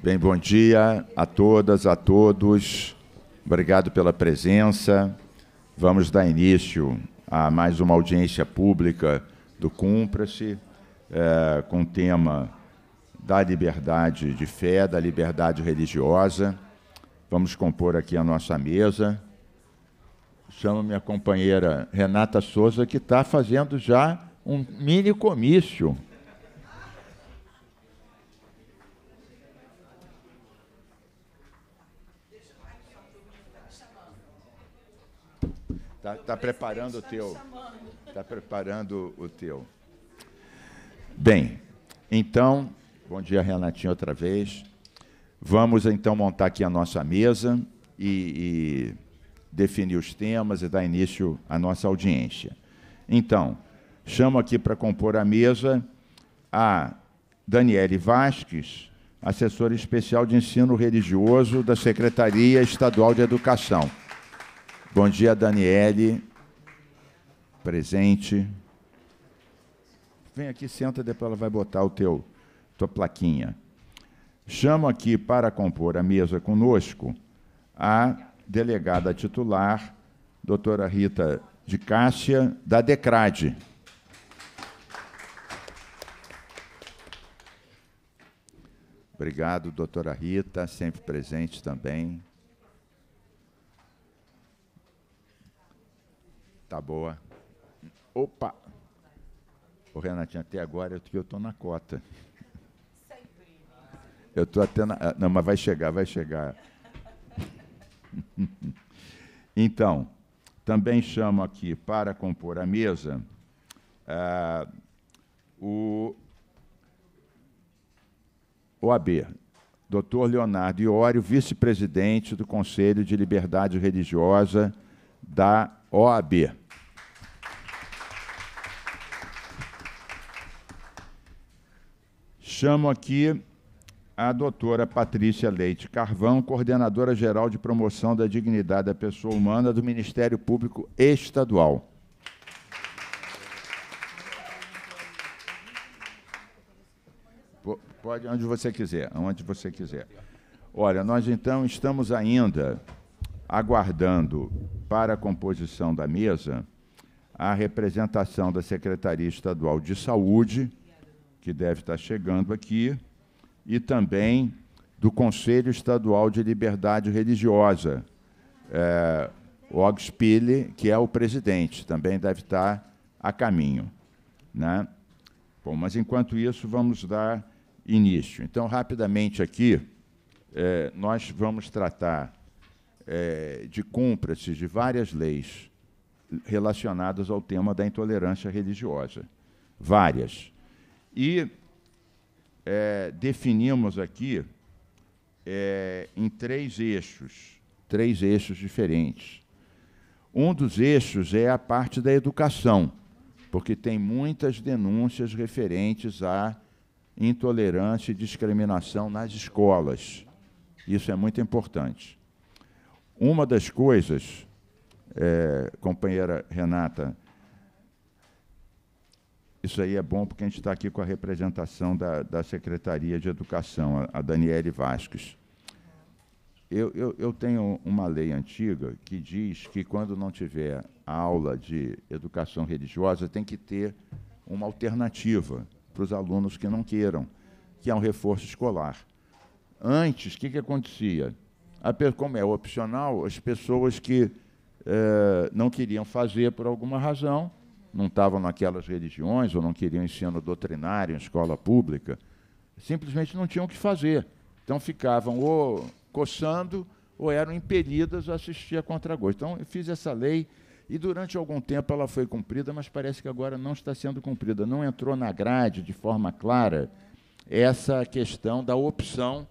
Bem, bom dia a todas, a todos. Obrigado pela presença. Vamos dar início a mais uma audiência pública do Cumpra-se, é, eh, com o tema da liberdade de fé, da liberdade religiosa. Vamos compor aqui a nossa mesa. Chamo minha companheira Renata Souza, que está fazendo já um mini comício Tá, tá preparando o teu. Está preparando o teu. Bem, então, bom dia, Renatinho, outra vez. Vamos então montar aqui a nossa mesa e, e definir os temas e dar início à nossa audiência. Então, chamo aqui para compor a mesa a Daniele Vasques, assessora especial de ensino religioso da Secretaria Estadual de Educação. Bom dia, Daniele. Presente. Vem aqui, senta, depois ela vai botar o teu tua plaquinha. Chamo aqui para compor a mesa conosco a delegada titular, doutora Rita de Cássia, da DECRADE. Obrigado, doutora Rita, sempre presente também. Tá boa. Opa! Ô, Renatinho, até agora eu, eu tô na cota. Sempre. Eu tô até na... Ah, não, mas vai chegar, vai chegar. Então, também chamo aqui para compor a mesa ah, o OAB, Dr. Leonardo Iório, vice-presidente do Conselho de Liberdade Religiosa da OAB. Chamo aqui a doutora Patrícia Leite Carvão, coordenadora geral de promoção da dignidade da pessoa humana do Ministério Público Estadual. Pode, onde você quiser, onde você quiser. Olha, nós então estamos ainda aguardando para a composição da mesa a representação da Secretaria Estadual de Saúde que deve estar chegando aqui, e também do Conselho Estadual de Liberdade Religiosa, é, Og Spille, que é o presidente, também deve estar a caminho. Né? Bom, mas enquanto isso, vamos dar início. Então, rapidamente aqui, é, nós vamos tratar é, de cúmplices de várias leis relacionadas ao tema da intolerância religiosa. Várias. E é, definimos aqui é, em três eixos, três eixos diferentes. Um dos eixos é a parte da educação, porque tem muitas denúncias referentes à intolerância e discriminação nas escolas. Isso é muito importante. Uma das coisas, é, companheira Renata, isso aí é bom porque a gente está aqui com a representação da, da Secretaria de Educação, a, a Daniele Vasques. Eu, eu, eu, tenho uma lei antiga que diz que quando não tiver aula de educação religiosa, tem que ter uma alternativa para os alunos que não queiram, que é um reforço escolar. Antes, o que, que acontecia? A, como é opcional, as pessoas que eh, não queriam fazer por alguma razão, não estavam naquelas religiões ou não queriam ensino doutrinário em escola pública, simplesmente não tinham o que fazer. Então ficavam ou coçando ou eram impelidas a assistir a contragosto. Então eu fiz essa lei e durante algum tempo ela foi cumprida, mas parece que agora não está sendo cumprida. Não entrou na grade de forma clara essa questão da opção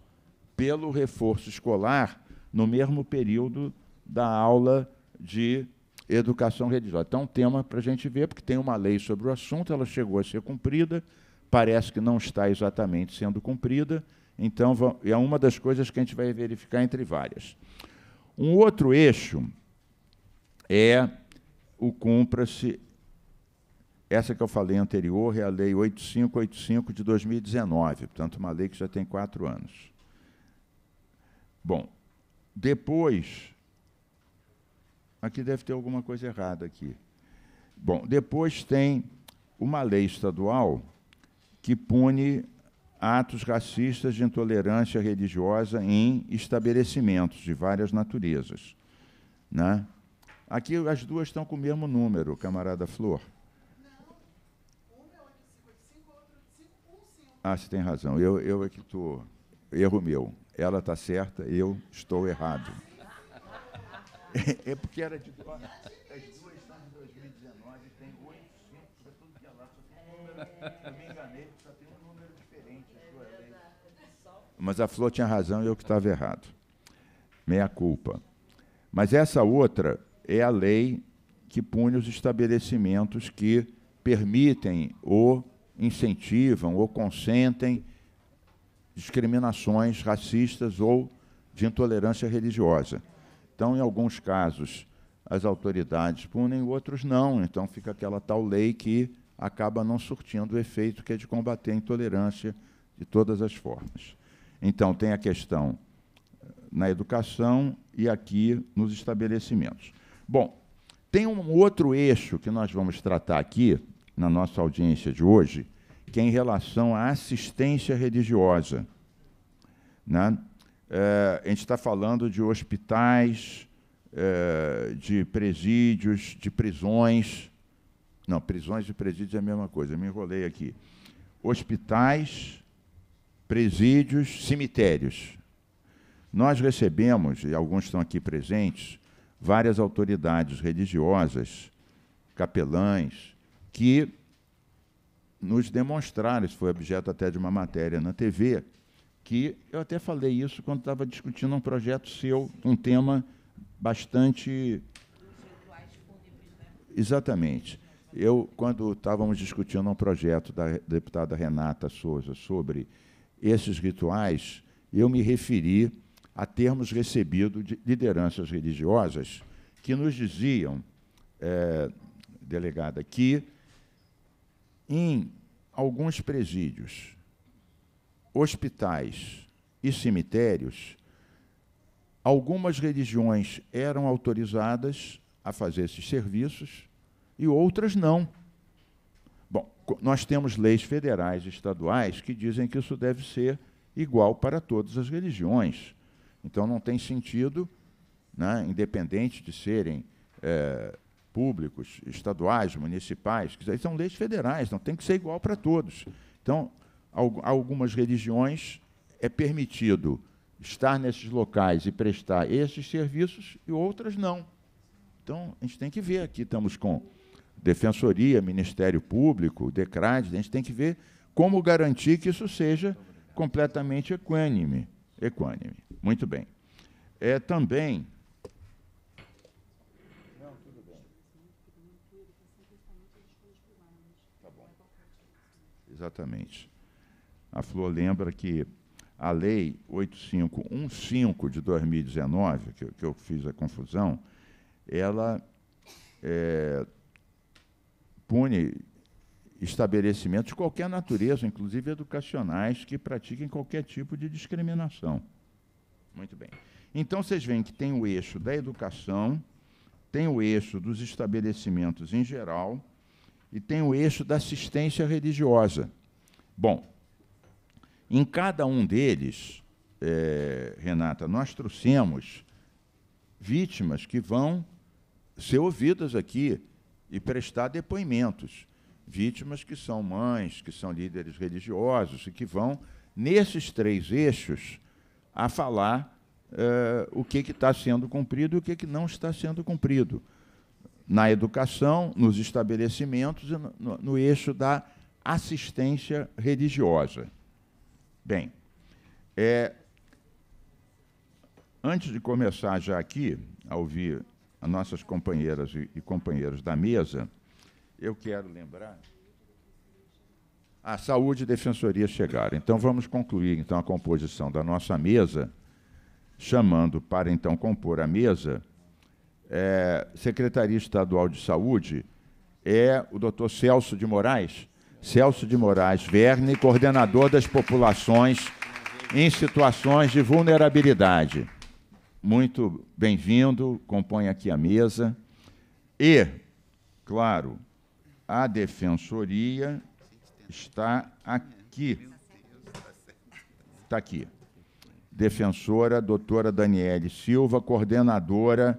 pelo reforço escolar no mesmo período da aula de educação religiosa. Então, um tema para a gente ver, porque tem uma lei sobre o assunto, ela chegou a ser cumprida, parece que não está exatamente sendo cumprida, então é uma das coisas que a gente vai verificar entre várias. Um outro eixo é o cumpra-se, essa que eu falei anterior é a Lei 8585 de 2019, portanto, uma lei que já tem quatro anos. Bom, depois aqui deve ter alguma coisa errada aqui. Bom, depois tem uma lei estadual que pune atos racistas de intolerância religiosa em estabelecimentos de várias naturezas. Né? Aqui as duas estão com o mesmo número, camarada Flor. Não, uma é 855, outra é Ah, você tem razão. Eu, eu é que estou. Erro meu. Ela está certa, eu estou errado. É, é porque era de As duas são é de 2019 tá e tem 800 para é tudo que é lá. Só tem um número. Eu me enganei porque só tem um número diferente. Mas a flor tinha razão e eu que estava errado. Meia culpa. Mas essa outra é a lei que pune os estabelecimentos que permitem ou incentivam ou consentem discriminações racistas ou de intolerância religiosa. Então, em alguns casos, as autoridades punem, outros não. Então, fica aquela tal lei que acaba não surtindo o efeito que é de combater a intolerância de todas as formas. Então, tem a questão eh, na educação e aqui nos estabelecimentos. Bom, tem um outro eixo que nós vamos tratar aqui, na nossa audiência de hoje, que é em relação à assistência religiosa. Né? É, a gente está falando de hospitais, é, de presídios, de prisões. Não, prisões e presídios é a mesma coisa, me enrolei aqui. Hospitais, presídios, cemitérios. Nós recebemos, e alguns estão aqui presentes, várias autoridades religiosas, capelães, que nos demonstraram, isso foi objeto até de uma matéria na TV, que eu até falei isso quando estava discutindo um projeto seu, um tema bastante. Exatamente. Eu, quando estávamos discutindo um projeto da deputada Renata Souza sobre esses rituais, eu me referi a termos recebido de lideranças religiosas que nos diziam, é, delegada, que em alguns presídios hospitais e cemitérios, algumas religiões eram autorizadas a fazer esses serviços e outras não. Bom, nós temos leis federais e estaduais que dizem que isso deve ser igual para todas as religiões. Então não tem sentido, né, independente de serem é, públicos, estaduais, municipais, que são leis federais, não tem que ser igual para todos. Então, algumas religiões é permitido estar nesses locais e prestar esses serviços e outras não. Então, a gente tem que ver aqui, estamos com Defensoria, Ministério Público, DECRAD, a gente tem que ver como garantir que isso seja completamente equânime. equânime. Muito bem. É também. Não, tudo bem. bom. Exatamente a Flor lembra que a Lei 8515 de 2019, que, que eu fiz a confusão, ela é, pune estabelecimentos de qualquer natureza, inclusive educacionais, que pratiquem qualquer tipo de discriminação. Muito bem. Então, vocês veem que tem o eixo da educação, tem o eixo dos estabelecimentos em geral e tem o eixo da assistência religiosa. Bom, em cada um deles, é, Renata, nós trouxemos vítimas que vão ser ouvidas aqui e prestar depoimentos. Vítimas que são mães, que são líderes religiosos e que vão, nesses três eixos, a falar é, o que está sendo cumprido e o que, que não está sendo cumprido. Na educação, nos estabelecimentos e no, no, no eixo da assistência religiosa. Bem, é, antes de começar já aqui a ouvir as nossas companheiras e, e companheiros da mesa, eu quero lembrar a saúde e defensoria chegaram. Então vamos concluir então a composição da nossa mesa, chamando para então compor a mesa é, Secretaria Estadual de Saúde é o Dr. Celso de Moraes, Celso de Moraes Verne, coordenador das populações em situações de vulnerabilidade. Muito bem-vindo, compõe aqui a mesa. E, claro, a defensoria está aqui. Está aqui. Defensora, doutora Daniele Silva, coordenadora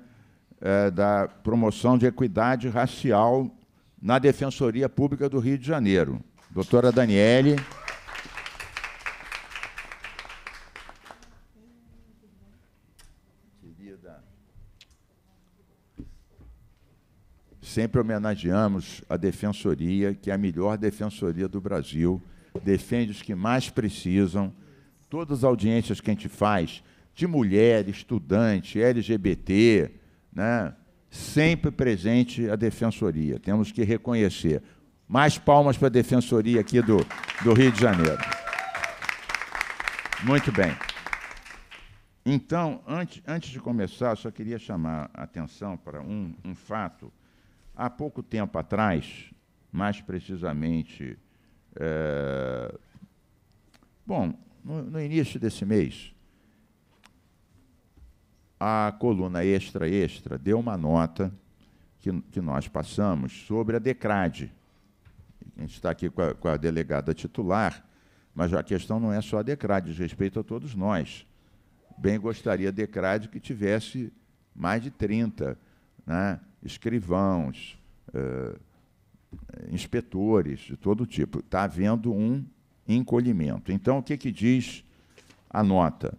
eh, da promoção de equidade racial na Defensoria Pública do Rio de Janeiro. Doutora Daniele. Querida, sempre homenageamos a Defensoria, que é a melhor defensoria do Brasil, defende os que mais precisam. Todas as audiências que a gente faz, de mulher, estudante, LGBT, né? sempre presente a defensoria. Temos que reconhecer. Mais palmas para a defensoria aqui do, do Rio de Janeiro. Muito bem. Então, antes, antes de começar, só queria chamar a atenção para um, um fato. Há pouco tempo atrás, mais precisamente, é, bom, no, no início desse mês, a coluna Extra Extra deu uma nota que, que nós passamos sobre a Decrade. A gente está aqui com a, com a, delegada titular, mas a questão não é só a Decrade, diz respeito a todos nós. Bem gostaria a Decrade que tivesse mais de 30 né, escrivãos, uh, inspetores de todo tipo. Está havendo um encolhimento. Então, o que, que diz a nota?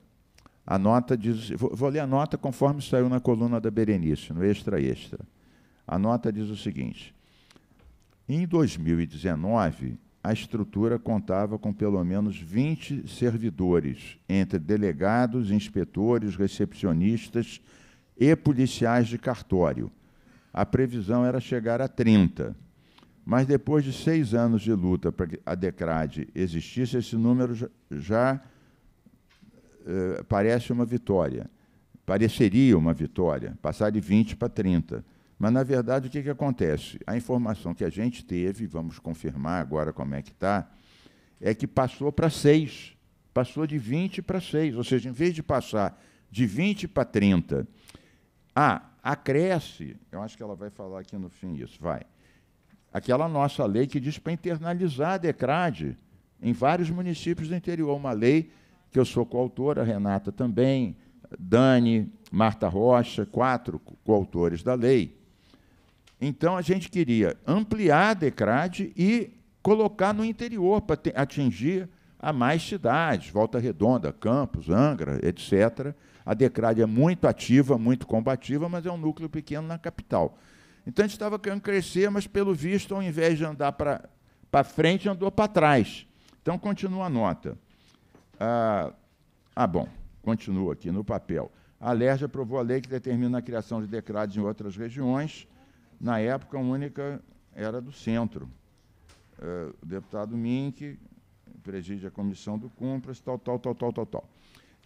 A nota diz, vou, vou ler a nota conforme saiu na coluna da Berenice, no extra extra. A nota diz o seguinte: em 2019, a estrutura contava com pelo menos 20 servidores, entre delegados, inspetores, recepcionistas e policiais de cartório. A previsão era chegar a 30. Mas depois de seis anos de luta para que a DECRAD existisse, esse número já eh, parece uma vitória, pareceria uma vitória, passar de 20 para 30. Mas, na verdade, o que, que acontece? A informação que a gente teve, vamos confirmar agora como é que está, é que passou para 6. Passou de 20 para 6. Ou seja, em vez de passar de 20 para 30, a acresce, eu acho que ela vai falar aqui no fim isso, vai. Aquela nossa lei que diz para internalizar a DECRAD em vários municípios do interior, uma lei que eu sou coautora, Renata também, Dani, Marta Rocha, quatro coautores da lei. Então a gente queria ampliar a DECRAD e colocar no interior para atingir a mais cidades, Volta Redonda, Campos, Angra, etc. A DECRAD é muito ativa, muito combativa, mas é um núcleo pequeno na capital. Então a gente estava querendo crescer, mas pelo visto, ao invés de andar para frente, andou para trás. Então continua a nota. Ah, ah, bom, continua aqui no papel. A LERJ aprovou a lei que determina a criação de DECRADs em outras regiões. Na época, a única era do centro. Uh, o deputado Mink preside a comissão do Cumpras, tal, tal, tal, tal, tal, tal.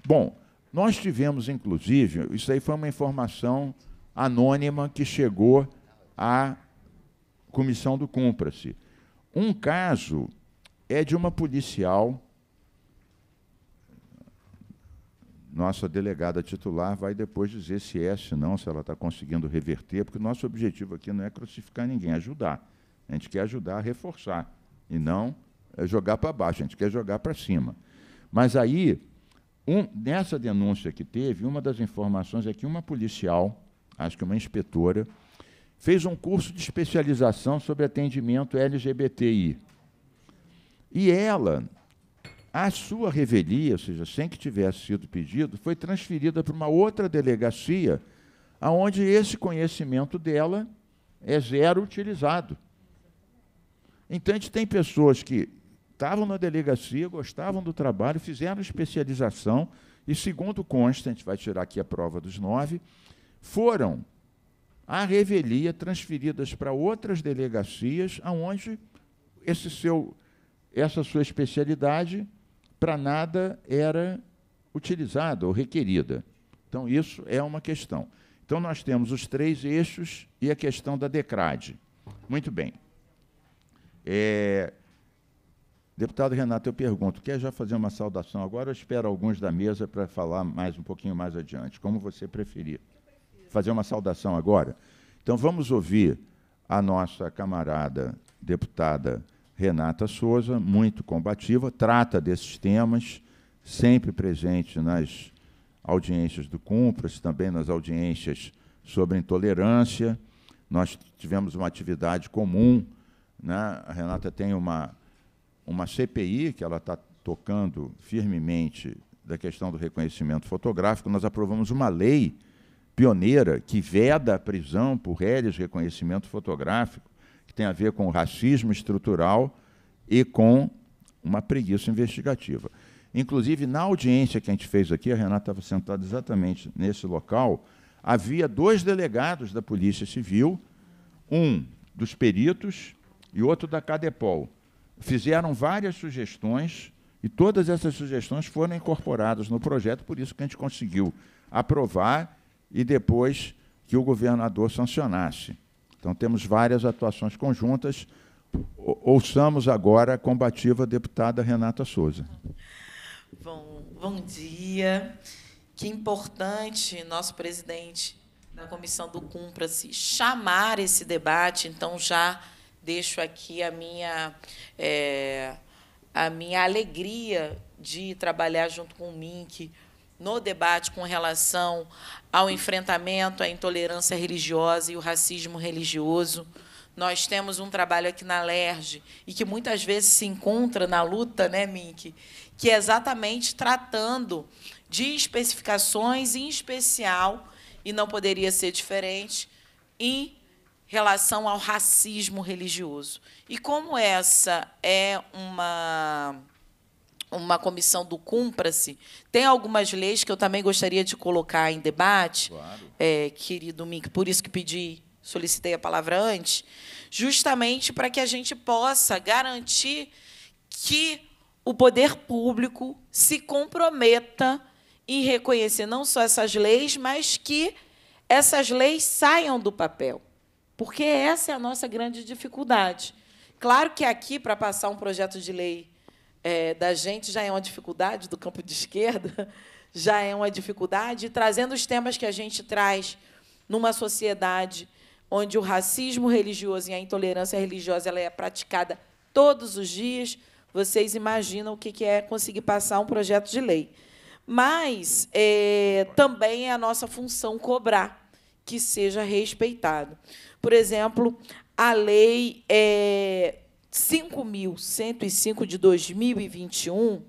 Bom, nós tivemos, inclusive, isso aí foi uma informação anônima que chegou à comissão do cumpra Um caso é de uma policial nossa delegada titular vai depois dizer se é, se não, se ela está conseguindo reverter, porque o nosso objetivo aqui não é crucificar ninguém, é ajudar. A gente quer ajudar a reforçar e não é jogar para baixo, a gente quer jogar para cima. Mas aí, um, nessa denúncia que teve, uma das informações é que uma policial, acho que uma inspetora, fez um curso de especialização sobre atendimento LGBTI. E ela a sua revelia, ou seja, sem que tivesse sido pedido, foi transferida para uma outra delegacia, aonde esse conhecimento dela é zero utilizado. Então, a gente tem pessoas que estavam na delegacia, gostavam do trabalho, fizeram especialização e, segundo consta, a gente vai tirar aqui a prova dos nove, foram à revelia transferidas para outras delegacias, aonde esse seu, essa sua especialidade para nada era utilizada ou requerida. Então, isso é uma questão. Então, nós temos os três eixos e a questão da DECRADE. Muito bem. É... Deputado Renato, eu pergunto, quer já fazer uma saudação agora ou espera alguns da mesa para falar mais um pouquinho mais adiante? Como você preferir. Fazer uma saudação agora? Então, vamos ouvir a nossa camarada deputada Renata Souza, muito combativa, trata desses temas, sempre presente nas audiências do Cumpras, também nas audiências sobre intolerância. Nós tivemos uma atividade comum. Né? A Renata tem uma, uma CPI que ela está tocando firmemente da questão do reconhecimento fotográfico. Nós aprovamos uma lei pioneira que veda a prisão por rédeas de reconhecimento fotográfico que tem a ver com racismo estrutural e com uma preguiça investigativa. Inclusive, na audiência que a gente fez aqui, a Renata estava sentada exatamente nesse local, havia dois delegados da Polícia Civil, um dos peritos e outro da Cadepol. Fizeram várias sugestões e todas essas sugestões foram incorporadas no projeto, por isso que a gente conseguiu aprovar e depois que o governador sancionasse. Então, temos várias atuações conjuntas. Ouçamos agora a combativa deputada Renata Souza. Bom, bom dia. Que importante nosso presidente da comissão do Cumpra-se chamar esse debate. Então, já deixo aqui a minha, é, a minha alegria de trabalhar junto com o MINC no debate com relação ao enfrentamento à intolerância religiosa e o racismo religioso. Nós temos um trabalho aqui na LERJ e que muitas vezes se encontra na luta, né, Mink, que é exatamente tratando de especificações, em especial, e não poderia ser diferente, em relação ao racismo religioso. E como essa é uma uma comissão do Cumpra-se, tem algumas leis que eu também gostaria de colocar em debate, claro. é, querido Mink, por isso que pedi, solicitei a palavra antes, justamente para que a gente possa garantir que o poder público se comprometa em reconhecer não só essas leis, mas que essas leis saiam do papel. Porque essa é a nossa grande dificuldade. Claro que aqui, para passar um projeto de lei é, da gente já é uma dificuldade, do campo de esquerda já é uma dificuldade, e trazendo os temas que a gente traz numa sociedade onde o racismo religioso e a intolerância religiosa ela é praticada todos os dias, vocês imaginam o que é conseguir passar um projeto de lei. Mas é, também é a nossa função cobrar que seja respeitado. Por exemplo, a lei é, 5.105 de 2021,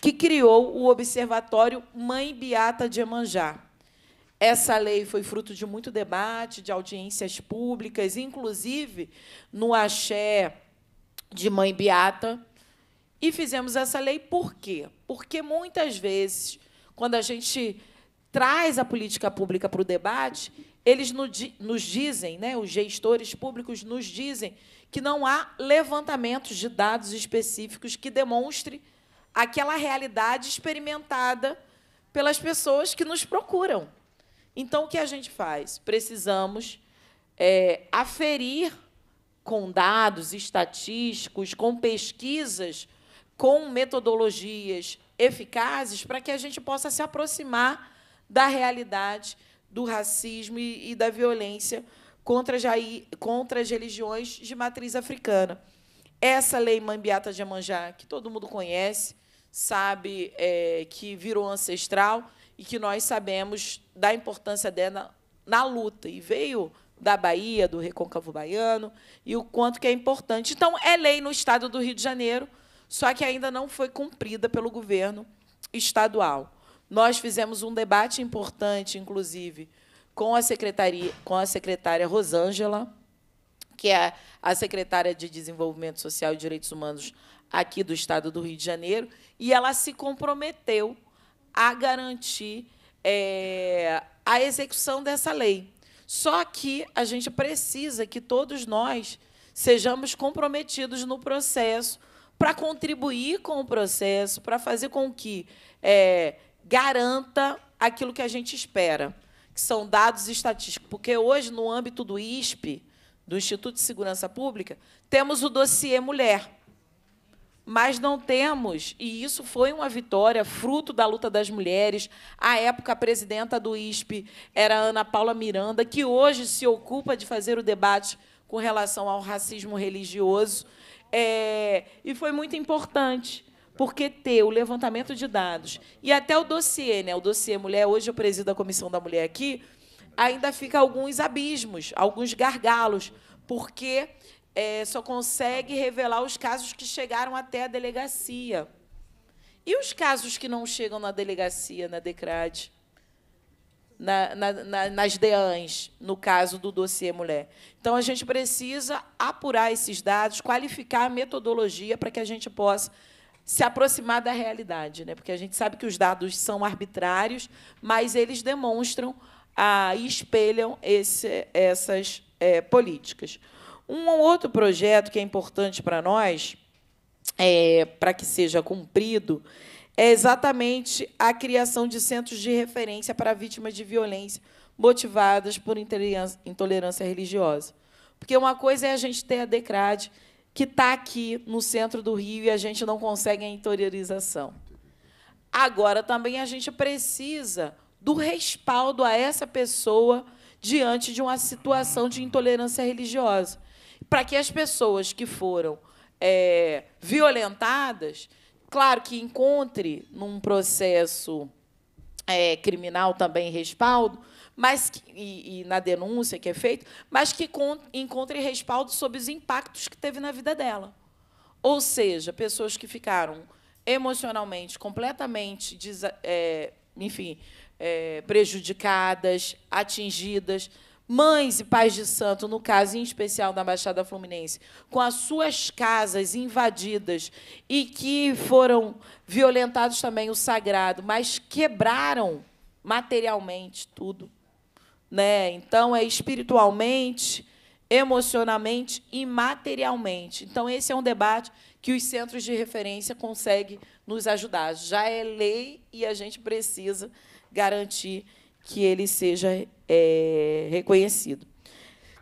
que criou o Observatório Mãe Beata de Emanjá. Essa lei foi fruto de muito debate, de audiências públicas, inclusive no axé de Mãe Beata. E fizemos essa lei por quê? Porque muitas vezes, quando a gente traz a política pública para o debate, eles nos dizem, né, os gestores públicos nos dizem que não há levantamentos de dados específicos que demonstre aquela realidade experimentada pelas pessoas que nos procuram. Então, o que a gente faz? Precisamos é, aferir com dados estatísticos, com pesquisas, com metodologias eficazes, para que a gente possa se aproximar da realidade do racismo e, e da violência contra, Jair, contra as religiões de matriz africana. Essa lei Mambiata de Amanjá, que todo mundo conhece, sabe é, que virou ancestral e que nós sabemos da importância dela na luta. E veio da Bahia, do Recôncavo Baiano, e o quanto que é importante. Então, é lei no estado do Rio de Janeiro, só que ainda não foi cumprida pelo governo estadual. Nós fizemos um debate importante, inclusive, com a secretaria, com a secretária Rosângela, que é a secretária de Desenvolvimento Social e Direitos Humanos aqui do Estado do Rio de Janeiro, e ela se comprometeu a garantir é, a execução dessa lei. Só que a gente precisa que todos nós sejamos comprometidos no processo para contribuir com o processo, para fazer com que é, garanta aquilo que a gente espera são dados estatísticos. Porque hoje, no âmbito do ISP, do Instituto de Segurança Pública, temos o dossiê mulher. Mas não temos, e isso foi uma vitória, fruto da luta das mulheres. À época, a presidenta do ISP era Ana Paula Miranda, que hoje se ocupa de fazer o debate com relação ao racismo religioso. É, e foi muito importante porque ter o levantamento de dados e até o dossiê, né? O dossiê mulher, hoje eu presido a comissão da mulher aqui, ainda fica alguns abismos, alguns gargalos, porque é, só consegue revelar os casos que chegaram até a delegacia. E os casos que não chegam na delegacia, na DECRAD, na, na, na, nas DEANs, no caso do dossiê mulher? Então, a gente precisa apurar esses dados, qualificar a metodologia para que a gente possa se aproximar da realidade, né? Porque a gente sabe que os dados são arbitrários, mas eles demonstram ah, e espelham esse, essas é, políticas. Um outro projeto que é importante para nós, é, para que seja cumprido, é exatamente a criação de centros de referência para vítimas de violência motivadas por intolerância religiosa. Porque uma coisa é a gente ter a DECRAD, que está aqui no centro do Rio e a gente não consegue a interiorização. Agora também a gente precisa do respaldo a essa pessoa diante de uma situação de intolerância religiosa, para que as pessoas que foram é, violentadas, claro que encontre num processo é, criminal também respaldo, mas que, e, e, na denúncia que é feita, mas que encontre respaldo sobre os impactos que teve na vida dela. Ou seja, pessoas que ficaram emocionalmente completamente, é, enfim, é, prejudicadas, atingidas, mães e pais de santo, no caso em especial da Baixada Fluminense, com as suas casas invadidas e que foram violentados também o sagrado, mas quebraram materialmente tudo. Né? Então, é espiritualmente, emocionalmente e materialmente. Então, esse é um debate que os centros de referência conseguem nos ajudar. Já é lei e a gente precisa garantir que ele seja é, reconhecido.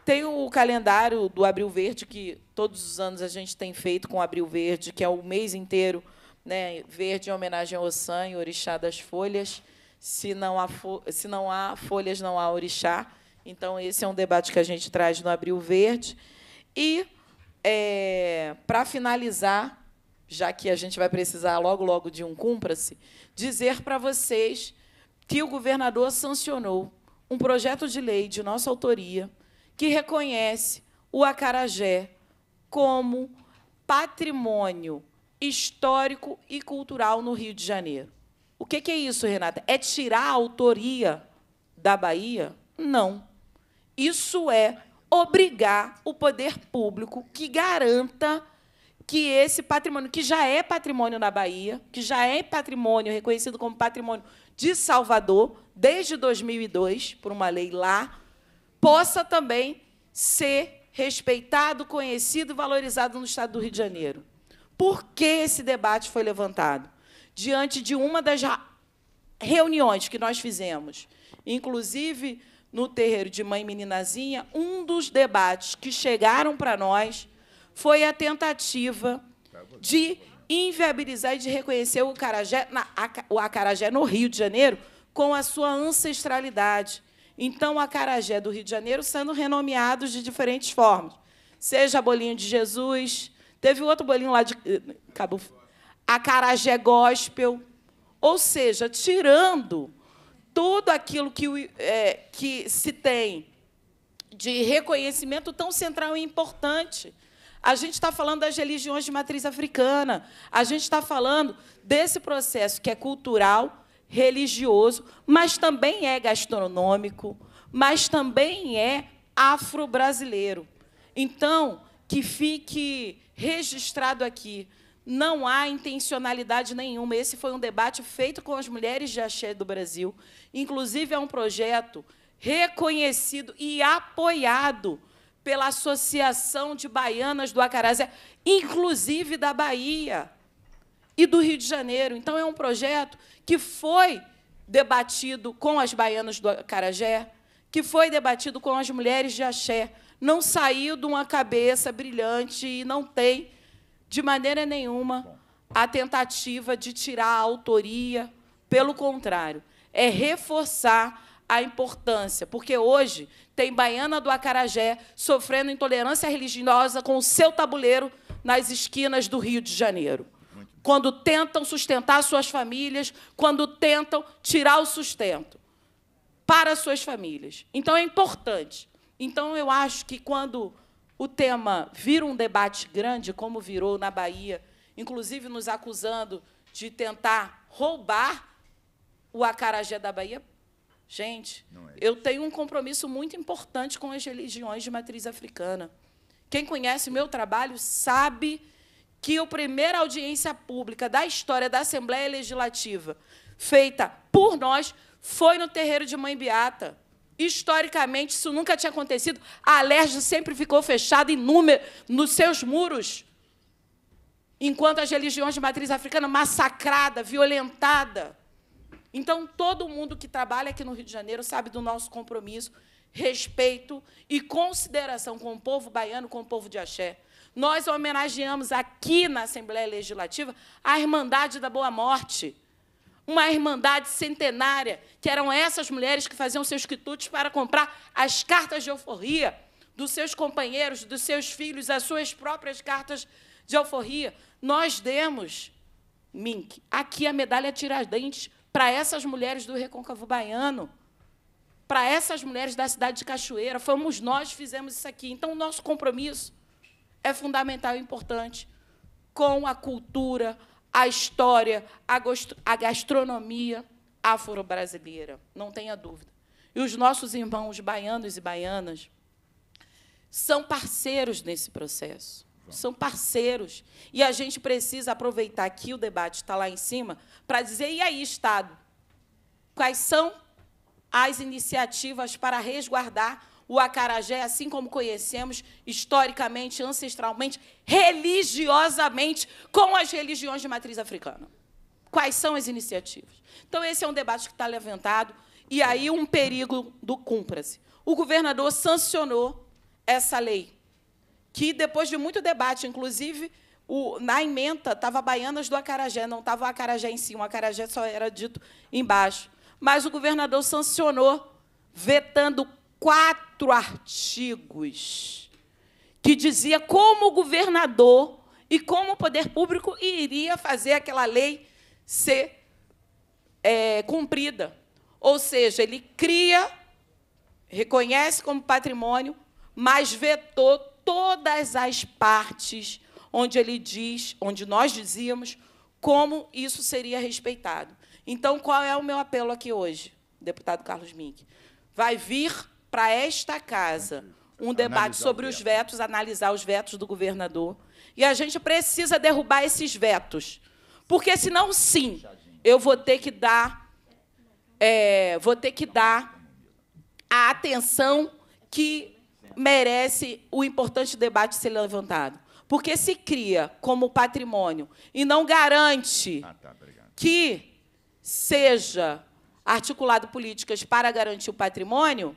Tem o calendário do Abril Verde, que todos os anos a gente tem feito com o Abril Verde, que é o mês inteiro né, verde em homenagem ao Ossan e Orixá das Folhas. Se não, há se não há folhas, não há orixá. Então, esse é um debate que a gente traz no Abril Verde. E, é, para finalizar, já que a gente vai precisar logo, logo de um cumpra-se, dizer para vocês que o governador sancionou um projeto de lei de nossa autoria que reconhece o acarajé como patrimônio histórico e cultural no Rio de Janeiro. O que, é isso, Renata? É tirar a autoria da Bahia? Não. Isso é obrigar o poder público que garanta que esse patrimônio, que já é patrimônio na Bahia, que já é patrimônio reconhecido como patrimônio de Salvador, desde 2002, por uma lei lá, possa também ser respeitado, conhecido e valorizado no Estado do Rio de Janeiro. Por que esse debate foi levantado? diante de uma das reuniões que nós fizemos. Inclusive, no terreiro de Mãe Meninazinha, um dos debates que chegaram para nós foi a tentativa de inviabilizar e de reconhecer o acarajé, o acarajé no Rio de Janeiro com a sua ancestralidade. Então, o acarajé do Rio de Janeiro sendo renomeados de diferentes formas. Seja bolinho de Jesus, teve outro bolinho lá de eh, Cabo acarajé gospel, ou seja, tirando tudo aquilo que, é, que se tem de reconhecimento tão central e importante. A gente está falando das religiões de matriz africana, a gente está falando desse processo que é cultural, religioso, mas também é gastronômico, mas também é afro-brasileiro. Então, que fique registrado aqui não há intencionalidade nenhuma. Esse foi um debate feito com as mulheres de axé do Brasil. Inclusive, é um projeto reconhecido e apoiado pela Associação de Baianas do Acarajé, inclusive da Bahia e do Rio de Janeiro. Então, é um projeto que foi debatido com as baianas do Acarajé, que foi debatido com as mulheres de axé. Não saiu de uma cabeça brilhante e não tem de maneira nenhuma, a tentativa de tirar a autoria. Pelo contrário, é reforçar a importância, porque hoje tem baiana do Acarajé sofrendo intolerância religiosa com o seu tabuleiro nas esquinas do Rio de Janeiro. Quando tentam sustentar suas famílias, quando tentam tirar o sustento para suas famílias. Então é importante. Então eu acho que quando o tema vira um debate grande, como virou na Bahia, inclusive nos acusando de tentar roubar o acarajé da Bahia. Gente, é eu tenho um compromisso muito importante com as religiões de matriz africana. Quem conhece o meu trabalho sabe que a primeira audiência pública da história da Assembleia Legislativa, feita por nós, foi no terreiro de Mãe Beata. Historicamente, isso nunca tinha acontecido. A Alerj sempre ficou fechada em número, nos seus muros. Enquanto as religiões de matriz africana massacrada, violentada. Então, todo mundo que trabalha aqui no Rio de Janeiro sabe do nosso compromisso, respeito e consideração com o povo baiano, com o povo de axé. Nós homenageamos aqui na Assembleia Legislativa a Irmandade da Boa Morte uma irmandade centenária, que eram essas mulheres que faziam seus quitutes para comprar as cartas de alforria dos seus companheiros, dos seus filhos, as suas próprias cartas de alforria. Nós demos, Mink, aqui a medalha Tiradentes para essas mulheres do Recôncavo Baiano, para essas mulheres da cidade de Cachoeira. Fomos nós que fizemos isso aqui. Então, o nosso compromisso é fundamental e importante com a cultura, a história, a gastronomia afro-brasileira, não tenha dúvida. E os nossos irmãos baianos e baianas são parceiros nesse processo. São parceiros. E a gente precisa aproveitar que o debate está lá em cima para dizer: e aí, Estado? Quais são as iniciativas para resguardar o acarajé, assim como conhecemos historicamente, ancestralmente, religiosamente, com as religiões de matriz africana. Quais são as iniciativas? Então, esse é um debate que está levantado, e aí um perigo do cumpra-se. O governador sancionou essa lei, que depois de muito debate, inclusive, o, na emenda estava Baianas do Acarajé, não estava o Acarajé em si, o Acarajé só era dito embaixo. Mas o governador sancionou, vetando quatro artigos que dizia como o governador e como o poder público iria fazer aquela lei ser é, cumprida. Ou seja, ele cria, reconhece como patrimônio, mas vetou todas as partes onde ele diz, onde nós dizíamos, como isso seria respeitado. Então, qual é o meu apelo aqui hoje, deputado Carlos Mink? Vai vir para esta casa um debate analisar sobre os vetos, analisar os vetos do governador. E a gente precisa derrubar esses vetos. Porque senão, sim, eu vou ter que dar, é, vou ter que dar a atenção que merece o importante debate ser levantado. Porque se cria como patrimônio e não garante ah, tá, que seja articulado políticas para garantir o patrimônio,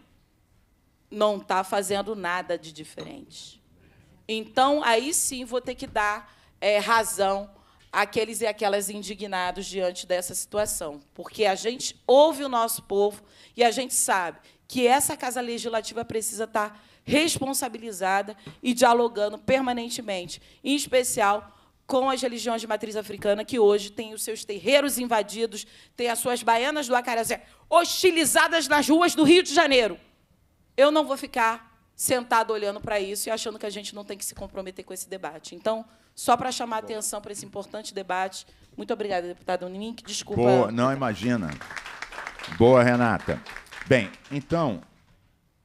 não está fazendo nada de diferente. Então, aí sim vou ter que dar é, razão àqueles e aquelas indignados diante dessa situação, porque a gente ouve o nosso povo e a gente sabe que essa casa legislativa precisa estar tá responsabilizada e dialogando permanentemente, em especial com as religiões de matriz africana, que hoje têm os seus terreiros invadidos, têm as suas baianas do Acarajé hostilizadas nas ruas do Rio de Janeiro eu não vou ficar sentado olhando para isso e achando que a gente não tem que se comprometer com esse debate. Então, só para chamar a atenção para esse importante debate, muito obrigada, deputado Que Desculpa. Boa, não imagina. Boa, Renata. Bem, então,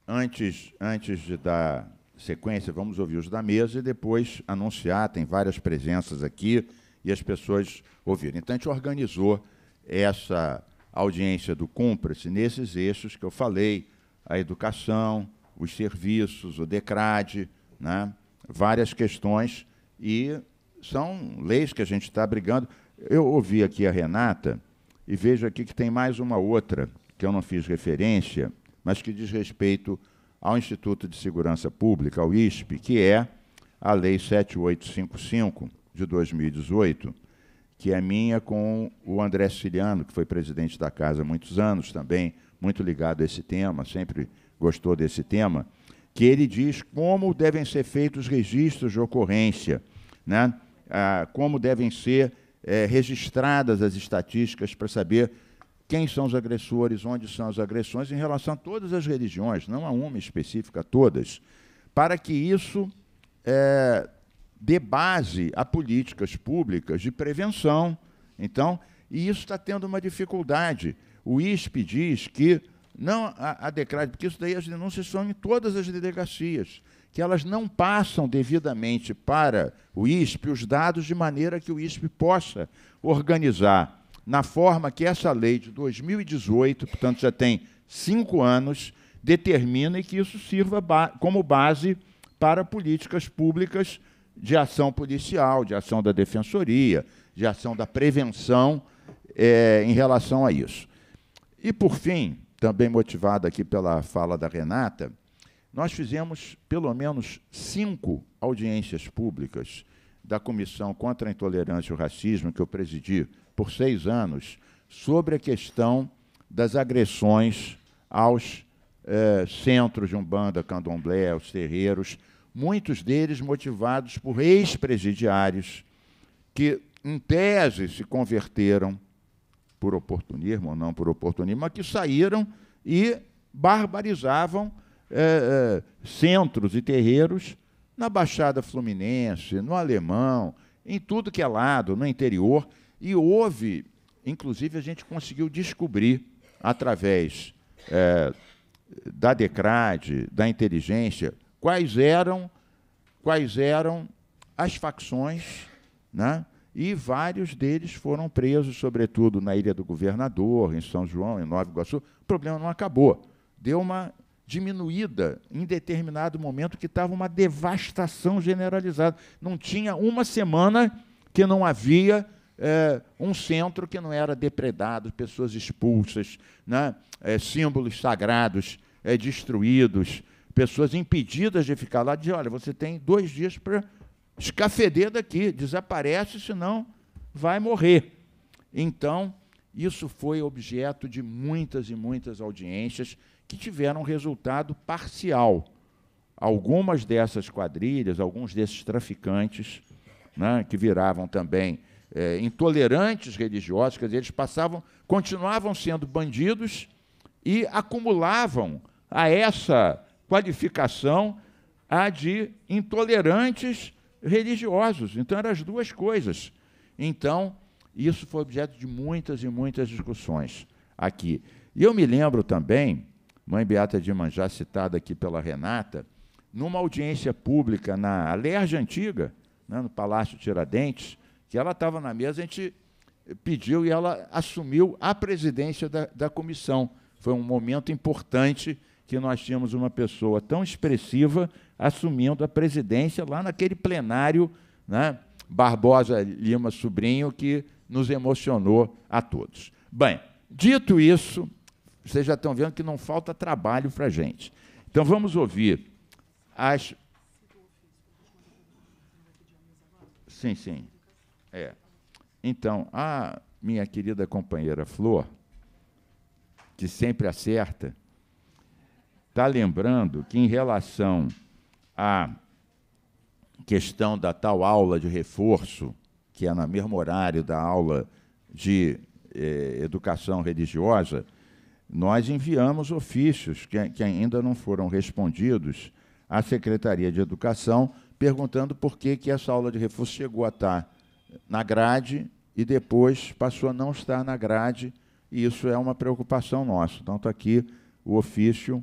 antes, antes de dar sequência, vamos ouvir os da mesa e depois anunciar. Tem várias presenças aqui e as pessoas ouvirem. Então, a gente organizou essa audiência do se nesses eixos que eu falei a educação, os serviços, o DECRAD, né? várias questões, e são leis que a gente está brigando. Eu ouvi aqui a Renata e vejo aqui que tem mais uma outra que eu não fiz referência, mas que diz respeito ao Instituto de Segurança Pública, ao ISP, que é a Lei 7855 de 2018, que é minha com o André Ciliano, que foi presidente da casa há muitos anos também, muito ligado a esse tema, sempre gostou desse tema, que ele diz como devem ser feitos os registros de ocorrência, né? Ah, como devem ser é, registradas as estatísticas para saber quem são os agressores, onde são as agressões, em relação a todas as religiões, não a uma específica, a todas, para que isso é, dê base a políticas públicas de prevenção. Então, e isso está tendo uma dificuldade, o ISP diz que não a, a porque isso daí as denúncias são em todas as delegacias, que elas não passam devidamente para o ISP os dados de maneira que o ISP possa organizar na forma que essa lei de 2018, portanto já tem cinco anos, determina e que isso sirva ba como base para políticas públicas de ação policial, de ação da defensoria, de ação da prevenção é, em relação a isso. E, por fim, também motivado aqui pela fala da Renata, nós fizemos pelo menos cinco audiências públicas da Comissão contra a Intolerância e o Racismo, que eu presidi por seis anos, sobre a questão das agressões aos eh, centros de Umbanda, Candomblé, aos terreiros, muitos deles motivados por ex-presidiários que, em tese, se converteram por oportunismo ou não por oportunismo, mas que saíram e barbarizavam é, é, centros e terreiros na Baixada Fluminense, no Alemão, em tudo que é lado, no interior. E houve, inclusive, a gente conseguiu descobrir, através é, da Decrade, da inteligência, quais eram, quais eram as facções né, e vários deles foram presos, sobretudo na Ilha do Governador, em São João, em Nova Iguaçu. O problema não acabou. Deu uma diminuída em determinado momento que estava uma devastação generalizada. Não tinha uma semana que não havia é, um centro que não era depredado, pessoas expulsas, né? é, símbolos sagrados é, destruídos, pessoas impedidas de ficar lá. de olha, você tem dois dias para escafeder daqui, desaparece, senão vai morrer. Então, isso foi objeto de muitas e muitas audiências que tiveram resultado parcial. Algumas dessas quadrilhas, alguns desses traficantes, né, que viravam também é, intolerantes religiosos, quer dizer, eles passavam, continuavam sendo bandidos e acumulavam a essa qualificação a de intolerantes religiosos. Então, eram as duas coisas. Então, isso foi objeto de muitas e muitas discussões aqui. E eu me lembro também, Mãe Beata de Manjá, citada aqui pela Renata, numa audiência pública na Alerja Antiga, né, no Palácio Tiradentes, que ela estava na mesa, a gente pediu e ela assumiu a presidência da, da comissão. Foi um momento importante que nós tínhamos uma pessoa tão expressiva assumindo a presidência lá naquele plenário né, Barbosa Lima Sobrinho que nos emocionou a todos. Bem, dito isso, vocês já estão vendo que não falta trabalho para a gente. Então vamos ouvir as. Sim, sim. É. Então, a minha querida companheira Flor, que sempre acerta, está lembrando que em relação a questão da tal aula de reforço, que é no mesmo horário da aula de eh, educação religiosa, nós enviamos ofícios que, que ainda não foram respondidos à Secretaria de Educação, perguntando por que, que essa aula de reforço chegou a estar na grade e depois passou a não estar na grade, e isso é uma preocupação nossa. Então, está aqui o ofício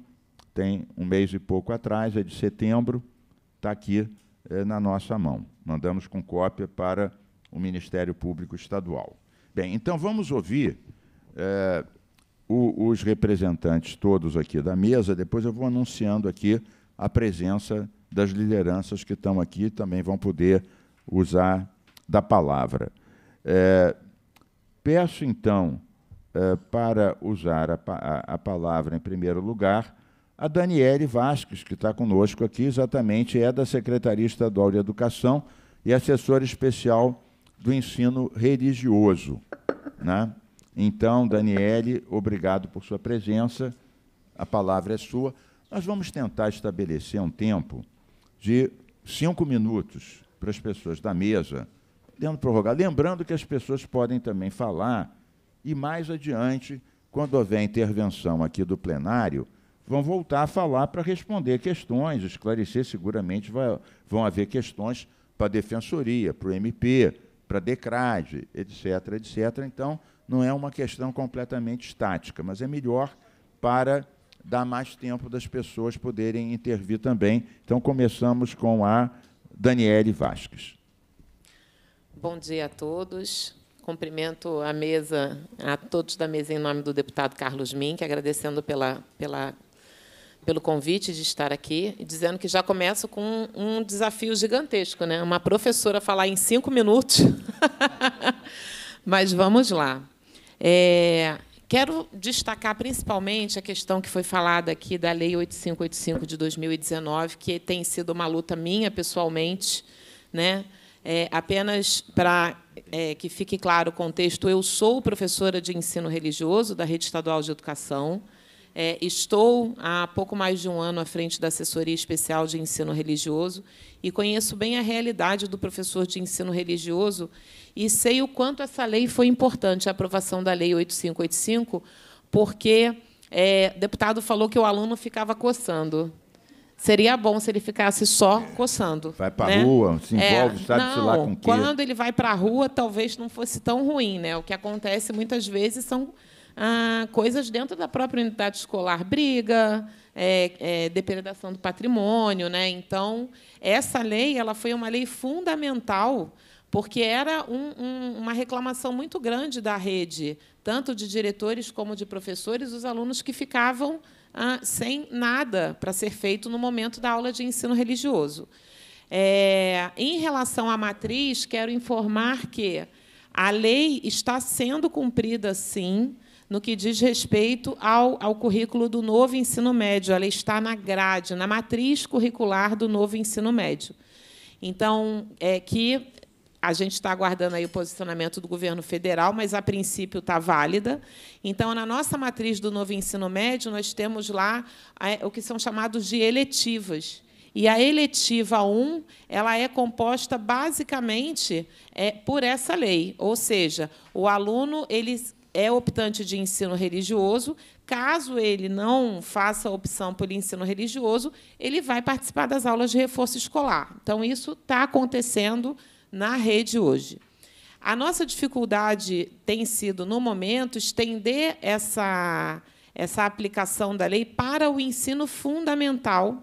tem um mês e pouco atrás, é de setembro, está aqui é, na nossa mão. Mandamos com cópia para o Ministério Público Estadual. Bem, então vamos ouvir é, o, os representantes todos aqui da mesa, depois eu vou anunciando aqui a presença das lideranças que estão aqui, também vão poder usar da palavra. É, peço, então, é, para usar a, a, a palavra em primeiro lugar a Daniele Vasques, que está conosco aqui, exatamente é da Secretaria Estadual de Educação e assessora especial do ensino religioso. Né? Então, Daniele, obrigado por sua presença. A palavra é sua. Nós vamos tentar estabelecer um tempo de cinco minutos para as pessoas da mesa, podendo prorrogar. Lembrando que as pessoas podem também falar, e mais adiante, quando houver intervenção aqui do plenário, vão voltar a falar para responder questões, esclarecer. Seguramente vai, vão haver questões para a Defensoria, para o MP, para a DECRAD, etc., etc. Então, não é uma questão completamente estática, mas é melhor para dar mais tempo das pessoas poderem intervir também. Então, começamos com a Daniele Vasques. Bom dia a todos. Cumprimento a mesa, a todos da mesa em nome do deputado Carlos Mink, agradecendo pela, pela pelo convite de estar aqui, dizendo que já começo com um desafio gigantesco, né? Uma professora falar em cinco minutos. Mas vamos lá. É, quero destacar principalmente a questão que foi falada aqui da Lei 8585 de 2019, que tem sido uma luta minha pessoalmente, né? É, apenas para é, que fique claro o contexto, eu sou professora de ensino religioso da Rede Estadual de Educação. É, estou há pouco mais de um ano à frente da Assessoria Especial de Ensino Religioso e conheço bem a realidade do professor de ensino religioso e sei o quanto essa lei foi importante, a aprovação da Lei 8585, porque é, o deputado falou que o aluno ficava coçando. Seria bom se ele ficasse só coçando. Vai para a né? rua, se é, envolve, é, sabe-se lá com quem. quê. Quando ele vai para a rua, talvez não fosse tão ruim. Né? O que acontece muitas vezes são ah, coisas dentro da própria unidade escolar, briga, é, é, depredação do patrimônio. Né? Então, essa lei ela foi uma lei fundamental porque era um, um, uma reclamação muito grande da rede, tanto de diretores como de professores, os alunos que ficavam ah, sem nada para ser feito no momento da aula de ensino religioso. É, em relação à matriz, quero informar que a lei está sendo cumprida, sim no que diz respeito ao, ao currículo do novo ensino médio. Ela está na grade, na matriz curricular do novo ensino médio. Então, é que a gente está aguardando aí o posicionamento do governo federal, mas a princípio está válida. Então, na nossa matriz do novo ensino médio, nós temos lá é, o que são chamados de eletivas. E a eletiva 1 ela é composta basicamente é, por essa lei, ou seja, o aluno ele é optante de ensino religioso. Caso ele não faça a opção por ensino religioso, ele vai participar das aulas de reforço escolar. Então, isso está acontecendo na rede hoje. A nossa dificuldade tem sido, no momento, estender essa, essa aplicação da lei para o ensino fundamental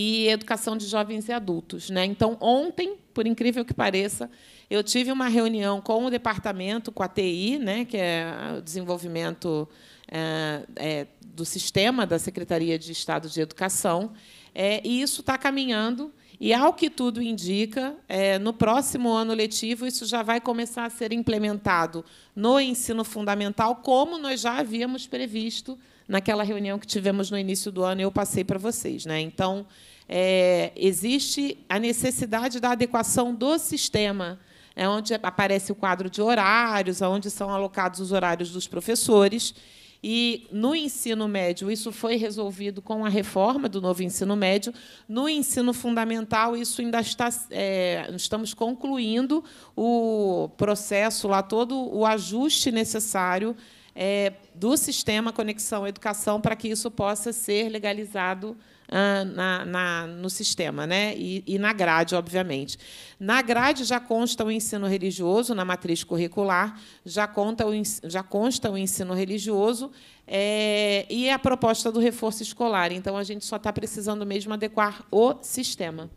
e educação de jovens e adultos. Né? Então, ontem, por incrível que pareça, eu tive uma reunião com o departamento, com a TI, né, que é o desenvolvimento é, é, do sistema da Secretaria de Estado de Educação, é, e isso está caminhando. E, ao que tudo indica, no próximo ano letivo, isso já vai começar a ser implementado no ensino fundamental, como nós já havíamos previsto naquela reunião que tivemos no início do ano e eu passei para vocês. Né? Então, é, existe a necessidade da adequação do sistema, é onde aparece o quadro de horários, onde são alocados os horários dos professores. E no ensino médio, isso foi resolvido com a reforma do novo ensino médio. No ensino fundamental, isso ainda está. É, estamos concluindo o processo lá, todo o ajuste necessário é, do sistema Conexão Educação para que isso possa ser legalizado ah, na, na, no sistema, né? E, e, na grade, obviamente. Na grade já consta o ensino religioso, na matriz curricular, já, conta o, já consta o ensino religioso é, e a proposta do reforço escolar. Então, a gente só está precisando mesmo adequar o sistema.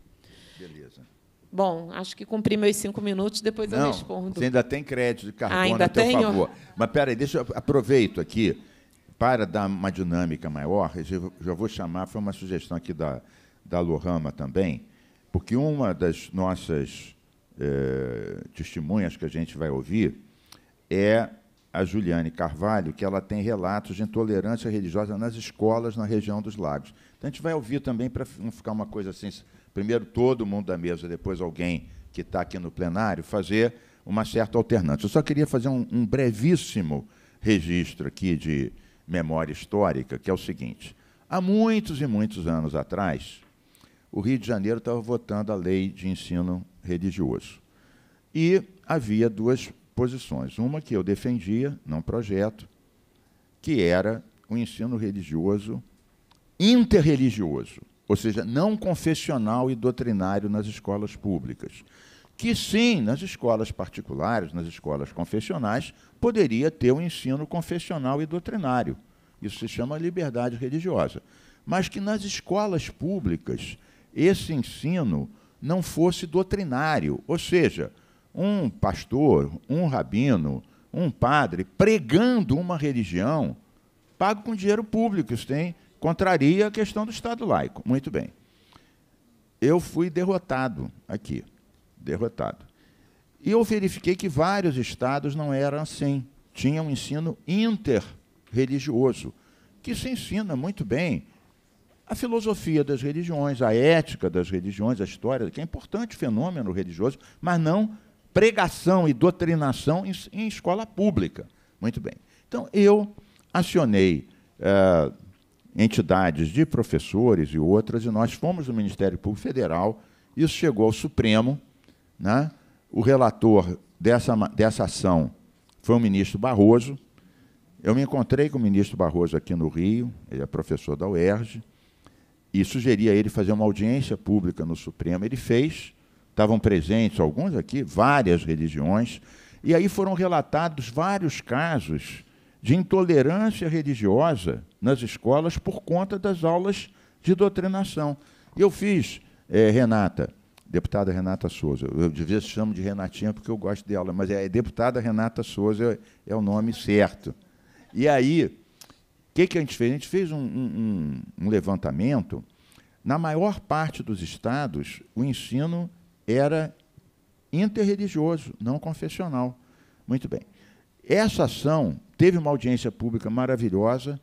Beleza. Bom, acho que cumpri meus cinco minutos, depois Não, eu respondo. Você ainda tem crédito de carbono ah, ainda a teu tenho? favor. Mas peraí, deixa eu aproveito aqui para dar uma dinâmica maior, eu já vou chamar, foi uma sugestão aqui da, da Lohama também, porque uma das nossas eh, testemunhas que a gente vai ouvir é a Juliane Carvalho, que ela tem relatos de intolerância religiosa nas escolas na região dos lagos. Então, a gente vai ouvir também, para não ficar uma coisa assim primeiro todo mundo da mesa, depois alguém que está aqui no plenário, fazer uma certa alternância. Eu só queria fazer um, um brevíssimo registro aqui de memória histórica, que é o seguinte: há muitos e muitos anos atrás, o Rio de Janeiro estava votando a lei de ensino religioso. E havia duas posições. Uma que eu defendia, num projeto, que era o ensino religioso interreligioso ou seja, não confessional e doutrinário nas escolas públicas. Que sim, nas escolas particulares, nas escolas confessionais, poderia ter um ensino confessional e doutrinário. Isso se chama liberdade religiosa. Mas que nas escolas públicas esse ensino não fosse doutrinário, ou seja, um pastor, um rabino, um padre pregando uma religião pago com dinheiro público. Isso tem contraria a questão do Estado laico. Muito bem. Eu fui derrotado aqui. Derrotado. E eu verifiquei que vários estados não eram assim. Tinham um ensino interreligioso, que se ensina muito bem a filosofia das religiões, a ética das religiões, a história, que é importante fenômeno religioso, mas não pregação e doutrinação em, em escola pública. Muito bem. Então, eu acionei eh, entidades de professores e outras, e nós fomos no Ministério Público Federal, isso chegou ao Supremo, né? o relator dessa, dessa ação foi o ministro Barroso, eu me encontrei com o ministro Barroso aqui no Rio, ele é professor da UERJ, e sugeri a ele fazer uma audiência pública no Supremo, ele fez, estavam presentes alguns aqui, várias religiões, e aí foram relatados vários casos de intolerância religiosa nas escolas por conta das aulas de doutrinação. Eu fiz, é, Renata, deputada Renata Souza, eu de vez chamo de Renatinha porque eu gosto dela, mas é, é deputada Renata Souza é, é, o nome certo. E aí, o que, que a gente fez? A gente fez um, um, um levantamento. Na maior parte dos estados, o ensino era interreligioso, não confessional. Muito bem. Essa ação teve uma audiência pública maravilhosa,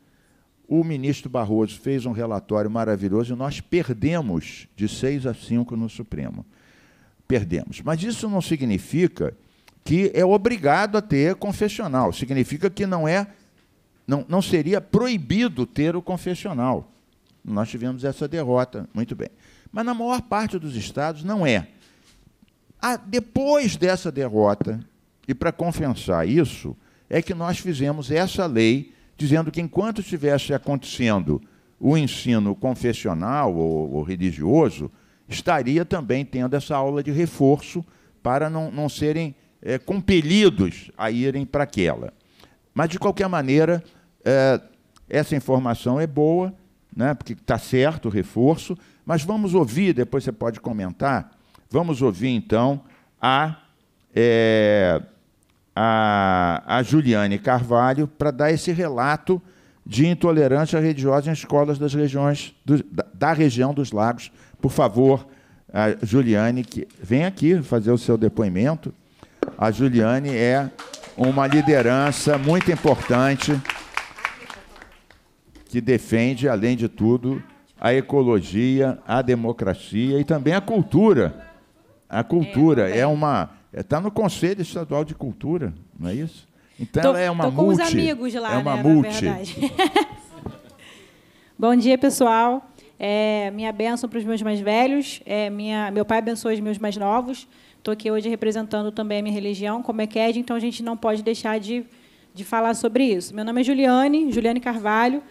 o ministro Barroso fez um relatório maravilhoso e nós perdemos de 6 a 5 no Supremo. Perdemos. Mas isso não significa que é obrigado a ter confessional. Significa que não é, não, não seria proibido ter o confessional. Nós tivemos essa derrota, muito bem. Mas na maior parte dos estados não é. Ah, depois dessa derrota, e para compensar isso, é que nós fizemos essa lei dizendo que enquanto estivesse acontecendo o ensino confessional ou, ou religioso, estaria também tendo essa aula de reforço para não, não serem é, compelidos a irem para aquela. Mas, de qualquer maneira, é, essa informação é boa, né, porque está certo o reforço, mas vamos ouvir, depois você pode comentar, vamos ouvir então a. É, a, a Juliane Carvalho para dar esse relato de intolerância religiosa em escolas das regiões do, da, da, região dos lagos. Por favor, a Juliane, que vem aqui fazer o seu depoimento. A Juliane é uma liderança muito importante que defende, além de tudo, a ecologia, a democracia e também a cultura. A cultura é, é uma Está é, no Conselho Estadual de Cultura, não é isso? Então tô, ela é uma tô com multi. Os amigos lá, é uma né, multi. Bom dia, pessoal. É, minha bênção para os meus mais velhos. É, minha, meu pai abençoa os meus mais novos. Estou aqui hoje representando também a minha religião, como é que é, então a gente não pode deixar de, de falar sobre isso. Meu nome é Juliane, Juliane Carvalho,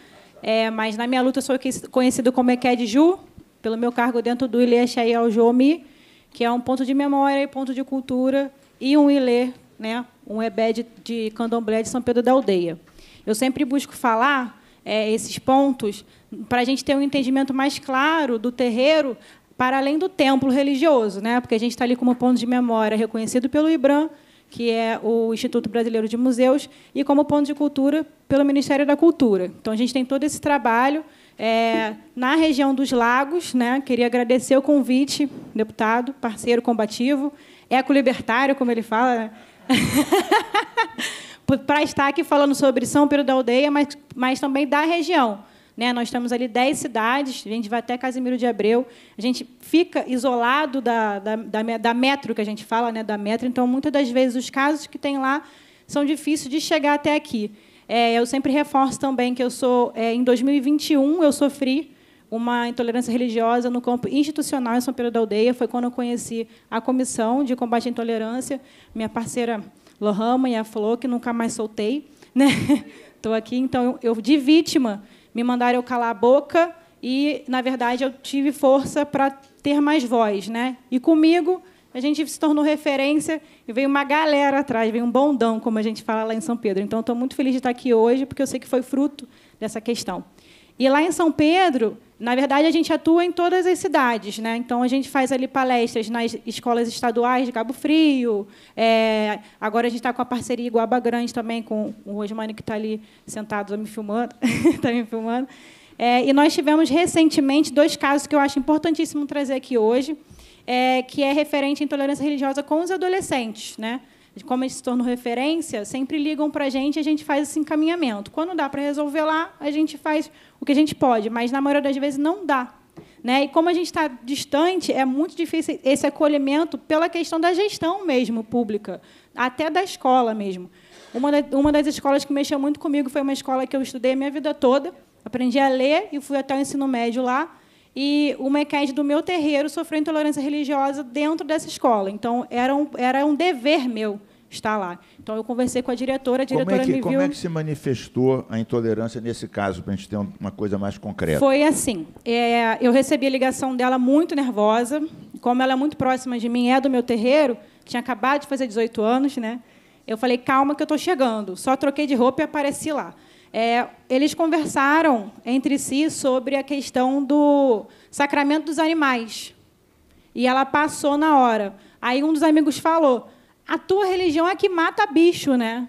é, mas na minha luta sou conhecido como de Ju, pelo meu cargo dentro do Ilê Xaí Aljomi, que é um ponto de memória e ponto de cultura, e um ilê, né, um ebed de, de candomblé de São Pedro da Aldeia. Eu sempre busco falar é, esses pontos para a gente ter um entendimento mais claro do terreiro para além do templo religioso, né? porque a gente está ali como ponto de memória reconhecido pelo IBRAM, que é o Instituto Brasileiro de Museus, e como ponto de cultura pelo Ministério da Cultura. Então, a gente tem todo esse trabalho é, na região dos lagos. Né? Queria agradecer o convite, deputado, parceiro combativo, eco-libertário, como ele fala, né? para estar aqui falando sobre São Pedro da Aldeia, mas, mas também da região. Né? Nós temos ali 10 cidades, a gente vai até Casimiro de Abreu, a gente fica isolado da, da, da, da metro, que a gente fala, né? da metro, então, muitas das vezes, os casos que tem lá são difíceis de chegar até aqui. É, eu sempre reforço também que eu sou, é, em 2021, eu sofri uma intolerância religiosa no campo institucional em São Pedro da Aldeia. Foi quando eu conheci a Comissão de Combate à Intolerância. Minha parceira Lohama e a Flo que nunca mais soltei. Né? Estou aqui, então, eu, de vítima, me mandaram eu calar a boca e, na verdade, eu tive força para ter mais voz. Né? E comigo a gente se tornou referência e veio uma galera atrás, veio um bondão, como a gente fala lá em São Pedro. Então, estou muito feliz de estar aqui hoje, porque eu sei que foi fruto dessa questão. E lá em São Pedro, na verdade, a gente atua em todas as cidades, né? Então a gente faz ali palestras nas escolas estaduais de Cabo Frio. É... agora a gente está com a parceria Iguaba Grande também, com o Rosmani que está ali sentado tá me filmando, está me filmando. É... e nós tivemos recentemente dois casos que eu acho importantíssimo trazer aqui hoje é, que é referente à intolerância religiosa com os adolescentes. Né? Como eles se tornam referência, sempre ligam para a gente e a gente faz esse encaminhamento. Quando dá para resolver lá, a gente faz o que a gente pode, mas na maioria das vezes não dá. Né? E como a gente está distante, é muito difícil esse acolhimento pela questão da gestão mesmo pública, até da escola mesmo. Uma, da, uma das escolas que mexeu muito comigo foi uma escola que eu estudei a minha vida toda, aprendi a ler e fui até o ensino médio lá e uma ECAD do meu terreiro sofreu intolerância religiosa dentro dessa escola. Então, era um, era um dever meu estar lá. Então, eu conversei com a diretora, a diretora como é que, me viu... Como é que se manifestou a intolerância nesse caso, para a gente ter uma coisa mais concreta? Foi assim. É, eu recebi a ligação dela muito nervosa. Como ela é muito próxima de mim, é do meu terreiro, tinha acabado de fazer 18 anos, né? Eu falei, calma que eu estou chegando. Só troquei de roupa e apareci lá é, eles conversaram entre si sobre a questão do sacramento dos animais. E ela passou na hora. Aí um dos amigos falou: A tua religião é que mata bicho, né?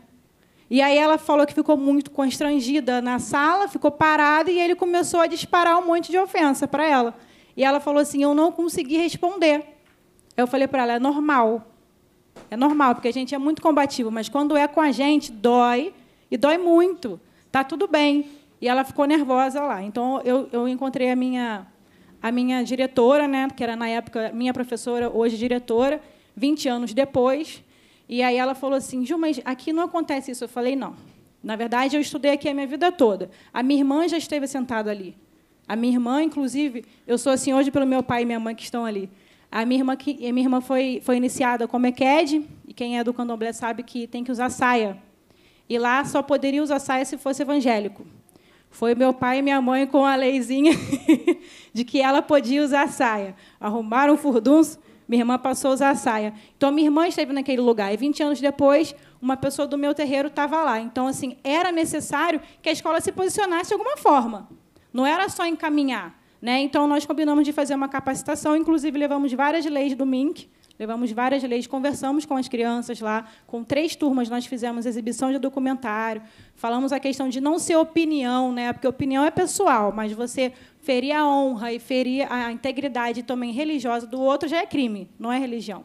E aí ela falou que ficou muito constrangida na sala, ficou parada e ele começou a disparar um monte de ofensa para ela. E ela falou assim: Eu não consegui responder. Eu falei para ela: É normal. É normal, porque a gente é muito combativo, mas quando é com a gente, dói e dói muito tá tudo bem. E ela ficou nervosa lá. Então, eu, eu encontrei a minha, a minha diretora, né, que era, na época, minha professora, hoje diretora, 20 anos depois. E aí ela falou assim, Ju, mas aqui não acontece isso. Eu falei, não. Na verdade, eu estudei aqui a minha vida toda. A minha irmã já esteve sentada ali. A minha irmã, inclusive, eu sou assim hoje pelo meu pai e minha mãe que estão ali. A minha irmã, que, minha irmã foi, foi iniciada como é ECAD, é e quem é do candomblé sabe que tem que usar saia e lá só poderia usar saia se fosse evangélico. Foi meu pai e minha mãe com a leizinha de que ela podia usar saia. Arrumaram furduns, furdunço, minha irmã passou a usar saia. Então, minha irmã esteve naquele lugar. E 20 anos depois, uma pessoa do meu terreiro estava lá. Então, assim, era necessário que a escola se posicionasse de alguma forma. Não era só encaminhar. Né? Então, nós combinamos de fazer uma capacitação, inclusive levamos várias leis do MINC, levamos várias leis, conversamos com as crianças lá, com três turmas nós fizemos exibição de documentário, falamos a questão de não ser opinião, né? porque opinião é pessoal, mas você ferir a honra e ferir a integridade também religiosa do outro já é crime, não é religião.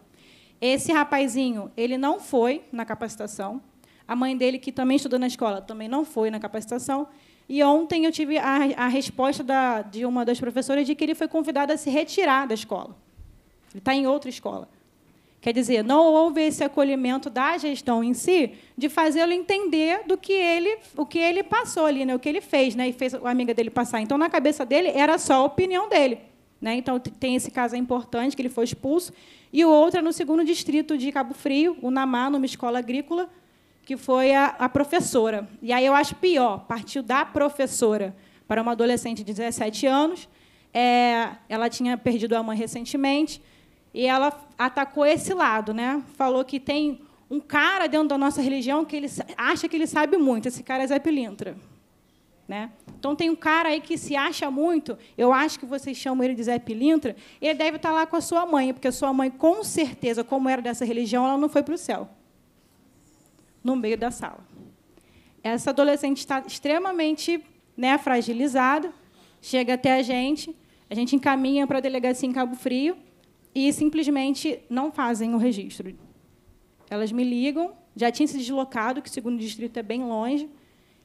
Esse rapazinho, ele não foi na capacitação. A mãe dele, que também estudou na escola, também não foi na capacitação. E ontem eu tive a, a resposta da, de uma das professoras de que ele foi convidado a se retirar da escola. Ele está em outra escola. Quer dizer, não houve esse acolhimento da gestão em si, de fazê-lo entender do que ele, o que ele passou ali, né? o que ele fez, né? e fez a amiga dele passar. Então, na cabeça dele, era só a opinião dele. Né? Então, tem esse caso importante, que ele foi expulso. E o outro é no segundo distrito de Cabo Frio, o Namá, numa escola agrícola, que foi a, a professora. E aí eu acho pior, partiu da professora para uma adolescente de 17 anos. É, ela tinha perdido a mãe recentemente e ela atacou esse lado, né? Falou que tem um cara dentro da nossa religião que ele acha que ele sabe muito. Esse cara é Zé Pilintra, né? Então tem um cara aí que se acha muito. Eu acho que vocês chamam ele de Zé Pilintra. Ele deve estar lá com a sua mãe, porque a sua mãe com certeza, como era dessa religião, ela não foi para o céu. No meio da sala. Essa adolescente está extremamente né, fragilizada, chega até a gente, a gente encaminha para a delegacia em Cabo Frio e simplesmente não fazem o registro. Elas me ligam, já tinha se deslocado, que o segundo distrito é bem longe.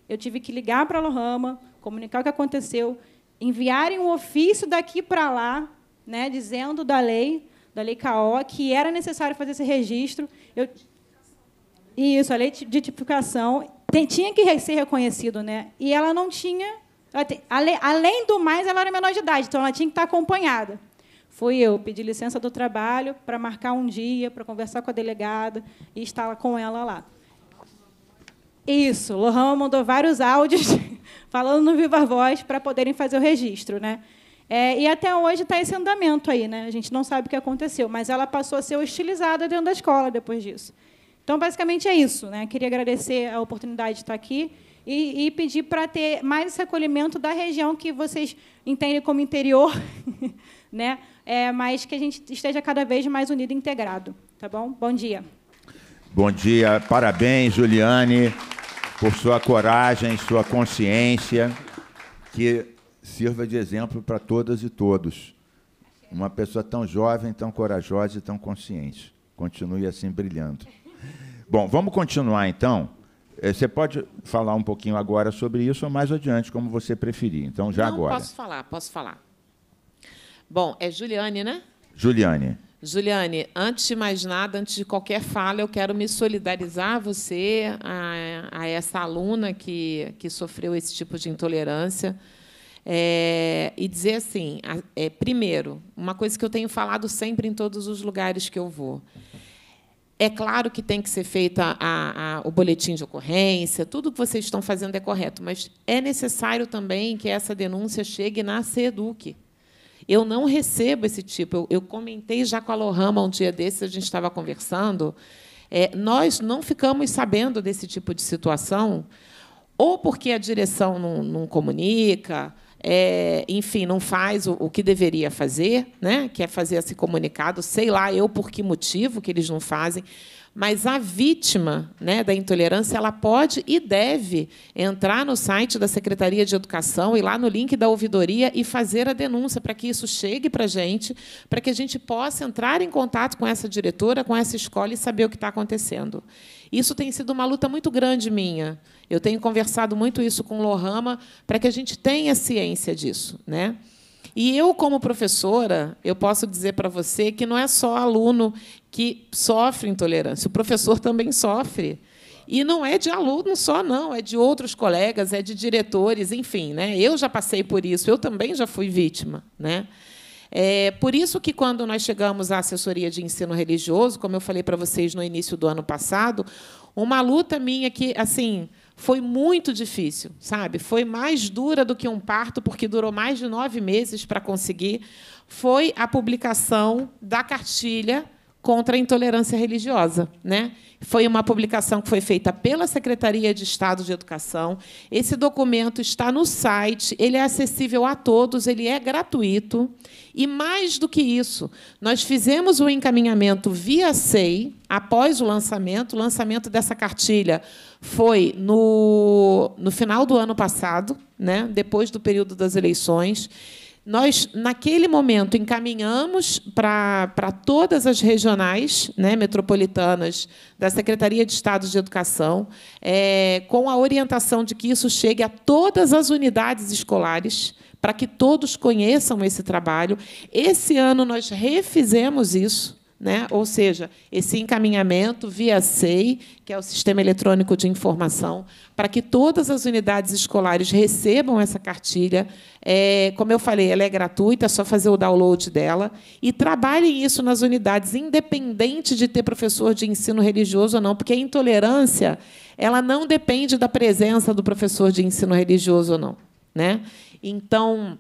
Eu tive que ligar para a Lohama, comunicar o que aconteceu, enviarem um ofício daqui para lá, né, dizendo da lei, da lei CAO, que era necessário fazer esse registro. Eu... Isso, a lei de tipificação tem, tinha que ser reconhecido, né? E ela não tinha. Ela tem, além, além do mais, ela era menor de idade, então ela tinha que estar acompanhada. Fui eu, pedi licença do trabalho para marcar um dia, para conversar com a delegada e estar com ela lá. Isso, Lohan mandou vários áudios falando no Viva Voz para poderem fazer o registro, né? É, e até hoje está esse andamento aí, né? A gente não sabe o que aconteceu, mas ela passou a ser hostilizada dentro da escola depois disso. Então, basicamente é isso, né? Queria agradecer a oportunidade de estar aqui e, e pedir para ter mais esse acolhimento da região que vocês entendem como interior, né? é, mas que a gente esteja cada vez mais unido e integrado. Tá bom? Bom dia. Bom dia, parabéns, Juliane, por sua coragem, sua consciência, que sirva de exemplo para todas e todos. Uma pessoa tão jovem, tão corajosa e tão consciente. Continue assim brilhando. Bom, vamos continuar então. É, você pode falar um pouquinho agora sobre isso ou mais adiante, como você preferir. Então, já Não, agora. Posso falar, posso falar. Bom, é Juliane, né? Juliane. Juliane, antes de mais nada, antes de qualquer fala, eu quero me solidarizar a você, a, a essa aluna que, que sofreu esse tipo de intolerância. É, e dizer assim: é, primeiro, uma coisa que eu tenho falado sempre em todos os lugares que eu vou. É claro que tem que ser feito a, a, o boletim de ocorrência, tudo que vocês estão fazendo é correto, mas é necessário também que essa denúncia chegue na SEDUC. Eu não recebo esse tipo. Eu, eu comentei já com a Lohama um dia desses, a gente estava conversando. É, nós não ficamos sabendo desse tipo de situação, ou porque a direção não, não comunica, é, enfim, não faz o, o, que deveria fazer, né? que é fazer esse comunicado, sei lá eu por que motivo que eles não fazem, mas a vítima né, da intolerância ela pode e deve entrar no site da Secretaria de Educação e lá no link da ouvidoria e fazer a denúncia para que isso chegue para a gente, para que a gente possa entrar em contato com essa diretora, com essa escola e saber o que está acontecendo. Isso tem sido uma luta muito grande minha. Eu tenho conversado muito isso com o Lohama para que a gente tenha ciência disso. Né? E eu, como professora, eu posso dizer para você que não é só aluno que sofre intolerância, o professor também sofre. E não é de aluno só, não, é de outros colegas, é de diretores, enfim. Né? Eu já passei por isso, eu também já fui vítima. Né? É por isso que, quando nós chegamos à assessoria de ensino religioso, como eu falei para vocês no início do ano passado, uma luta minha que, assim, foi muito difícil, sabe? Foi mais dura do que um parto, porque durou mais de nove meses para conseguir. Foi a publicação da cartilha contra a intolerância religiosa, né? Foi uma publicação que foi feita pela Secretaria de Estado de Educação. Esse documento está no site, ele é acessível a todos, ele é gratuito. E mais do que isso, nós fizemos o um encaminhamento via SEI após o lançamento. O lançamento dessa cartilha foi no, no final do ano passado, né? depois do período das eleições. Nós, naquele momento, encaminhamos para todas as regionais né, metropolitanas da Secretaria de Estado de Educação, é, com a orientação de que isso chegue a todas as unidades escolares, para que todos conheçam esse trabalho. Esse ano, nós refizemos isso. Né? Ou seja, esse encaminhamento via SEI, que é o Sistema Eletrônico de Informação, para que todas as unidades escolares recebam essa cartilha. É, como eu falei, ela é gratuita, é só fazer o download dela. E trabalhem isso nas unidades, independente de ter professor de ensino religioso ou não, porque a intolerância ela não depende da presença do professor de ensino religioso ou não. Né? Então,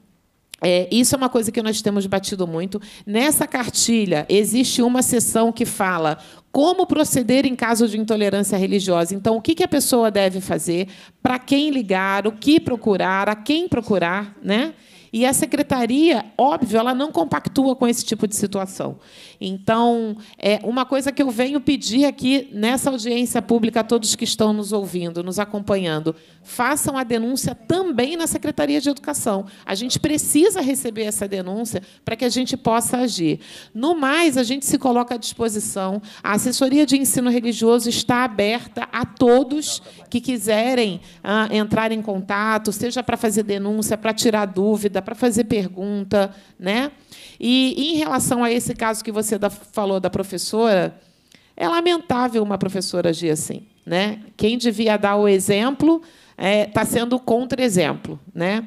é, isso é uma coisa que nós temos batido muito. Nessa cartilha, existe uma seção que fala como proceder em caso de intolerância religiosa. Então, o que a pessoa deve fazer, para quem ligar, o que procurar, a quem procurar, né? E a secretaria, óbvio, ela não compactua com esse tipo de situação. Então, é uma coisa que eu venho pedir aqui nessa audiência pública a todos que estão nos ouvindo, nos acompanhando, façam a denúncia também na Secretaria de Educação. A gente precisa receber essa denúncia para que a gente possa agir. No mais, a gente se coloca à disposição. A assessoria de ensino religioso está aberta a todos que quiserem ah, entrar em contato, seja para fazer denúncia, para tirar dúvida, para fazer pergunta, né? E, em relação a esse caso que você da, falou da professora, é lamentável uma professora agir assim. Né? Quem devia dar o exemplo está é, tá sendo o contra-exemplo. Né?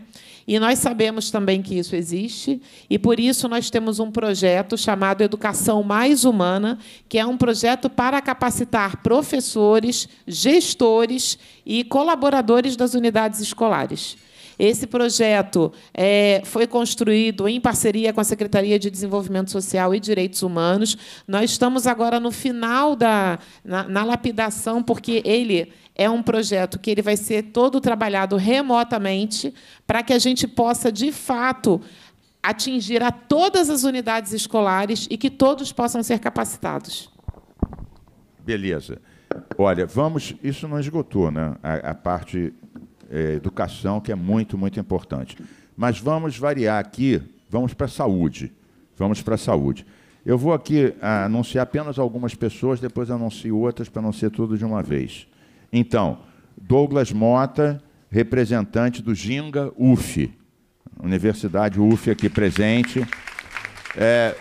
E nós sabemos também que isso existe, e por isso nós temos um projeto chamado Educação Mais Humana, que é um projeto para capacitar professores, gestores e colaboradores das unidades escolares. Esse projeto é, foi construído em parceria com a Secretaria de Desenvolvimento Social e Direitos Humanos. Nós estamos agora no final da na, na lapidação, porque ele é um projeto que ele vai ser todo trabalhado remotamente para que a gente possa, de fato, atingir a todas as unidades escolares e que todos possam ser capacitados. Beleza. Olha, vamos. Isso não esgotou, né? A, a parte é, educação, que é muito, muito importante. Mas vamos variar aqui, vamos para a saúde. Vamos para a saúde. Eu vou aqui ah, anunciar apenas algumas pessoas, depois anuncio outras para não ser tudo de uma vez. Então, Douglas Mota, representante do Ginga UF, Universidade UF aqui presente. É,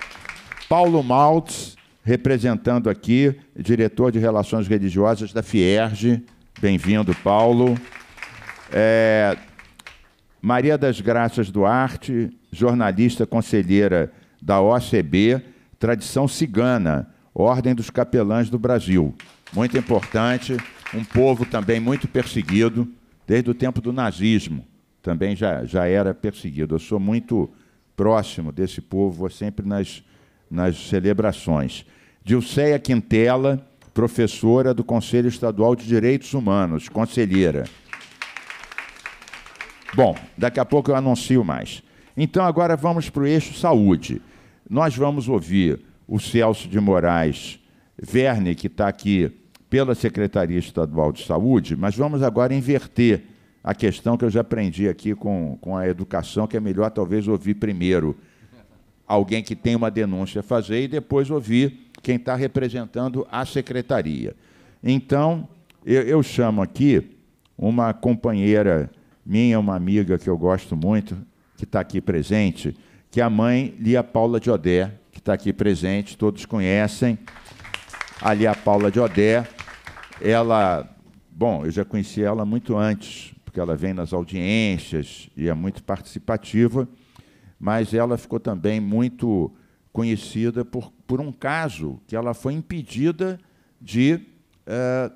Paulo Maltz, representando aqui, diretor de Relações Religiosas da Fierge. Bem-vindo, Paulo. É, Maria das Graças Duarte, jornalista conselheira da OCB, tradição cigana, Ordem dos Capelães do Brasil. Muito importante, um povo também muito perseguido, desde o tempo do nazismo, também já, já era perseguido. Eu sou muito próximo desse povo, sempre nas, nas celebrações. Dilceia Quintela, professora do Conselho Estadual de Direitos Humanos, conselheira. Bom, daqui a pouco eu anuncio mais. Então agora vamos para o eixo saúde. Nós vamos ouvir o Celso de Moraes Verne, que está aqui pela Secretaria Estadual de Saúde, mas vamos agora inverter a questão que eu já aprendi aqui com, com a educação, que é melhor talvez ouvir primeiro alguém que tem uma denúncia a fazer e depois ouvir quem está representando a secretaria. Então, eu, eu chamo aqui uma companheira minha, é uma amiga que eu gosto muito, que está aqui presente, que é a mãe Lia Paula de Odé, que está aqui presente, todos conhecem. A Lia Paula de Odé, ela, bom, eu já conheci ela muito antes, porque ela vem nas audiências e é muito participativa, mas ela ficou também muito conhecida por, por um caso que ela foi impedida de uh,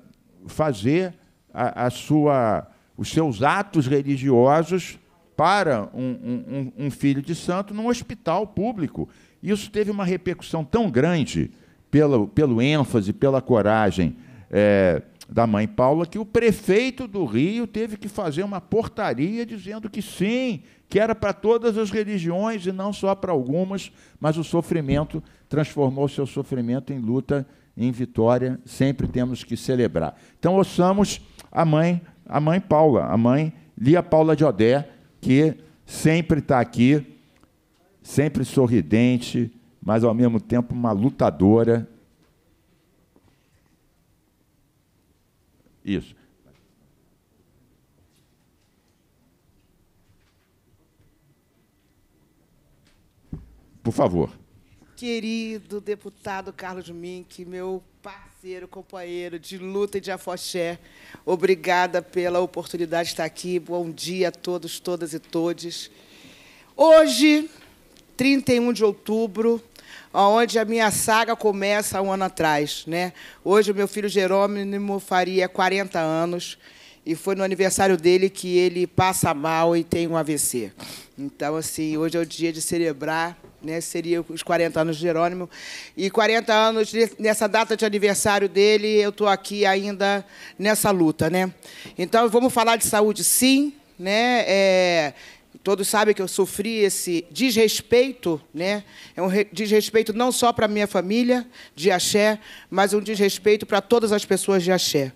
fazer a, a sua os seus atos religiosos para um, um, um, filho de santo num hospital público. Isso teve uma repercussão tão grande pelo, pelo ênfase, pela coragem é, da mãe Paula, que o prefeito do Rio teve que fazer uma portaria dizendo que sim, que era para todas as religiões e não só para algumas, mas o sofrimento transformou seu sofrimento em luta, em vitória, sempre temos que celebrar. Então, ouçamos a mãe a mãe Paula, a mãe Lia Paula de Odé, que sempre está aqui, sempre sorridente, mas ao mesmo tempo uma lutadora. Isso. Por favor. Querido deputado Carlos Mink, meu pai parceiro, companheiro de luta e de afoxé. Obrigada pela oportunidade de estar aqui. Bom dia a todos, todas e todes. Hoje, 31 de outubro, onde a minha saga começa um ano atrás. Né? Hoje, o meu filho Jerônimo faria 40 anos e foi no aniversário dele que ele passa mal e tem um AVC. Então, assim, hoje é o dia de celebrar né? Seria os 40 anos de Jerônimo. E 40 anos, nessa data de aniversário dele, eu estou aqui ainda nessa luta, né? Então, vamos falar de saúde, sim, né? É, todos sabem que eu sofri esse desrespeito, né? É um desrespeito não só para minha família de axé, mas um desrespeito para todas as pessoas de axé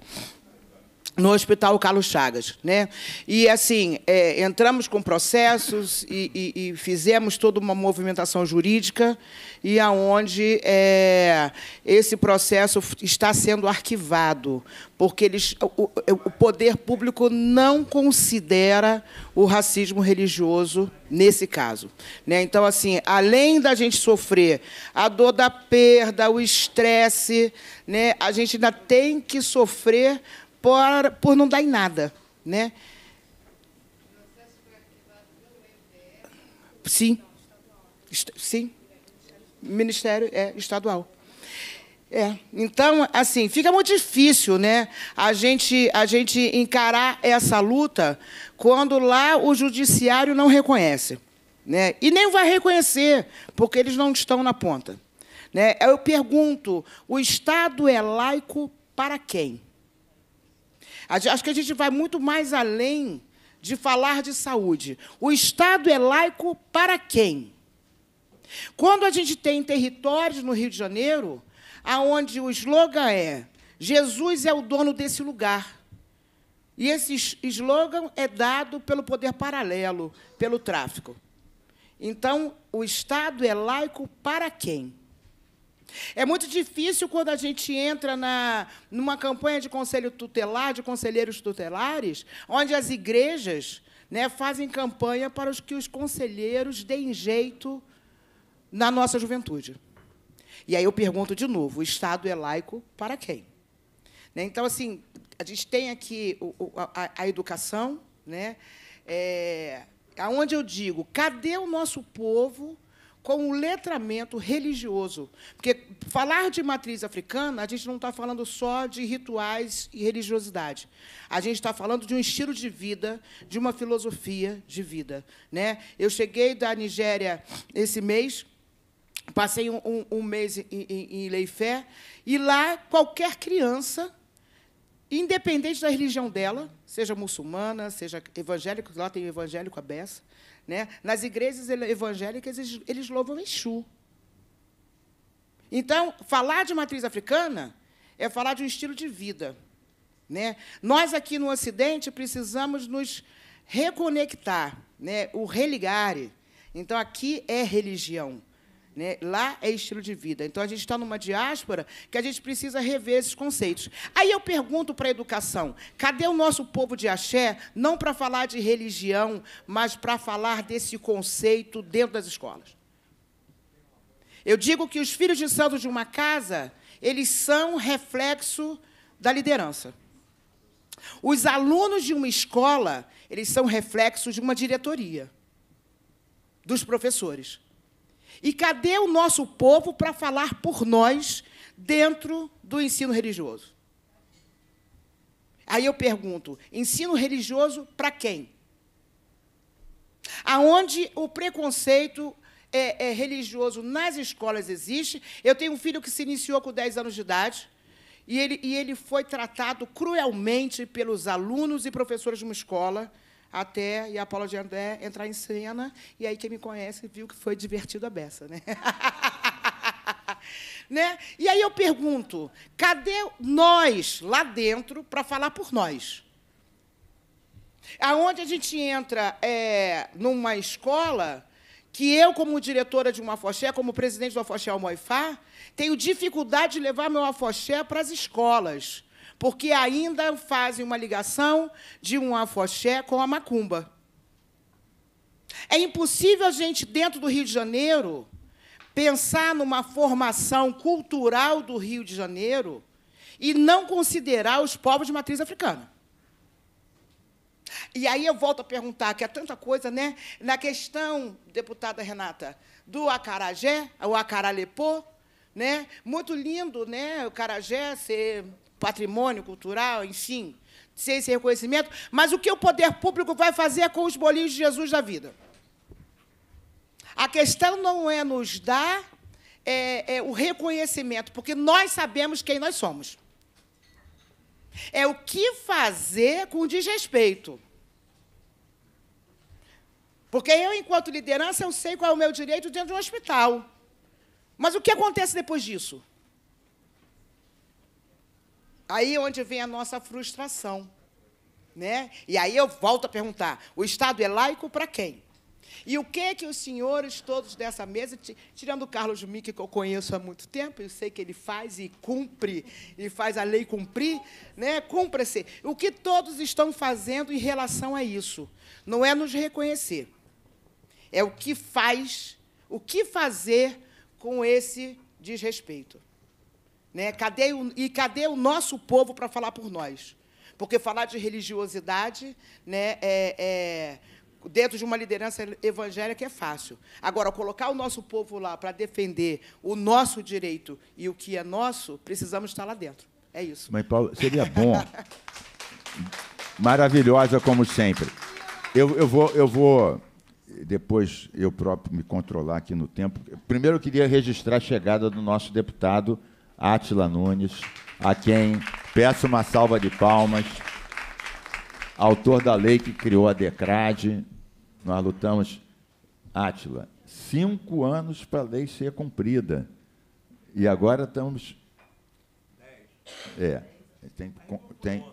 no Hospital Carlos Chagas, né? E assim é, entramos com processos e, e, e, fizemos toda uma movimentação jurídica e aonde é, esse processo está sendo arquivado, porque eles, o, o é, poder público não considera o racismo religioso nesse caso, né? Então assim, além da gente sofrer a dor da perda, o estresse, né? A gente ainda tem que sofrer por, por não dar em nada. Né? Sim. Sim. Ministério é estadual. É. Então, assim, fica muito difícil, né? A gente, a gente encarar essa luta quando lá o judiciário não reconhece, né? E nem vai reconhecer, porque eles não estão na ponta, né? Eu pergunto, o Estado é laico para quem? Acho que a gente vai muito mais além de falar de saúde. O Estado é laico para quem? Quando a gente tem territórios no Rio de Janeiro, aonde o slogan é Jesus é o dono desse lugar. E esse slogan é dado pelo poder paralelo, pelo tráfico. Então, o Estado é laico para quem? É muito difícil quando a gente entra na, numa campanha de conselho tutelar, de conselheiros tutelares, onde as igrejas né, fazem campanha para os que os conselheiros deem jeito na nossa juventude. E aí eu pergunto de novo: o Estado é laico para quem? Né, então, assim, a gente tem aqui a, a educação, né, é, onde eu digo, cadê o nosso povo com o letramento religioso. Porque falar de matriz africana, a gente não está falando só de rituais e religiosidade. A gente está falando de um estilo de vida, de uma filosofia de vida. Né? Eu cheguei da Nigéria esse mês, passei um, um, um mês em, em, em Leifé, e lá qualquer criança independente da religião dela, seja muçulmana, seja evangélico, lá tem evangélico a beça, né? Nas igrejas evangélicas, eles, eles louvam Exu. Então, falar de matriz africana é falar de um estilo de vida. Né? Nós, aqui no Ocidente, precisamos nos reconectar, né? o religare. Então, aqui é religião. Né? Lá é estilo de vida. Então a gente está numa diáspora que a gente precisa rever esses conceitos. Aí eu pergunto para a educação: cadê o nosso povo de axé? Não para falar de religião, mas para falar desse conceito dentro das escolas. Eu digo que os filhos de santos de uma casa, eles são reflexo da liderança. Os alunos de uma escola, eles são reflexos de uma diretoria, dos professores. E cadê o nosso povo para falar por nós dentro do ensino religioso? Aí eu pergunto: ensino religioso para quem? Aonde o preconceito é, é, religioso nas escolas existe. Eu tenho um filho que se iniciou com 10 anos de idade e ele, e ele foi tratado cruelmente pelos alunos e professores de uma escola até e a Paula de André entrar em cena. E aí quem me conhece viu que foi divertido a beça, né? né? E aí eu pergunto, cadê nós lá dentro para falar por nós? Aonde a gente entra é, numa escola que eu, como diretora de uma afoxé, como presidente do afoxé Almoifá, tenho dificuldade de levar meu afoxé para as escolas porque ainda fazem uma ligação de um afoxé com a macumba. É impossível a gente, dentro do Rio de Janeiro, pensar numa formação cultural do Rio de Janeiro e não considerar os povos de matriz africana. E aí eu volto a perguntar, que é tanta coisa, né? Na questão, deputada Renata, do acarajé, o acaralepô, né? Muito lindo, né? O acarajé ser patrimônio cultural, enfim, sem esse reconhecimento, mas o que o poder público vai fazer com os bolinhos de Jesus da vida? A questão não é nos dar é, é, o reconhecimento, porque nós sabemos quem nós somos. É o que fazer com desrespeito. Porque eu, enquanto liderança, eu sei qual é o meu direito dentro de um hospital. Mas o que acontece depois disso? Aí é onde vem a nossa frustração. Né? E aí eu volto a perguntar: o Estado é laico para quem? E o que é que os senhores todos dessa mesa, tirando o Carlos Mick, que eu conheço há muito tempo, eu sei que ele faz e cumpre, e faz a lei cumprir, né? cumpra-se. O que todos estão fazendo em relação a isso? Não é nos reconhecer, é o que faz, o que fazer com esse desrespeito. Né? Cadê o, e cadê o nosso povo para falar por nós? Porque falar de religiosidade né, é, é, dentro de uma liderança evangélica é fácil. Agora, colocar o nosso povo lá para defender o nosso direito e o que é nosso, precisamos estar tá lá dentro. É isso. Mãe Paula, seria bom. Maravilhosa, como sempre. Eu, eu, vou, eu vou, depois eu próprio me controlar aqui no tempo. Primeiro, eu queria registrar a chegada do nosso deputado Atila Nunes, a quem peço uma salva de palmas, autor da lei que criou a DECRAD. Nós lutamos, Atila, cinco anos para a lei ser cumprida. E agora estamos. É, tem, tem,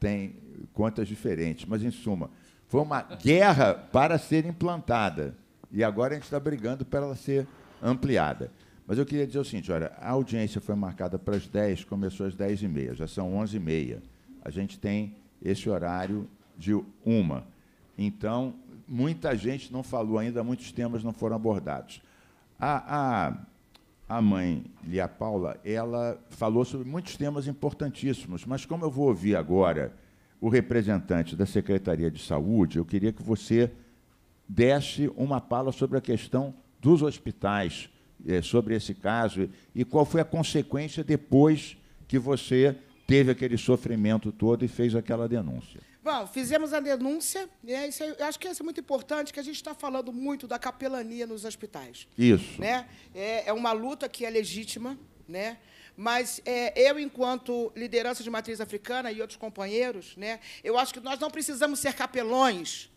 tem contas diferentes, mas em suma, foi uma guerra para ser implantada. E agora a gente está brigando para ela ser ampliada. Mas eu queria dizer o seguinte, olha, a audiência foi marcada para as 10, começou às 10 e meia, já são 11 e meia. A gente tem esse horário de uma. Então, muita gente não falou ainda, muitos temas não foram abordados. A, a, a mãe Lia Paula, ela falou sobre muitos temas importantíssimos, mas como eu vou ouvir agora o representante da Secretaria de Saúde, eu queria que você desse uma pala sobre a questão dos hospitais, é, sobre esse caso e qual foi a consequência depois que você teve aquele sofrimento todo e fez aquela denúncia. Bom, fizemos a denúncia, né? Isso é, acho que isso é muito importante, que a gente está falando muito da capelania nos hospitais. Isso. Né? É, é uma luta que é legítima, né? mas é, eu, enquanto liderança de matriz africana e outros companheiros, né, eu acho que nós não precisamos ser capelões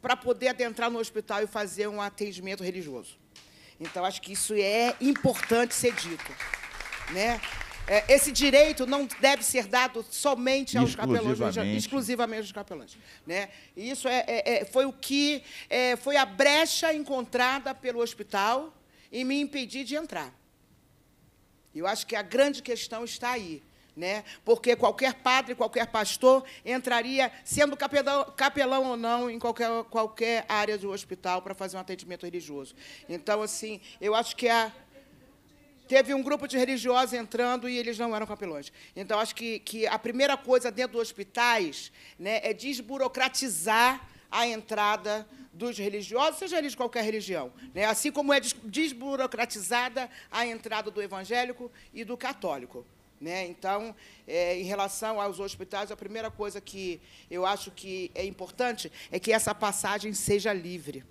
para poder adentrar no hospital e fazer um atendimento religioso. Então, acho que isso é importante ser dito. Né? É, esse direito não deve ser dado somente aos capelões, exclusivamente aos capelões. Né? Isso é, é, é, foi o que é, foi a brecha encontrada pelo hospital e me impedir de entrar. Eu acho que a grande questão está aí. Né? Porque qualquer padre, qualquer pastor entraria, sendo capelão, capelão ou não, em qualquer, qualquer área do hospital para fazer um atendimento religioso. Então, assim, eu acho que a é, teve um grupo de religiosos entrando e eles não eram capelões. Então, acho que, que a primeira coisa dentro dos hospitais né, é desburocratizar a entrada dos religiosos, seja eles de qualquer religião. Né? Assim como é desburocratizada a entrada do evangélico e do católico. Né? Então, é, em relação aos hospitais, a primeira coisa que eu acho que é importante é que essa passagem seja livre,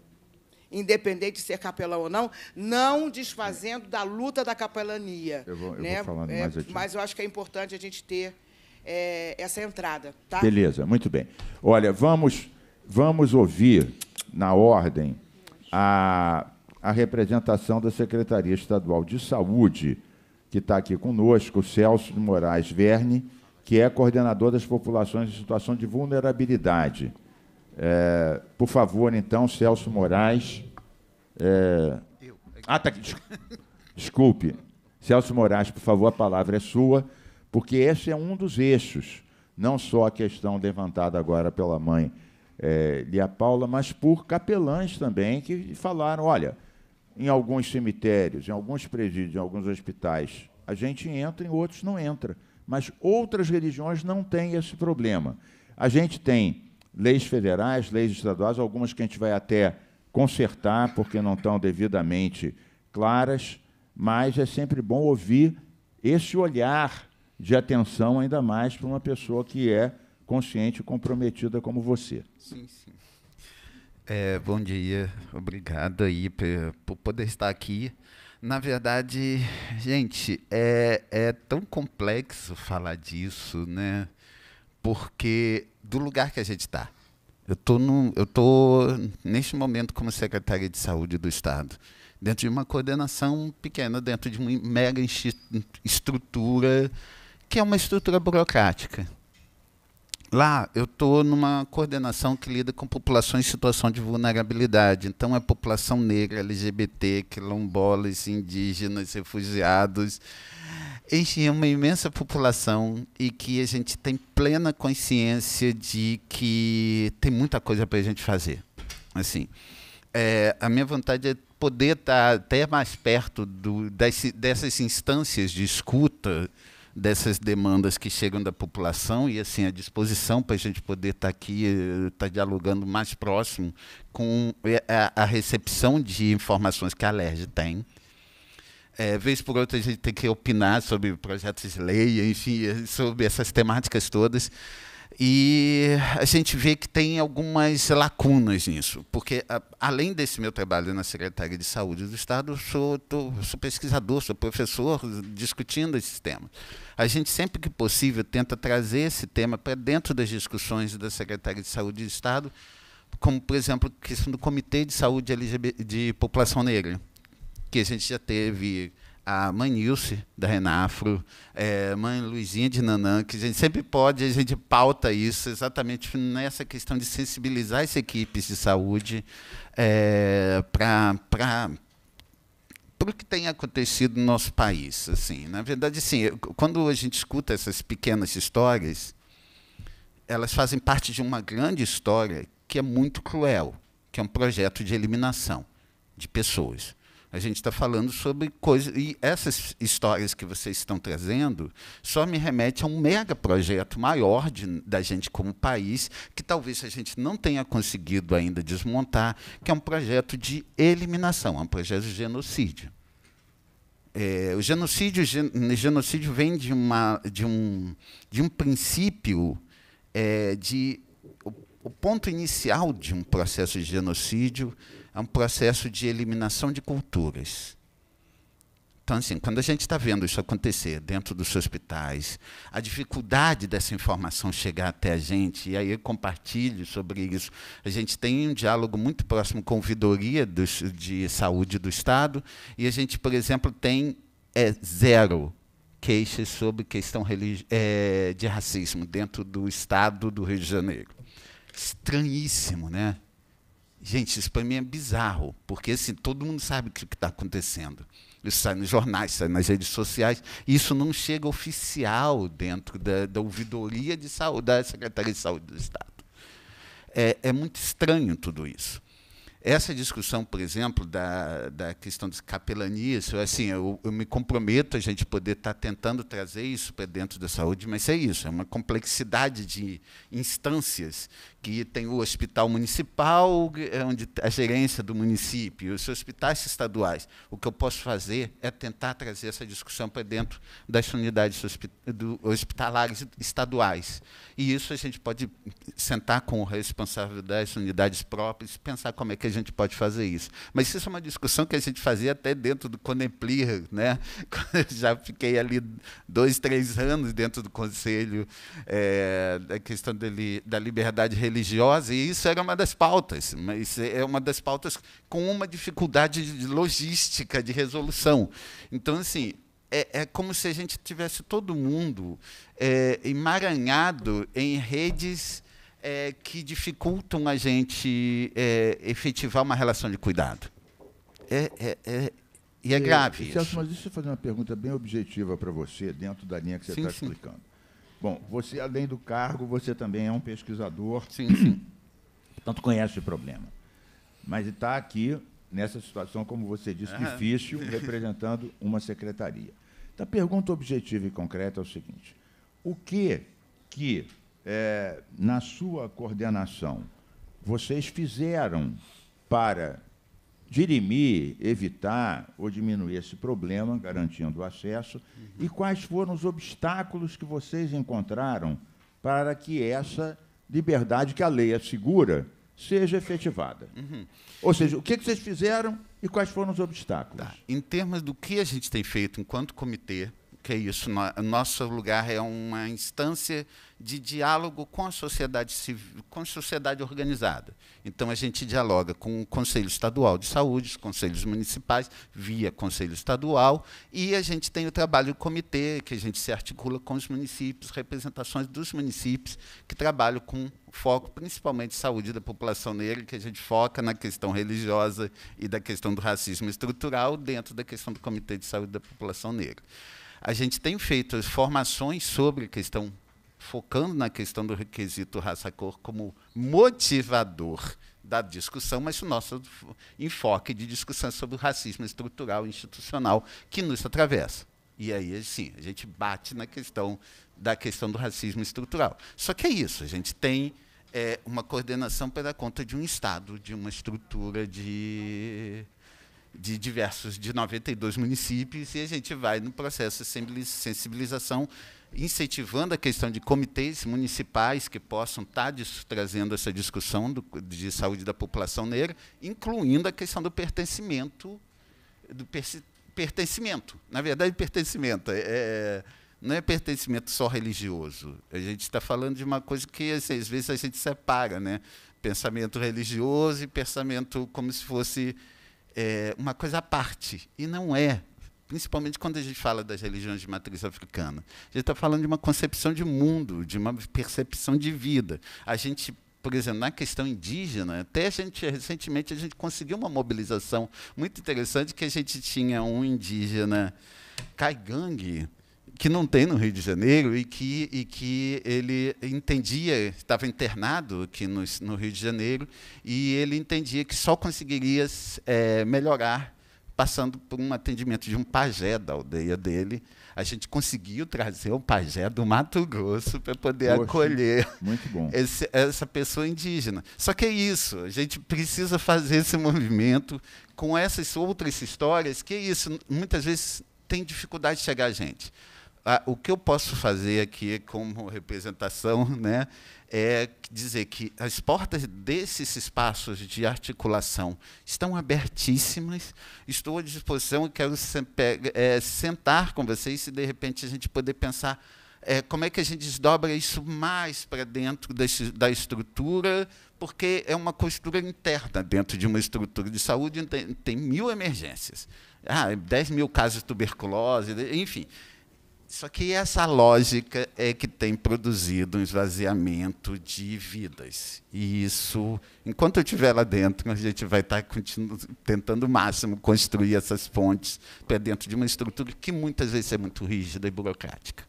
independente de ser capelão ou não, não desfazendo da luta da capelania. Eu vou, eu vou né? falando é, mais é, Mas eu acho que é importante a gente ter é, essa entrada. Tá? Beleza, muito bem. Olha, vamos, vamos ouvir, na ordem, a, a representação da Secretaria Estadual de Saúde que está aqui conosco, o Celso de Moraes Verne, que é coordenador das populações em situação de vulnerabilidade. É, por favor, então, Celso Moraes. É... Ah, tá aqui. Desculpe. Celso Moraes, por favor, a palavra é sua, porque esse é um dos eixos, não só a questão levantada agora pela mãe é, Lia Paula, mas por capelães também que falaram: olha, em alguns cemitérios, em alguns presídios, em alguns hospitais, a gente entra, em outros não entra. Mas outras religiões não têm esse problema. A gente tem leis federais, leis estaduais, algumas que a gente vai até consertar porque não estão devidamente claras, mas é sempre bom ouvir esse olhar de atenção ainda mais para uma pessoa que é consciente e comprometida como você. Sim, sim. É, bom dia, obrigado aí por, poder estar aqui. Na verdade, gente, é, é tão complexo falar disso, né? Porque do lugar que a gente está. Eu estou neste momento como secretária de saúde do estado, dentro de uma coordenação pequena, dentro de uma mega estrutura que é uma estrutura burocrática. Lá eu estou numa coordenação que lida com populações em situação de vulnerabilidade. Então é população negra, LGBT, quilombolas, indígenas, refugiados. Enfim, é uma imensa população e que a gente tem plena consciência de que tem muita coisa para a gente fazer. Assim, é, a minha vontade é poder estar tá até mais perto do, desse, dessas instâncias de escuta dessas demandas que chegam da população e assim a disposição para a gente poder estar tá aqui, estar eh, tá dialogando mais próximo com eh, a, a, recepção de informações que a LERJ tem. É, vez por outra a gente tem que opinar sobre projetos de lei, enfim, eh, sobre essas temáticas todas. E a gente vê que tem algumas lacunas nisso, porque a, além desse meu trabalho na Secretaria de Saúde do Estado, eu sou, tô, sou pesquisador, sou professor discutindo esses temas. A gente sempre que possível tenta trazer esse tema para dentro das discussões da Secretaria de Saúde do Estado, como, por exemplo, a questão do Comitê de Saúde LGBT, de População Negra, que a gente já teve a mãe Nilce, da Renafro, é, mãe Luizinha de Nanã, que a gente sempre pode, a gente pauta isso exatamente nessa questão de sensibilizar as equipes de saúde é, para o que tem acontecido no nosso país. Assim. Na verdade, assim, quando a gente escuta essas pequenas histórias, elas fazem parte de uma grande história que é muito cruel, que é um projeto de eliminação de pessoas a gente está falando sobre coisas. E essas histórias que vocês estão trazendo só me remete a um mega projeto maior de, da gente como país, que talvez a gente não tenha conseguido ainda desmontar, que é um projeto de eliminação, é um projeto de genocídio. É, o genocídio, gen, genocídio vem de, uma, de, um, de um princípio é, de. O, o ponto inicial de um processo de genocídio é um processo de eliminação de culturas. Então, assim, quando a gente está vendo isso acontecer dentro dos hospitais, a dificuldade dessa informação chegar até a gente, e aí eu compartilho sobre isso, a gente tem um diálogo muito próximo com a Vidoria dos, de Saúde do Estado, e a gente, por exemplo, tem é, zero queixas sobre questão é, de racismo dentro do Estado do Rio de Janeiro. Estranhíssimo, né? Gente, isso para mim é bizarro, porque assim, todo mundo sabe o que está acontecendo. Isso sai nos jornais, sai nas redes sociais. Isso não chega oficial dentro da, da ouvidoria de saúde, da Secretaria de Saúde do Estado. É, é muito estranho tudo isso. Essa discussão, por exemplo, da, da questão das capelanias, assim, eu, eu me comprometo a gente poder estar tá tentando trazer isso para dentro da saúde, mas é isso, é uma complexidade de instâncias que tem o hospital municipal, é onde a gerência do município, os hospitais estaduais. O que eu posso fazer é tentar trazer essa discussão para dentro das unidades hospitalares estaduais. E isso a gente pode sentar com o responsável das unidades próprias, pensar como é que a gente pode fazer isso. Mas isso é uma discussão que a gente fazia até dentro do Coneplir, né? Eu já fiquei ali dois, três anos dentro do conselho é, da questão dele, da liberdade religiosa religiosa, e isso era uma das pautas, mas é uma das pautas com uma dificuldade de logística de resolução. Então, assim, é, é como se a gente tivesse todo mundo é, emaranhado em redes é, que dificultam a gente é, efetivar uma relação de cuidado. é, é, é e é grave. Celso, mas deixa eu fazer uma pergunta bem objetiva para você, dentro da linha que você está explicando. Bom, você, além do cargo, você também é um pesquisador. Sim, sim. Portanto, conhece o problema. Mas está aqui, nessa situação, como você disse, ah. difícil, representando uma secretaria. Então, a pergunta objetiva e concreta é o seguinte: o que que, é, na sua coordenação, vocês fizeram para dirimir, evitar ou diminuir esse problema, garantindo o acesso, uhum. e quais foram os obstáculos que vocês encontraram para que essa liberdade que a lei assegura seja efetivada. Uhum. Ou seja, o que, vocês fizeram e quais foram os obstáculos? Tá. Em termos do que a gente tem feito enquanto comitê, que é isso, no, nosso lugar é uma instância de diálogo com a sociedade civil, com a sociedade organizada. Então a gente dialoga com o Conselho Estadual de Saúde, os conselhos municipais via Conselho Estadual e a gente tem o trabalho do comitê que a gente se articula com os municípios, representações dos municípios que trabalham com foco principalmente saúde da população negra, que a gente foca na questão religiosa e da questão do racismo estrutural dentro da questão do Comitê de Saúde da População Negra. A gente tem feito formações sobre a questão focando na questão do requisito raça-cor como motivador da discussão, mas o nosso enfoque de discussão é sobre o racismo estrutural e institucional que nos atravessa. E aí, sim, a gente bate na questão da questão do racismo estrutural. Só que é isso, a gente tem é, uma coordenação pela conta de um Estado, de uma estrutura de, de diversos, de 92 municípios, e a gente vai no processo de sensibilização incentivando a questão de comitês municipais que possam estar tá trazendo essa discussão do, de saúde da população negra, incluindo a questão do pertencimento, do pertencimento. Na verdade, pertencimento é, é, não é pertencimento só religioso. A gente está falando de uma coisa que às vezes a gente separa, né? Pensamento religioso e pensamento como se fosse é, uma coisa à parte. E não é principalmente quando a gente fala das religiões de matriz africana. A gente está falando de uma concepção de mundo, de uma percepção de vida. A gente por exemplo, na questão indígena, até a gente, recentemente, a gente conseguiu uma mobilização muito interessante, que a gente tinha um indígena caigangue, que não tem no Rio de Janeiro e que, e que ele entendia, estava internado aqui no, no Rio de Janeiro, e ele entendia que só conseguiria é, melhorar passando por um atendimento de um pajé da aldeia dele. A gente conseguiu trazer um pajé do Mato Grosso para poder Poxa, acolher esse, essa pessoa indígena. Só que é isso, a gente precisa fazer esse movimento com essas outras histórias, que é isso, muitas vezes tem dificuldade de chegar a gente o que eu posso fazer aqui como representação né, é dizer que as portas desses espaços de articulação estão abertíssimas. Estou à disposição e quero é, sentar com vocês se de repente a gente poder pensar é, como é que a gente desdobra isso mais para dentro desse, da estrutura, porque é uma costura interna dentro de uma estrutura de saúde, tem, tem mil emergências. Ah, 10 mil casos de tuberculose, enfim. Só que essa lógica é que tem produzido um esvaziamento de vidas. E isso, enquanto eu estiver lá dentro, a gente vai estar tá tentando o máximo construir essas pontes para dentro de uma estrutura que muitas vezes é muito rígida e burocrática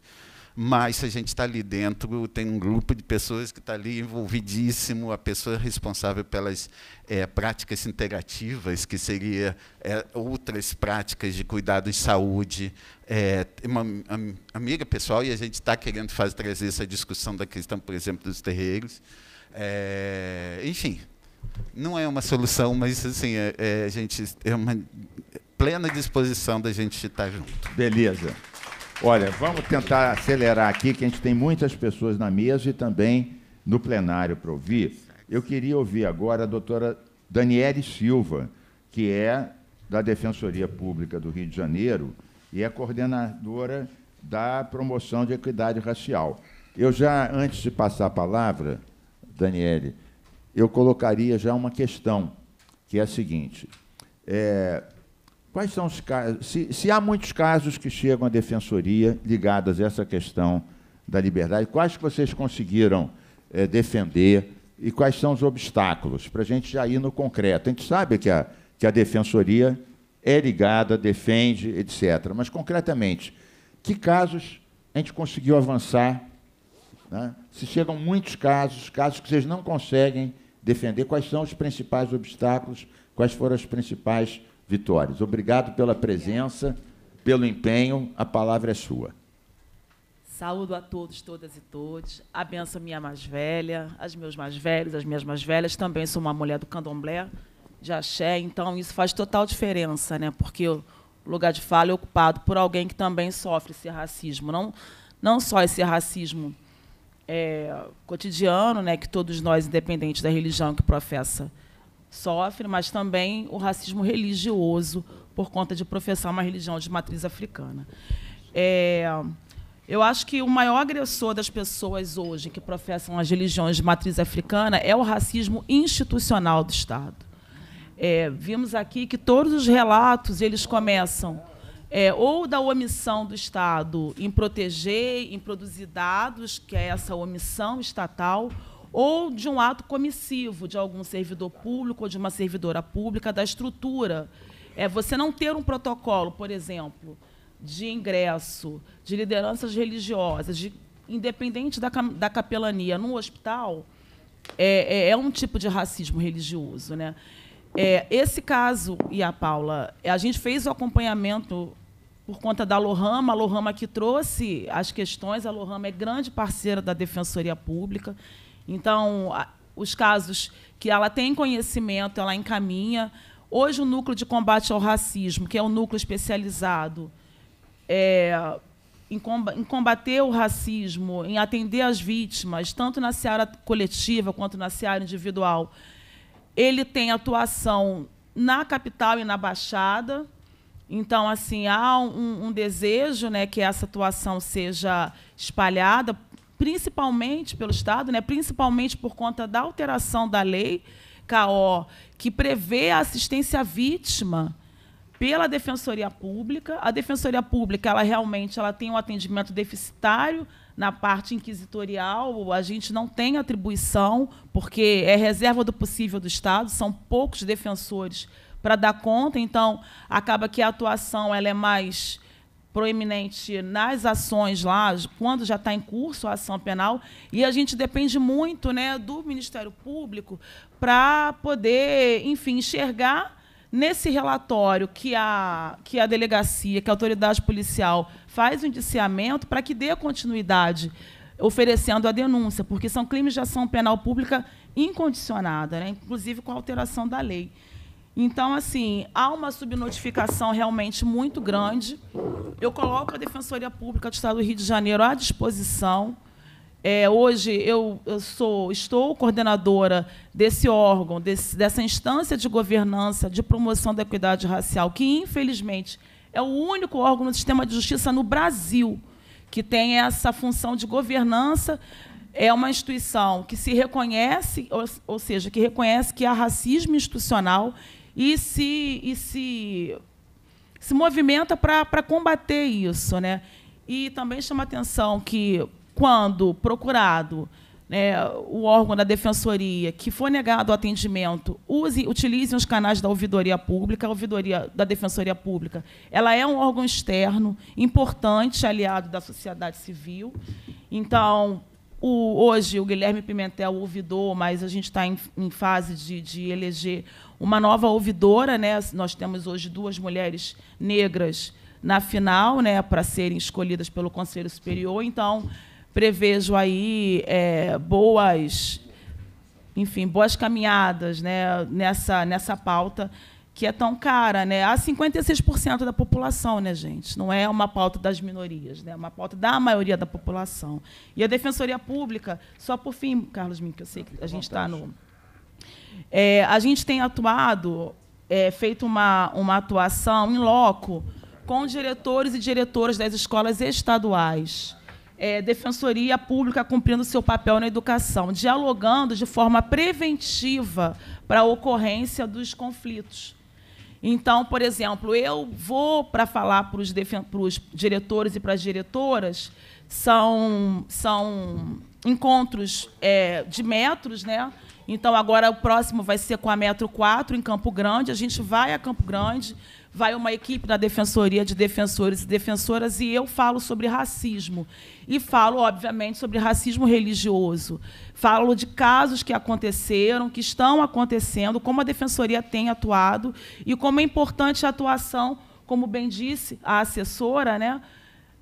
mas se a gente está ali dentro, tem um grupo de pessoas que está ali envolvidíssimo, a pessoa responsável pelas é, práticas integrativas, que seria é, outras práticas de cuidado de saúde. É, uma, uma amiga pessoal, e a gente está querendo fazer, trazer essa discussão da questão, por exemplo, dos terreiros. É, enfim, não é uma solução, mas assim, é, é, a gente é uma plena disposição da gente estar junto. Beleza. Olha, vamos tentar acelerar aqui, que a gente tem muitas pessoas na mesa e também no plenário para ouvir. Eu queria ouvir agora a doutora Daniele Silva, que é da Defensoria Pública do Rio de Janeiro e é coordenadora da promoção de equidade racial. Eu já, antes de passar a palavra, Daniele, eu colocaria já uma questão, que é a seguinte. É, Quais são os casos? Se, se há muitos casos que chegam à defensoria ligados a essa questão da liberdade, quais que vocês conseguiram é, defender e quais são os obstáculos? Para a gente já ir no concreto. A gente sabe que a, que a defensoria é ligada, defende, etc. Mas, concretamente, que casos a gente conseguiu avançar? Né? Se chegam muitos casos, casos que vocês não conseguem defender, quais são os principais obstáculos, quais foram as principais vitórias. Obrigado pela presença, pelo empenho. A palavra é sua. Saúdo a todos, todas e todos. A benção minha mais velha, as meus mais velhos, as minhas mais velhas. Também sou uma mulher do candomblé, de axé, então isso faz total diferença, né? porque o lugar de fala é ocupado por alguém que também sofre esse racismo. Não, não só esse racismo é, cotidiano, né, que todos nós, independente da religião que professa, sofre, mas também o racismo religioso por conta de professar uma religião de matriz africana. É, eu acho que o maior agressor das pessoas hoje que professam as religiões de matriz africana é o racismo institucional do Estado. É, vimos aqui que todos os relatos eles começam é, ou da omissão do Estado em proteger, em produzir dados, que é essa omissão estatal, ou de um ato comissivo de algum servidor público ou de uma servidora pública da estrutura. É você não ter um protocolo, por exemplo, de ingresso, de lideranças religiosas, de, independente da, da capelania no hospital, é, é, é, um tipo de racismo religioso. Né? É, esse caso, e a Paula, a gente fez o acompanhamento por conta da Lohama, a Lohama que trouxe as questões, a Lohama é grande parceira da Defensoria Pública, então, os casos que ela tem conhecimento, ela encaminha. Hoje, o núcleo de combate ao racismo, que é um núcleo especializado é, em, combater o racismo, em atender as vítimas, tanto na seara coletiva quanto na seara individual, ele tem atuação na capital e na Baixada. Então, assim, há um, um desejo né, que essa atuação seja espalhada principalmente pelo Estado, né, principalmente por conta da alteração da lei CAO que prevê a assistência à vítima pela Defensoria Pública. A Defensoria Pública, ela realmente ela tem um atendimento deficitário na parte inquisitorial, a gente não tem atribuição, porque é reserva do possível do Estado, são poucos defensores para dar conta, então acaba que a atuação ela é mais proeminente nas ações lá, quando já está em curso a ação penal, e a gente depende muito né, do Ministério Público para poder, enfim, enxergar nesse relatório que a, que a delegacia, que a autoridade policial faz o indiciamento para que dê continuidade oferecendo a denúncia, porque são crimes de ação penal pública incondicionada, né, inclusive com alteração da lei. Então, assim, há uma subnotificação realmente muito grande. Eu coloco a Defensoria Pública do Estado do Rio de Janeiro à disposição. É, hoje eu, eu, sou, estou coordenadora desse órgão, desse, dessa instância de governança de promoção da equidade racial, que infelizmente é o único órgão no sistema de justiça no Brasil que tem essa função de governança. É uma instituição que se reconhece, ou, ou seja, que reconhece que há racismo institucional e se, e se, se movimenta para combater isso. Né? E também chama a atenção que, quando procurado né, o órgão da defensoria que for negado o atendimento, use, utilize os canais da ouvidoria pública. A ouvidoria da defensoria pública ela é um órgão externo importante, aliado da sociedade civil. Então, o, hoje, o Guilherme Pimentel, o ouvidor, mas a gente está em, em, fase de, de eleger uma nova ouvidora, né? Nós temos hoje duas mulheres negras na final, né, para serem escolhidas pelo Conselho Superior. Então, prevejo aí é, boas, enfim, boas caminhadas, né, nessa nessa pauta que é tão cara, né? Há 56% da população, né, gente? Não é uma pauta das minorias, né? É uma pauta da maioria da população. E a Defensoria Pública, só por fim, Carlos Mink, eu sei que a gente está no é, a gente tem atuado, é, feito uma, uma atuação em loco com diretores e diretoras das escolas estaduais. É, defensoria pública cumprindo seu papel na educação, dialogando de forma preventiva para a ocorrência dos conflitos. Então, por exemplo, eu vou para falar para os, diretores e para as diretoras, são, são encontros é, de metros, né? Então, agora o próximo vai ser com a Metro 4, em Campo Grande. A gente vai a Campo Grande, vai uma equipe da Defensoria de Defensores e Defensoras, e eu falo sobre racismo. E falo, obviamente, sobre racismo religioso. Falo de casos que aconteceram, que estão acontecendo, como a Defensoria tem atuado e como é importante a atuação, como bem disse a assessora, né?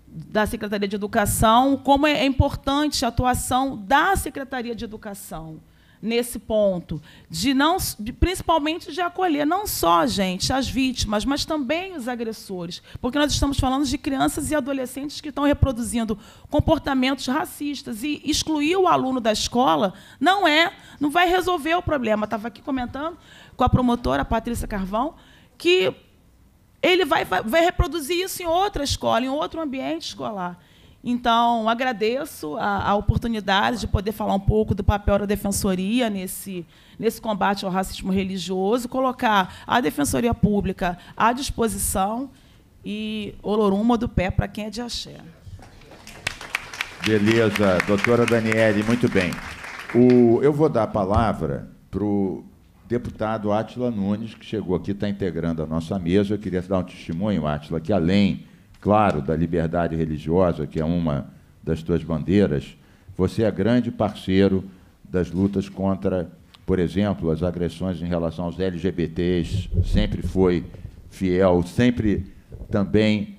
da Secretaria de Educação, como é importante a atuação da Secretaria de Educação nesse ponto, de não, de, principalmente de acolher não só gente, as vítimas, mas também os agressores, porque nós estamos falando de crianças e adolescentes que estão reproduzindo comportamentos racistas e excluir o aluno da escola não é, não vai resolver o problema. estava aqui comentando com a promotora Patrícia Carvão que ele vai, vai, vai reproduzir isso em outra escola, em outro ambiente escolar. Então, agradeço a, a, oportunidade de poder falar um pouco do papel da defensoria nesse, nesse combate ao racismo religioso, colocar a defensoria pública à disposição e oloruma do pé para quem é de axé. Beleza, doutora Daniele, muito bem. O, eu vou dar a palavra para o deputado Átila Nunes, que chegou aqui, está integrando a nossa mesa. Eu queria dar um testemunho, Átila, que além claro, da liberdade religiosa, que é uma das tuas bandeiras, você é grande parceiro das lutas contra, por exemplo, as agressões em relação aos LGBTs, sempre foi fiel, sempre também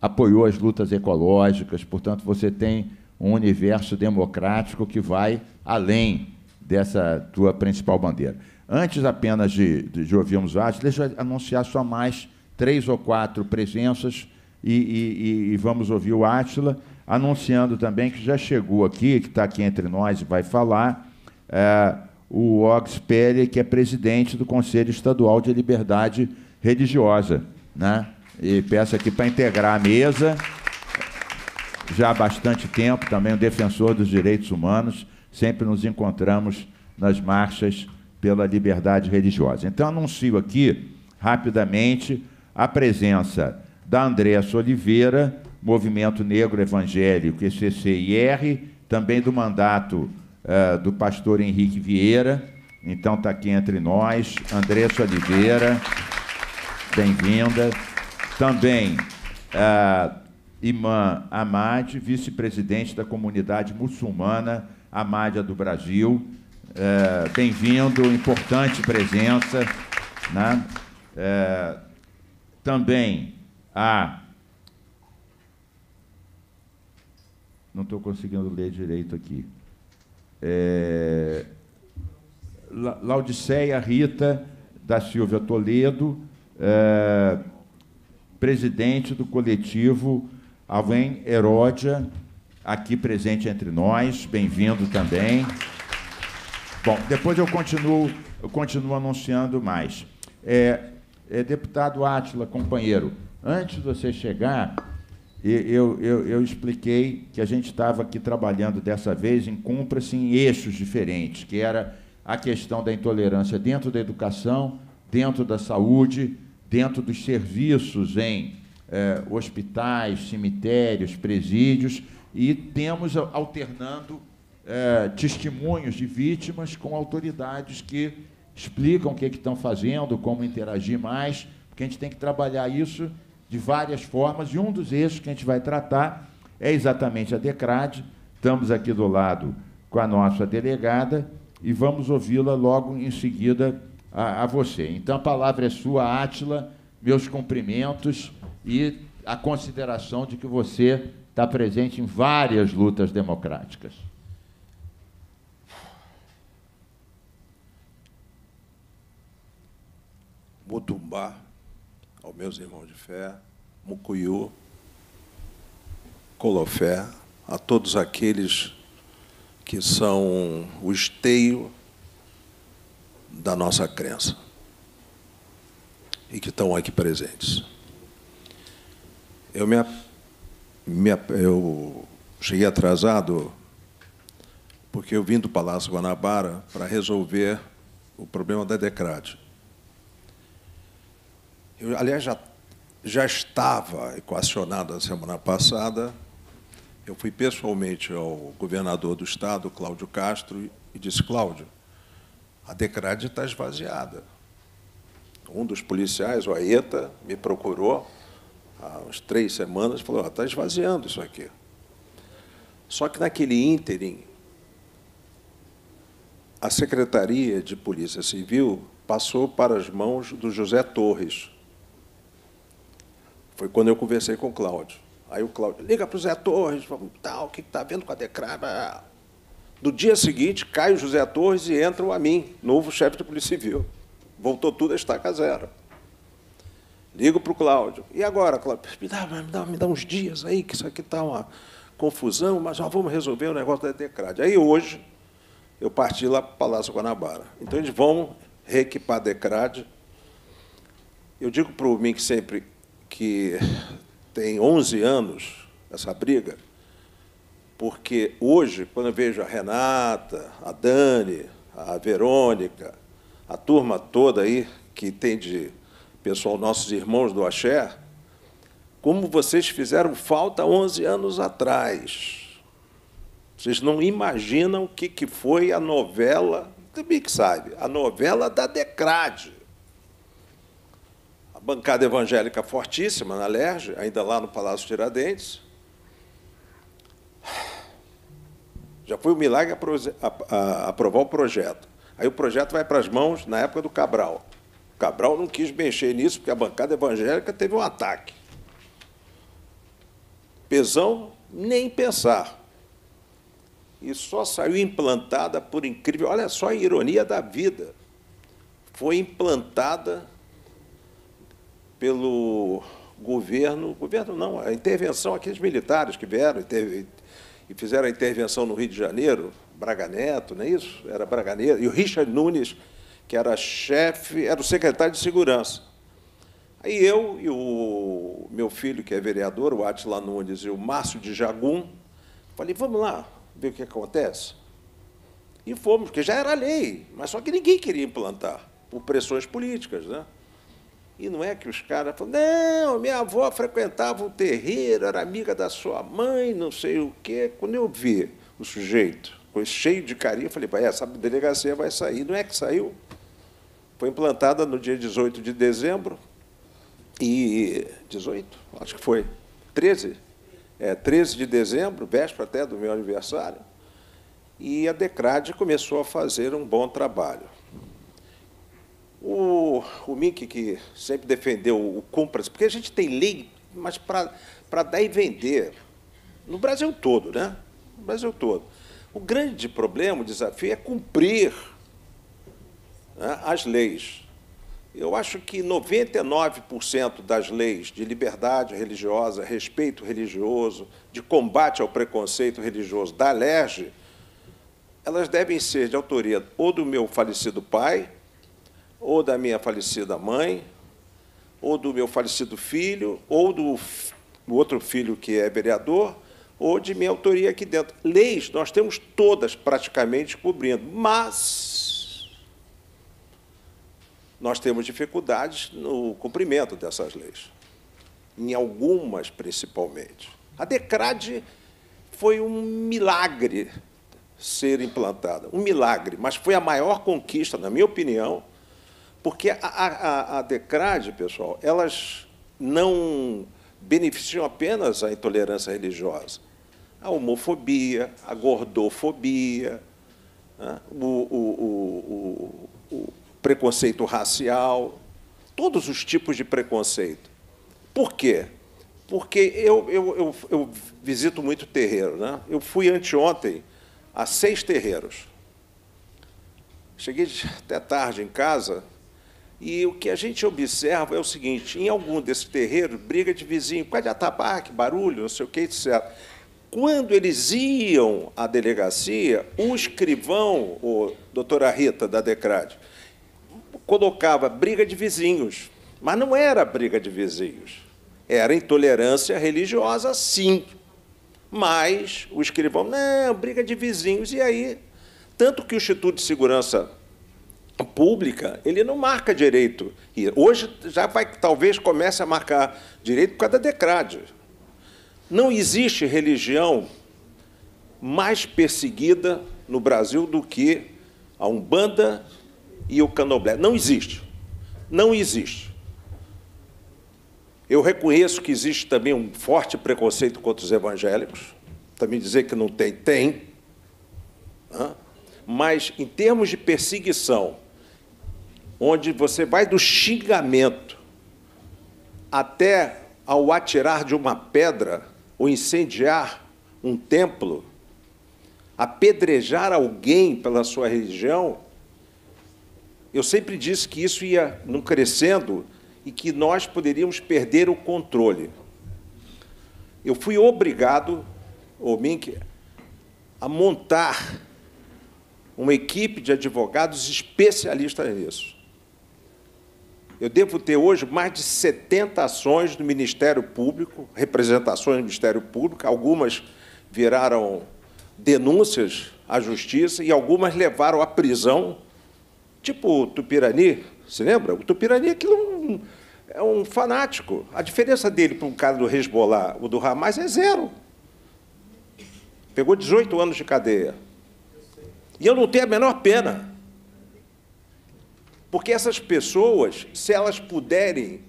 apoiou as lutas ecológicas, portanto, você tem um universo democrático que vai além dessa tua principal bandeira. Antes apenas de, de, de ouvirmos o deixa eu anunciar só mais três ou quatro presenças e, e, e vamos ouvir o Átila anunciando também que já chegou aqui, que está aqui entre nós e vai falar, é, o Ox Pere, que é presidente do Conselho Estadual de Liberdade Religiosa. Né? E peço aqui para integrar a mesa, já há bastante tempo, também um defensor dos direitos humanos, sempre nos encontramos nas marchas pela liberdade religiosa. Então, anuncio aqui, rapidamente, a presença da Andréa Oliveira, Movimento Negro Evangélico, ECCIR, também do mandato uh, do pastor Henrique Vieira. Então está aqui entre nós, Andressa Oliveira, bem-vinda. Também a eh, Imã Amad, vice-presidente da comunidade muçulmana Amádia do Brasil. Eh, bem-vindo, importante presença. Né? também a. Ah. Não estou conseguindo ler direito aqui. É, Laodiceia Rita da Silvia Toledo, é, presidente do coletivo Além Heródia, aqui presente entre nós, bem-vindo também. Bom, depois eu continuo, eu continuo anunciando mais. É, é, deputado Átila, companheiro, Antes de você chegar, eu, eu, eu expliquei que a gente estava aqui trabalhando dessa vez em compras em eixos diferentes, que era a questão da intolerância dentro da educação, dentro da saúde, dentro dos serviços em eh, hospitais, cemitérios, presídios, e temos alternando eh, testemunhos de vítimas com autoridades que explicam o que, é que estão fazendo, como interagir mais, porque a gente tem que trabalhar isso de várias formas, e um dos eixos que a gente vai tratar é exatamente a DECRAD. Estamos aqui do lado com a nossa delegada e vamos ouvi-la logo em seguida a, a, você. Então a palavra é sua, Átila, meus cumprimentos e a consideração de que você está presente em várias lutas democráticas. Vou tumbar aos meus irmãos de fé, Mucuyu, Colofé, a todos aqueles que são o esteio da nossa crença e que estão aqui presentes. Eu, me, me, eu cheguei atrasado porque eu vim do Palácio Guanabara para resolver o problema da Decrade. Eu, aliás, já, já estava equacionado a semana passada. Eu fui pessoalmente ao governador do Estado, Cláudio Castro, e disse, Cláudio, a Decrade está esvaziada. Um dos policiais, o Aeta, me procurou há uns três semanas e falou, está esvaziando isso aqui. Só que naquele ínterim, a Secretaria de Polícia Civil passou para as mãos do José Torres, foi quando eu conversei com o Cláudio. Aí o Cláudio, liga para o Zé Torres, tal, o que está vendo com a Decrava? Do dia seguinte, cai o José Torres e entra o Amin, novo chefe de Polícia Civil. Voltou tudo a estaca zero. Ligo para o Cláudio. E agora, Cláudio? Me dá, me, dá, me dá uns dias aí, que isso aqui está uma confusão, mas nós vamos resolver o negócio da Decrade. Aí, hoje, eu parti lá para o Palácio Guanabara. Então, eles vão reequipar a Decrade. Eu digo para o Mink sempre, que tem 11 anos essa briga, porque hoje, quando eu vejo a Renata, a Dani, a Verônica, a turma toda aí que tem de pessoal, nossos irmãos do Axé, como vocês fizeram falta 11 anos atrás. Vocês não imaginam o que, que foi a novela, também que sabe, a novela da Decrade bancada evangélica fortíssima na Lerge, ainda lá no Palácio Tiradentes. Já foi um milagre aprovar o projeto. Aí o projeto vai para as mãos na época do Cabral. O Cabral não quis mexer nisso, porque a bancada evangélica teve um ataque. Pesão, nem pensar. E só saiu implantada, por incrível. Olha só a ironia da vida. Foi implantada pelo governo, governo não, a intervenção, aqueles militares que vieram e fizeram a intervenção no Rio de Janeiro, Braga Neto, não é isso? Era Braga Neto, e o Richard Nunes, que era chefe, era o secretário de Segurança. Aí eu e o meu filho, que é vereador, o Atila Nunes, e o Márcio de Jagum, falei, vamos lá ver o que acontece. E fomos, porque já era lei, mas só que ninguém queria implantar, por pressões políticas, né? E não é que os caras falam, não, minha avó frequentava o terreiro, era amiga da sua mãe, não sei o quê. Quando eu vi o sujeito cheio de carinho, eu falei, essa delegacia vai sair. Não é que saiu. Foi implantada no dia 18 de dezembro e 18, acho que foi, 13, é, 13 de dezembro, véspera até do meu aniversário, e a Decrade começou a fazer um bom trabalho. O, o Mink, que sempre defendeu o compras, porque a gente tem lei, mas para dar e vender, no Brasil todo, né? No Brasil todo. O grande problema, o desafio é cumprir né, as leis. Eu acho que 99% das leis de liberdade religiosa, respeito religioso, de combate ao preconceito religioso da LERJ, elas devem ser de autoria ou do meu falecido pai ou da minha falecida mãe, ou do meu falecido filho, ou do outro filho que é vereador, ou de minha autoria aqui dentro. Leis nós temos todas praticamente cobrindo, mas nós temos dificuldades no cumprimento dessas leis, em algumas principalmente. A DECRAD foi um milagre ser implantada, um milagre, mas foi a maior conquista, na minha opinião, porque a, a, a DECRAD, pessoal, elas não beneficiam apenas a intolerância religiosa. A homofobia, a gordofobia, né? o, o, o, o preconceito racial, todos os tipos de preconceito. Por quê? Porque eu, eu, eu, eu, visito muito terreiro. Né? Eu fui anteontem a seis terreiros. Cheguei até tarde em casa, e o que a gente observa é o seguinte: em algum desses terreiros, briga de vizinho, por causa de atabaque, barulho, não sei o que, etc. Quando eles iam à delegacia, o escrivão, o doutora Rita da Decrade, colocava briga de vizinhos. Mas não era briga de vizinhos. Era intolerância religiosa, sim. Mas o escrivão, não, briga de vizinhos. E aí, tanto que o Instituto de Segurança pública, ele não marca direito. E hoje já vai, talvez comece a marcar direito por causa da decrade. Não existe religião mais perseguida no Brasil do que a Umbanda e o Candomblé. Não existe. Não existe. Eu reconheço que existe também um forte preconceito contra os evangélicos. Também dizer que não tem, tem. Mas, em termos de perseguição, onde você vai do xingamento até ao atirar de uma pedra ou incendiar um templo, apedrejar alguém pela sua religião, eu sempre disse que isso ia não crescendo e que nós poderíamos perder o controle. Eu fui obrigado, ou Mink, a montar uma equipe de advogados especialistas nisso. Eu devo ter hoje mais de 70 ações do Ministério Público, representações do Ministério Público, algumas viraram denúncias à justiça e algumas levaram à prisão, tipo o Tupirani, se lembra? O Tupirani é aquilo é um, é um fanático. A diferença dele para um cara do Hezbollah ou do Hamas é zero. Pegou 18 anos de cadeia. E eu não tenho a menor pena. Porque essas pessoas, se elas puderem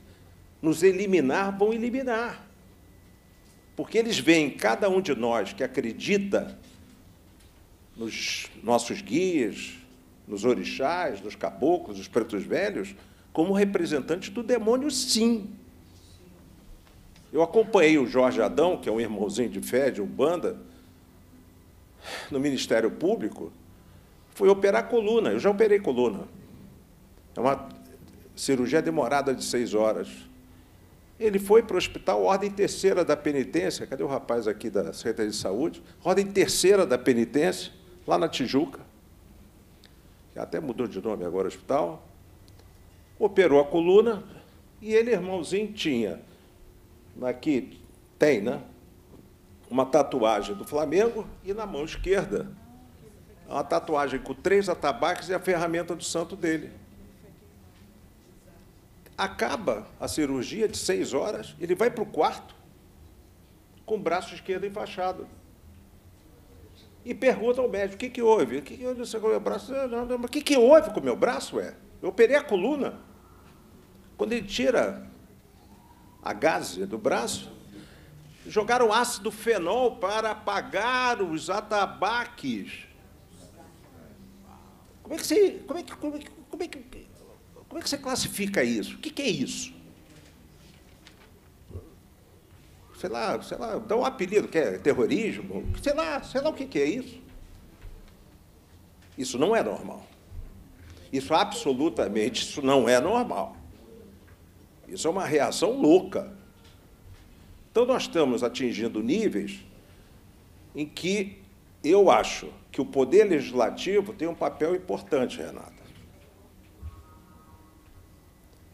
nos eliminar, vão eliminar. Porque eles veem cada um de nós que acredita nos nossos guias, nos orixás, nos caboclos, nos pretos velhos, como representantes do demônio, sim. Eu acompanhei o Jorge Adão, que é um irmãozinho de fé, de Umbanda, no Ministério Público, fui operar coluna, eu já operei coluna, é uma cirurgia demorada de seis horas. Ele foi para o hospital, ordem terceira da penitência. Cadê o rapaz aqui da Secretaria de Saúde? Ordem terceira da penitência, lá na Tijuca. Que até mudou de nome agora o hospital. Operou a coluna e ele, irmãozinho, tinha. Aqui tem, né? Uma tatuagem do Flamengo e na mão esquerda. É uma tatuagem com três atabaques e a ferramenta do santo dele acaba a cirurgia de seis horas, ele vai para o quarto com o braço esquerdo enfaixado. E pergunta ao médico, o que, que houve? O que, que houve com o meu braço? Não, não, não. o que, que houve com o meu braço, é? Eu operei a coluna. Quando ele tira a gase do braço, jogaram ácido fenol para apagar os atabaques. Como é que você. Como é que, como é que, como é que como é que você classifica isso? O que, que é isso? Sei lá, sei lá, dá um apelido, que é terrorismo, sei lá, sei lá o que, que é isso. Isso não é normal. Isso absolutamente, isso não é normal. Isso é uma reação louca. Então nós estamos atingindo níveis em que eu acho que o poder legislativo tem um papel importante, Renato.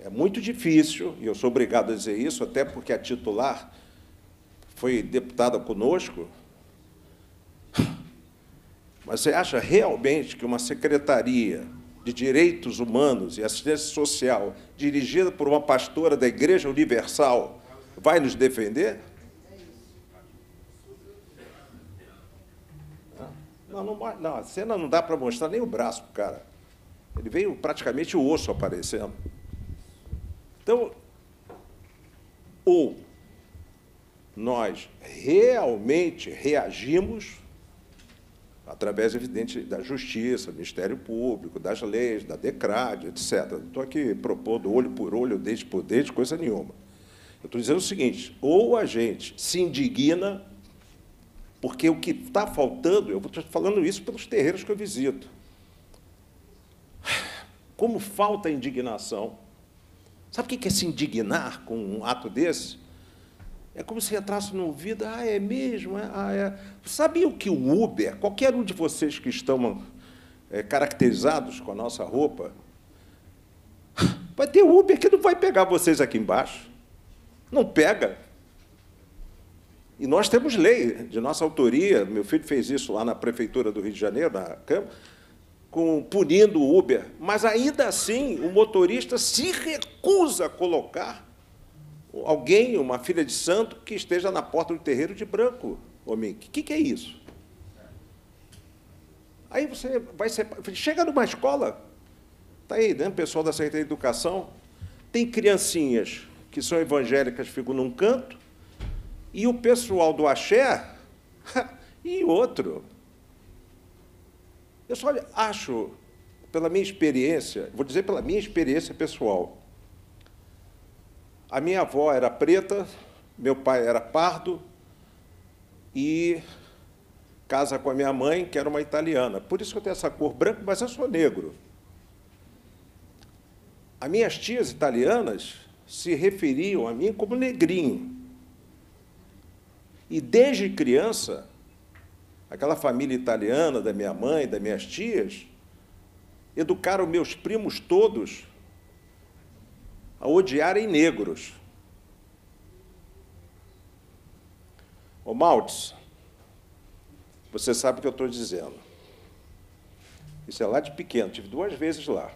É muito difícil, e eu sou obrigado a dizer isso, até porque a titular foi deputada conosco. Mas você acha realmente que uma secretaria de Direitos Humanos e Assistência Social, dirigida por uma pastora da Igreja Universal, vai nos defender? Não, não, não a cena não dá para mostrar nem o braço para o cara. Ele veio praticamente o osso aparecendo. Então, ou nós realmente reagimos através, evidente, da justiça, do Ministério Público, das leis, da DECRAD, etc. Não estou aqui propondo olho por olho, dente por dente, coisa nenhuma. Eu estou dizendo o seguinte, ou a gente se indigna, porque o que está faltando, eu estou falando isso pelos terreiros que eu visito, como falta indignação Sabe o que é se indignar com um ato desse? É como se entrasse no ouvido, ah, é mesmo? É, ah, é. Sabia que o Uber, qualquer um de vocês que estão é, caracterizados com a nossa roupa, vai ter Uber que não vai pegar vocês aqui embaixo. Não pega. E nós temos lei de nossa autoria, meu filho fez isso lá na Prefeitura do Rio de Janeiro, na Câmara, com, punindo o Uber, mas ainda assim o motorista se recusa a colocar alguém, uma filha de santo, que esteja na porta do terreiro de branco, homem. O que, que é isso? Aí você vai ser. Chega numa escola, está aí, né? Pessoal da Secretaria de Educação, tem criancinhas que são evangélicas, ficam num canto, e o pessoal do axé e outro. Eu só acho, pela minha experiência, vou dizer pela minha experiência pessoal. A minha avó era preta, meu pai era pardo e casa com a minha mãe, que era uma italiana. Por isso que eu tenho essa cor branca, mas eu sou negro. As minhas tias italianas se referiam a mim como negrinho. E desde criança aquela família italiana da minha mãe, das minhas tias, educaram meus primos todos a odiarem negros. Ô Maltes, você sabe o que eu estou dizendo. Isso é lá de pequeno, tive duas vezes lá.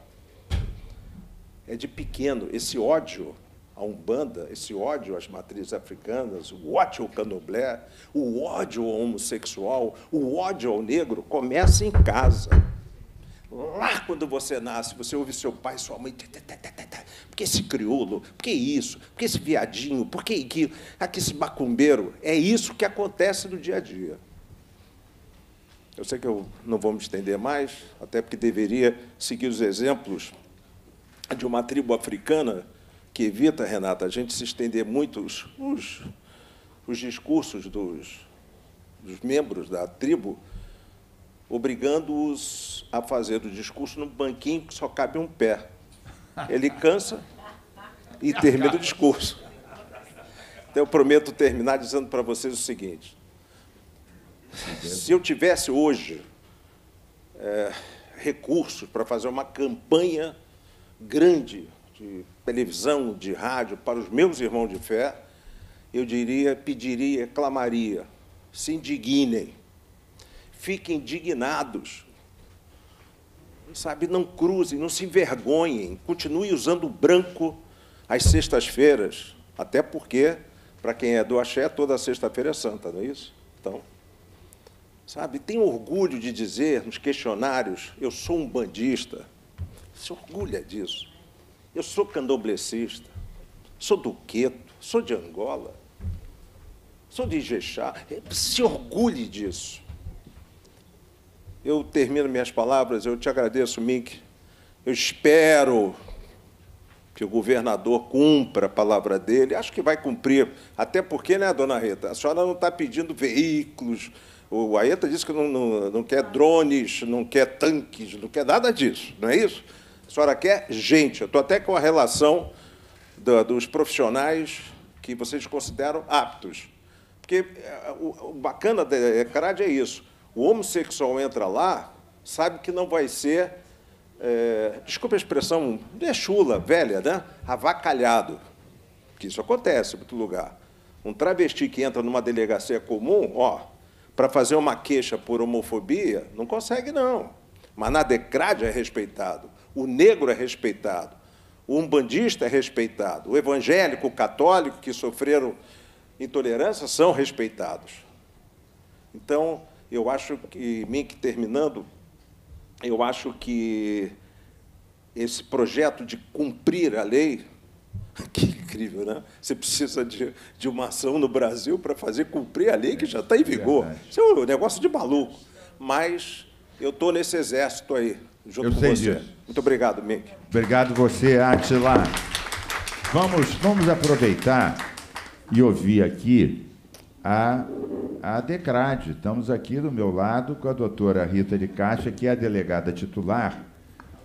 É de pequeno, esse ódio a Umbanda, esse ódio às matrizes africanas, o ódio ao candomblé, o ódio ao homossexual, o ódio ao negro, começa em casa. Lá quando você nasce, você ouve seu pai, sua mãe, "Por que esse crioulo, que isso, Por que esse viadinho, Por que aqui esse macumbeiro, é isso que acontece no dia a dia. Eu sei que eu não vou me estender mais, até porque deveria seguir os exemplos de uma tribo africana que evita, Renata, a gente se estender muito os, os, os discursos dos, dos membros da tribo, obrigando-os a fazer o discurso num banquinho que só cabe um pé. Ele cansa e termina o discurso. Então, eu prometo terminar dizendo para vocês o seguinte: se eu tivesse hoje é, recursos para fazer uma campanha grande de televisão, de rádio, para os meus irmãos de fé, eu diria, pediria, clamaria: se indignem, fiquem indignados. Sabe, não cruzem, não se envergonhem, continue usando o branco às sextas-feiras, até porque, para quem é do axé, toda sexta-feira é santa, não é isso? Então, sabe, tem orgulho de dizer nos questionários: eu sou um bandista. Se orgulha disso. Eu sou candoblecista, sou do Queto, sou de Angola, sou de Ijexá. Se orgulhe disso. Eu termino minhas palavras, eu te agradeço, Mink. Eu espero que o governador cumpra a palavra dele. Acho que vai cumprir, até porque, né, dona Rita, a senhora não está pedindo veículos. O Aeta disse que não, não, não quer drones, não quer tanques, não quer nada disso, não é isso? A senhora quer gente. Eu estou até com a relação da, dos profissionais que vocês consideram aptos. Porque eh, o, o bacana da ECRAD eh, é isso. O homossexual entra lá, sabe que não vai ser, é, eh, desculpa a expressão, é chula, velha, né? avacalhado. Que isso acontece em muito lugar. Um travesti que entra numa delegacia comum, ó, para fazer uma queixa por homofobia, não consegue, não. Mas na DECRAD é respeitado o negro é respeitado, o umbandista é respeitado, o evangélico, o católico que sofreram intolerância são respeitados. Então, eu acho que, Mink, terminando, eu acho que esse projeto de cumprir a lei, que incrível, né? Você precisa de, de uma ação no Brasil para fazer cumprir a lei que já está em vigor. Isso é um negócio de maluco. Mas eu estou nesse exército aí, junto eu com sei você. Disso. Muito obrigado, Mick. Obrigado você, Atila. Vamos, vamos aproveitar e ouvir aqui a, a DECRAD. Estamos aqui do meu lado com a doutora Rita de Caixa, que é a delegada titular.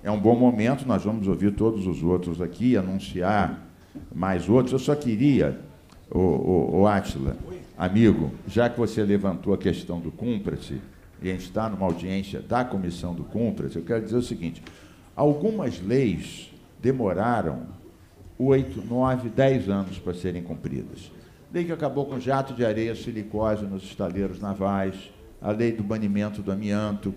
É um bom momento, nós vamos ouvir todos os outros aqui, anunciar mais outros. Eu só queria, o, o, o Atila, amigo, já que você levantou a questão do Cúmplice, e a gente está numa audiência da comissão do Cúmplice, eu quero dizer o seguinte: Algumas leis demoraram 8, 9, 10 anos para serem cumpridas. Lei que acabou com jato de areia, silicose nos estaleiros navais, a lei do banimento do amianto.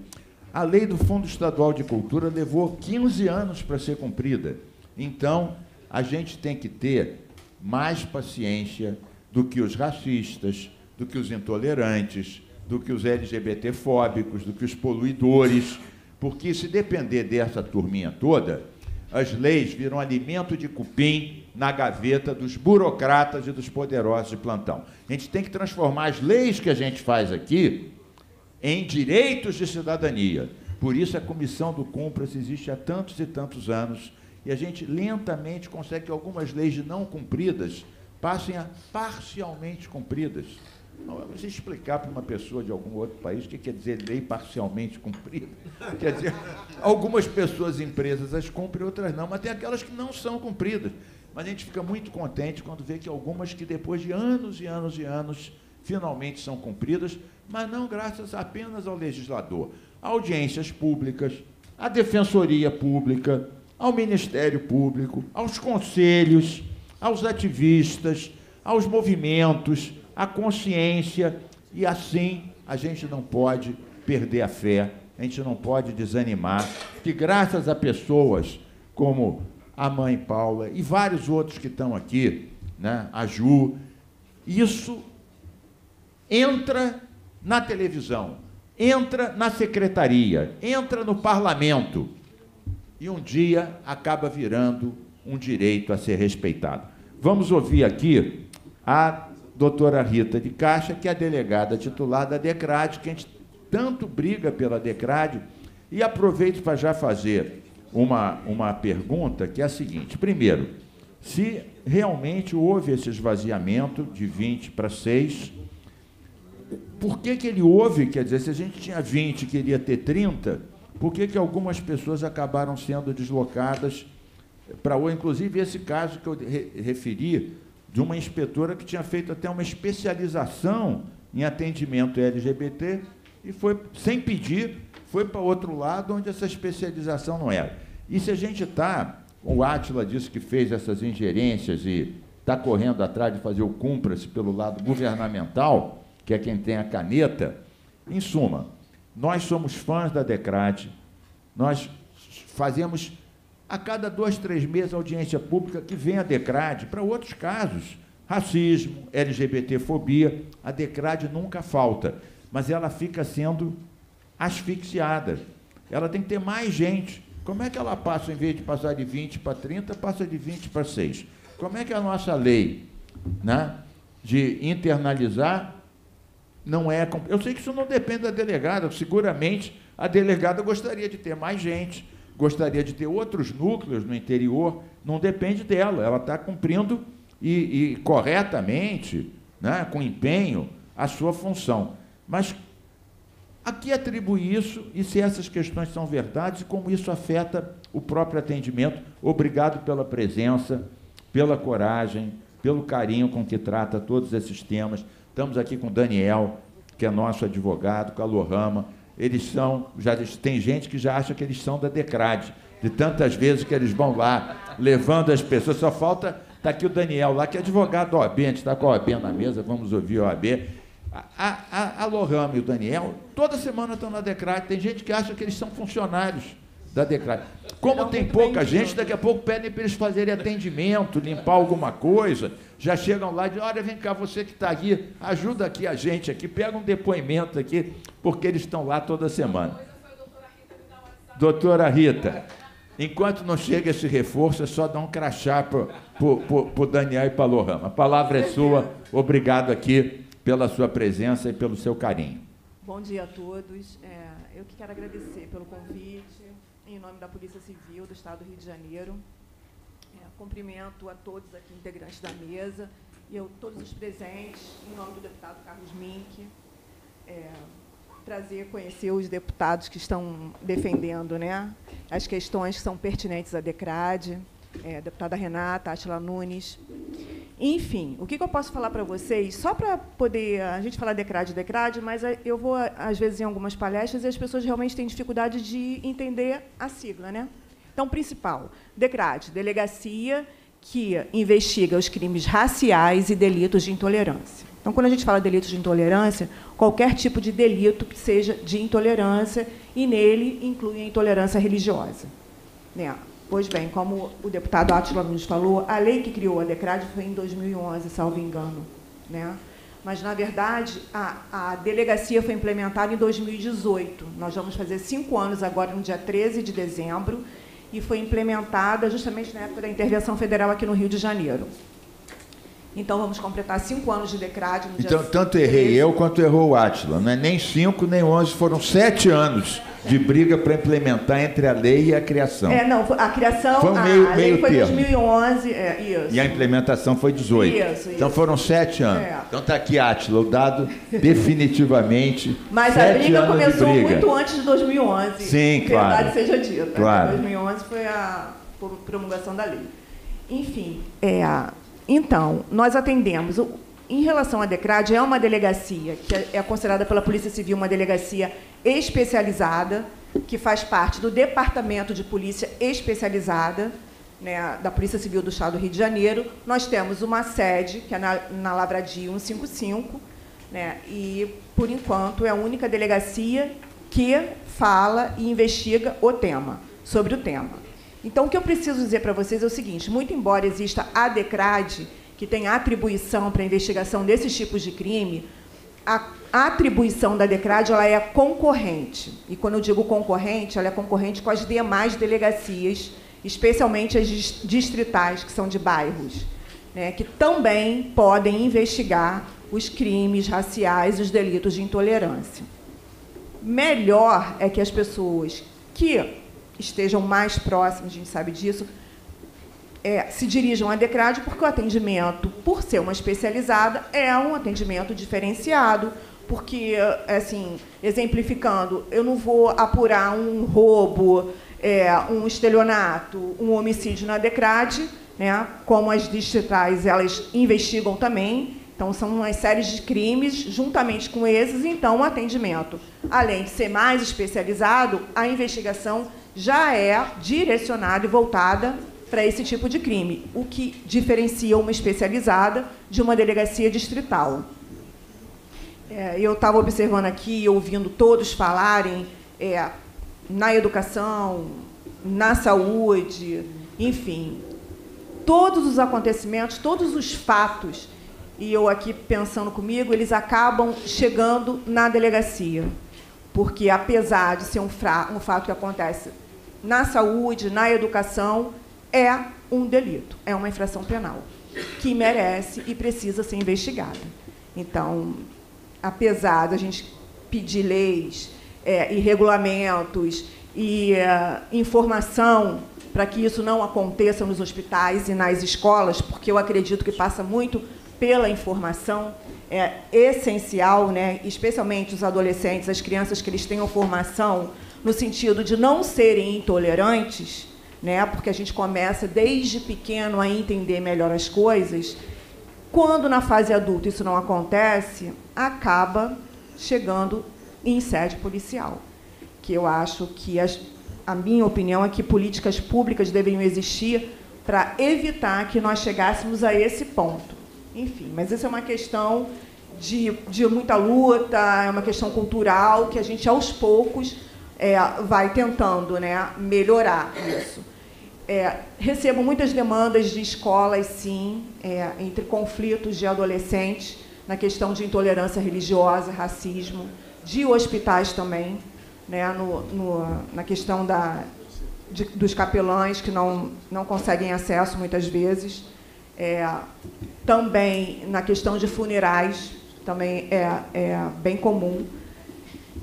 A lei do Fundo Estadual de Cultura levou 15 anos para ser cumprida. Então, a gente tem que ter mais paciência do que os racistas, do que os intolerantes, do que os LGBT-fóbicos, do que os poluidores, porque se depender dessa turminha toda, as leis viram alimento de cupim na gaveta dos burocratas e dos poderosos de plantão. A gente tem que transformar as leis que a gente faz aqui em direitos de cidadania. Por isso a comissão do Cumpras existe há tantos e tantos anos e a gente lentamente consegue que algumas leis não cumpridas passem a parcialmente cumpridas. Não, você é, explicar para uma pessoa de algum outro país o que quer dizer lei parcialmente cumprida. Quer dizer, algumas pessoas e empresas as cumprem, outras não, mas tem aquelas que não são cumpridas. Mas a gente fica muito contente quando vê que algumas que depois de anos e anos e anos finalmente são cumpridas, mas não graças apenas ao legislador. audiências públicas, à defensoria pública, ao Ministério Público, aos conselhos, aos ativistas, aos movimentos, a consciência, e assim a gente não pode perder a fé, a gente não pode desanimar, que graças a pessoas como a mãe Paula e vários outros que estão aqui, né, a Ju, isso entra na televisão, entra na secretaria, entra no parlamento e um dia acaba virando um direito a ser respeitado. Vamos ouvir aqui a doutora Rita de Caixa, que é a delegada titular da DECRAD, que a gente tanto briga pela DECRAD. E aproveito para já fazer uma, uma pergunta, que é a seguinte: primeiro, se realmente houve esse esvaziamento de 20 para 6, por que, que ele houve? Quer dizer, se a gente tinha 20 e queria ter 30, por que, que algumas pessoas acabaram sendo deslocadas para o. Inclusive, esse caso que eu re referi de uma inspetora que tinha feito até uma especialização em atendimento LGBT e foi, sem pedir, foi para outro lado onde essa especialização não era. E se a gente está, o Átila disse que fez essas ingerências e está correndo atrás de fazer o cumpra-se pelo lado governamental, que é quem tem a caneta, em suma, nós somos fãs da Decrate, nós fazemos a cada dois, três meses, audiência pública que vem a DECRAD para outros casos, racismo, LGBTfobia, a DECRAD nunca falta, mas ela fica sendo asfixiada. Ela tem que ter mais gente. Como é que ela passa, em vez de passar de 20 para 30, passa de 20 para 6? Como é que a nossa lei né, de internalizar não é. Eu sei que isso não depende da delegada, seguramente a delegada gostaria de ter mais gente gostaria de ter outros núcleos no interior, não depende dela. Ela está cumprindo e, e corretamente, né, com empenho, a sua função. Mas a que atribui isso e se essas questões são verdades e como isso afeta o próprio atendimento? Obrigado pela presença, pela coragem, pelo carinho com que trata todos esses temas. Estamos aqui com o Daniel, que é nosso advogado, com a Lohama, eles são, já tem gente que já acha que eles são da Decrade, de tantas vezes que eles vão lá levando as pessoas. Só falta, está aqui o Daniel lá, que é advogado da OAB, a gente está com a OAB na mesa, vamos ouvir a OAB. A, a, a e o Daniel, toda semana estão na Decrade, tem gente que acha que eles são funcionários da Como tem pouca gente, daqui a pouco pedem para eles fazerem atendimento, limpar alguma coisa. Já chegam lá e dizem, olha, vem cá, você que está aqui, ajuda aqui a gente aqui, pega um depoimento aqui, porque eles estão lá toda semana. Doutora Rita, enquanto não chega esse reforço, é só dar um crachá para o Daniel e para a Lohama. A palavra é sua, obrigado aqui pela sua presença e pelo seu carinho. Bom dia a todos. É, eu que quero agradecer pelo convite, em nome da Polícia Civil do Estado do Rio de Janeiro. É, cumprimento a todos aqui integrantes da mesa e eu, todos os presentes, em nome do deputado Carlos Mink. É, prazer conhecer os deputados que estão defendendo né, as questões que são pertinentes à DECRAD é, deputada Renata, Atila Nunes. Enfim, o que, que eu posso falar para vocês? Só para poder. A gente fala decrade-decrade, mas é, eu vou, às vezes, em algumas palestras e as pessoas realmente têm dificuldade de entender a sigla, né? Então, principal: decrade, Delegacia que investiga os crimes raciais e delitos de intolerância. Então, quando a gente fala delitos de intolerância, qualquer tipo de delito que seja de intolerância, e nele inclui a intolerância religiosa. Né? Pois bem, como o deputado Átila nos falou, a lei que criou a DECRAD foi em 2011, salvo engano. Né? Mas, na verdade, a, a delegacia foi implementada em 2018. Nós vamos fazer cinco anos agora, no dia 13 de dezembro, e foi implementada justamente na época da intervenção federal aqui no Rio de Janeiro. Então vamos completar cinco anos de DECRAD. então, tanto errei eu quanto errou o Atila. Não é nem cinco, nem onze, foram sete anos de briga para implementar entre a lei e a criação. É, não, a criação, foi meio, a meio foi em 2011, é, isso. E a implementação foi 18. Isso, então foram sete anos. É. Então está aqui, Átila, o dado definitivamente. Mas sete a briga anos começou briga. muito antes de 2011. Sim, claro. Verdade seja dita. Né? Claro. 2011 foi a promulgação da lei. Enfim, é, a então, nós atendemos. Em relação à DECRAD, é uma delegacia que é, é considerada pela Polícia Civil uma delegacia especializada, que faz parte do Departamento de Polícia Especializada né, da Polícia Civil do Estado do Rio de Janeiro. Nós temos uma sede, que é na, na Lavradia 155, né, e, por enquanto, é a única delegacia que fala e investiga o tema, sobre o tema. Então, o que eu preciso dizer para vocês é o seguinte: muito embora exista a DECRAD, que tem atribuição para a investigação desses tipos de crime, a atribuição da DECRAD ela é concorrente. E quando eu digo concorrente, ela é concorrente com as demais delegacias, especialmente as distritais, que são de bairros, né, que também podem investigar os crimes raciais, os delitos de intolerância. Melhor é que as pessoas que estejam mais próximos, a gente sabe disso, é, se dirijam à DECRAD, porque o atendimento, por ser uma especializada, é um atendimento diferenciado, porque, assim, exemplificando, eu não vou apurar um roubo, é, um estelionato, um homicídio na DECRAD, né, como as distritais elas investigam também, então, são uma série de crimes, juntamente com esses, então, o um atendimento. Além de ser mais especializado, a investigação já é direcionada e voltada para esse tipo de crime, o que diferencia uma especializada de uma delegacia distrital. É, eu estava observando aqui, ouvindo todos falarem é, na educação, na saúde, enfim, todos os acontecimentos, todos os fatos, e eu aqui pensando comigo, eles acabam chegando na delegacia. Porque, apesar de ser um, fra um fato que acontece na saúde, na educação, é um delito, é uma infração penal, que merece e precisa ser investigada. Então, apesar da gente pedir leis é, e regulamentos e é, informação para que isso não aconteça nos hospitais e nas escolas, porque eu acredito que passa muito pela informação, é essencial, né, especialmente os adolescentes, as crianças que eles tenham formação no sentido de não serem intolerantes, né? Porque a gente começa desde pequeno a entender melhor as coisas. Quando na fase adulta isso não acontece, acaba chegando em sede policial, que eu acho que as, a minha opinião é que políticas públicas deveriam existir para evitar que nós chegássemos a esse ponto. Enfim, mas isso é uma questão de, de muita luta, é uma questão cultural que a gente aos poucos é, vai tentando né, melhorar isso. É, recebo muitas demandas de escolas, sim, é, entre conflitos de adolescentes na questão de intolerância religiosa, racismo, de hospitais também, né, no, no, na questão da, de, dos capelães que não, não conseguem acesso muitas vezes. É, também na questão de funerais, também é, é bem comum.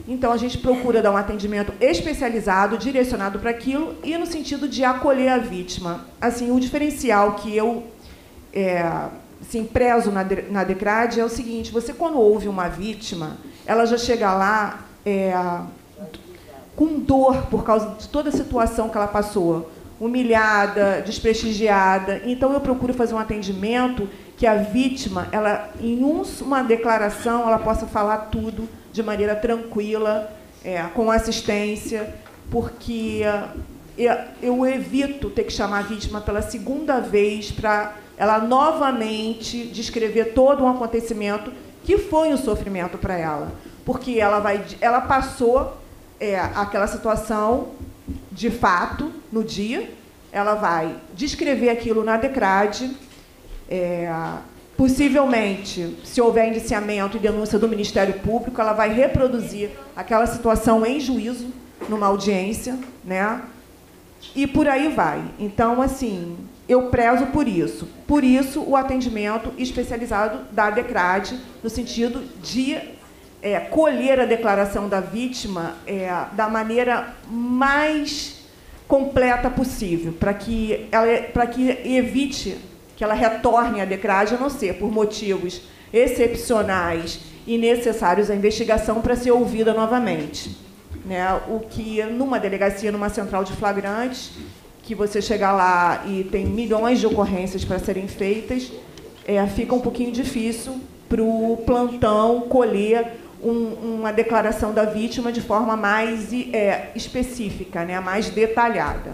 Então a gente procura dar um atendimento especializado, direcionado para aquilo e no sentido de acolher a vítima. Assim, o diferencial que eu é, assim, prezo na, na DECRAD é o seguinte: você quando ouve uma vítima, ela já chega lá é, com dor por causa de toda a situação que ela passou, humilhada, desprestigiada. Então eu procuro fazer um atendimento que a vítima, ela em uma declaração, ela possa falar tudo de maneira tranquila, é, com assistência, porque é, eu evito ter que chamar a vítima pela segunda vez para ela novamente descrever todo um acontecimento que foi um sofrimento para ela, porque ela vai, ela passou é, aquela situação de fato no dia, ela vai descrever aquilo na Decrade, é, Possivelmente, se houver indiciamento e denúncia do Ministério Público, ela vai reproduzir aquela situação em juízo, numa audiência, né? E por aí vai. Então, assim, eu prezo por isso. Por isso, o atendimento especializado da DECRAD, no sentido de é, colher a declaração da vítima é, da maneira mais completa possível, para que, ela, que evite que ela retorne à DECRAD, a não ser por motivos excepcionais e necessários à investigação para ser ouvida novamente. Né? O que, numa delegacia, numa central de flagrantes, que você chega lá e tem milhões de ocorrências para serem feitas, é, fica um pouquinho difícil para o plantão colher um, uma declaração da vítima de forma mais é, específica, né? mais detalhada.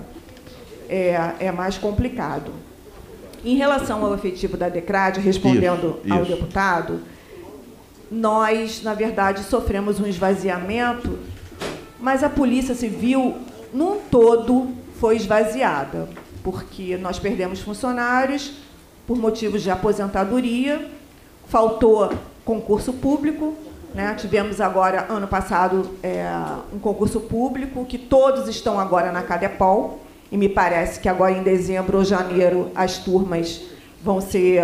É, é mais complicado. Em relação ao efetivo da DECRAD, respondendo isso, ao deputado, nós, na verdade, sofremos um esvaziamento, mas a Polícia Civil, num todo, foi esvaziada, porque nós perdemos funcionários por motivos de aposentadoria, faltou concurso público, né? Tivemos agora, ano passado, é, um concurso público, que todos estão agora na Cadepol. E me parece que agora em dezembro ou janeiro as turmas vão ser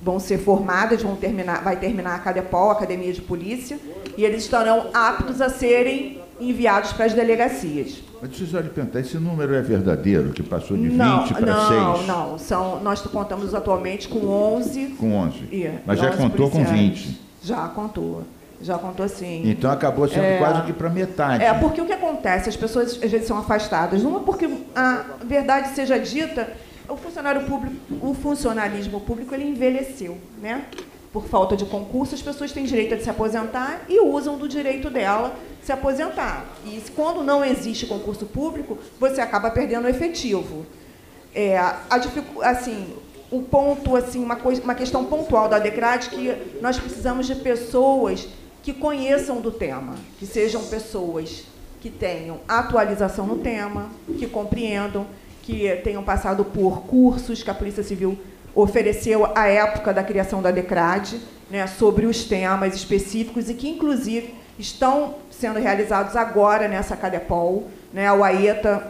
vão ser formadas, vão terminar, vai terminar a Cadepol, a Academia de Polícia, e eles estarão aptos a serem enviados para as delegacias. Mas deixa eu perguntar, esse número é verdadeiro, que passou de não, 20 para não, 6? Não, não, são, nós contamos atualmente com 11. Com 11? Mas já contou policiais. com 20? Já contou. Já contou assim Então acabou sendo é, quase que para metade. É, porque o que acontece? As pessoas às vezes são afastadas. Uma porque a verdade seja dita, o funcionário público, o funcionalismo público, ele envelheceu, né? Por falta de concurso, as pessoas têm direito de se aposentar e usam do direito dela se aposentar. E quando não existe concurso público, você acaba perdendo o efetivo. É, a assim, o ponto, assim, uma, coisa, uma questão pontual da DECRAT que nós precisamos de pessoas que conheçam do tema, que sejam pessoas que tenham atualização no tema, que compreendam, que tenham passado por cursos que a Polícia Civil ofereceu à época da criação da DECRAD, né, sobre os temas específicos e que, inclusive, estão sendo realizados agora nessa Cadepol, né? O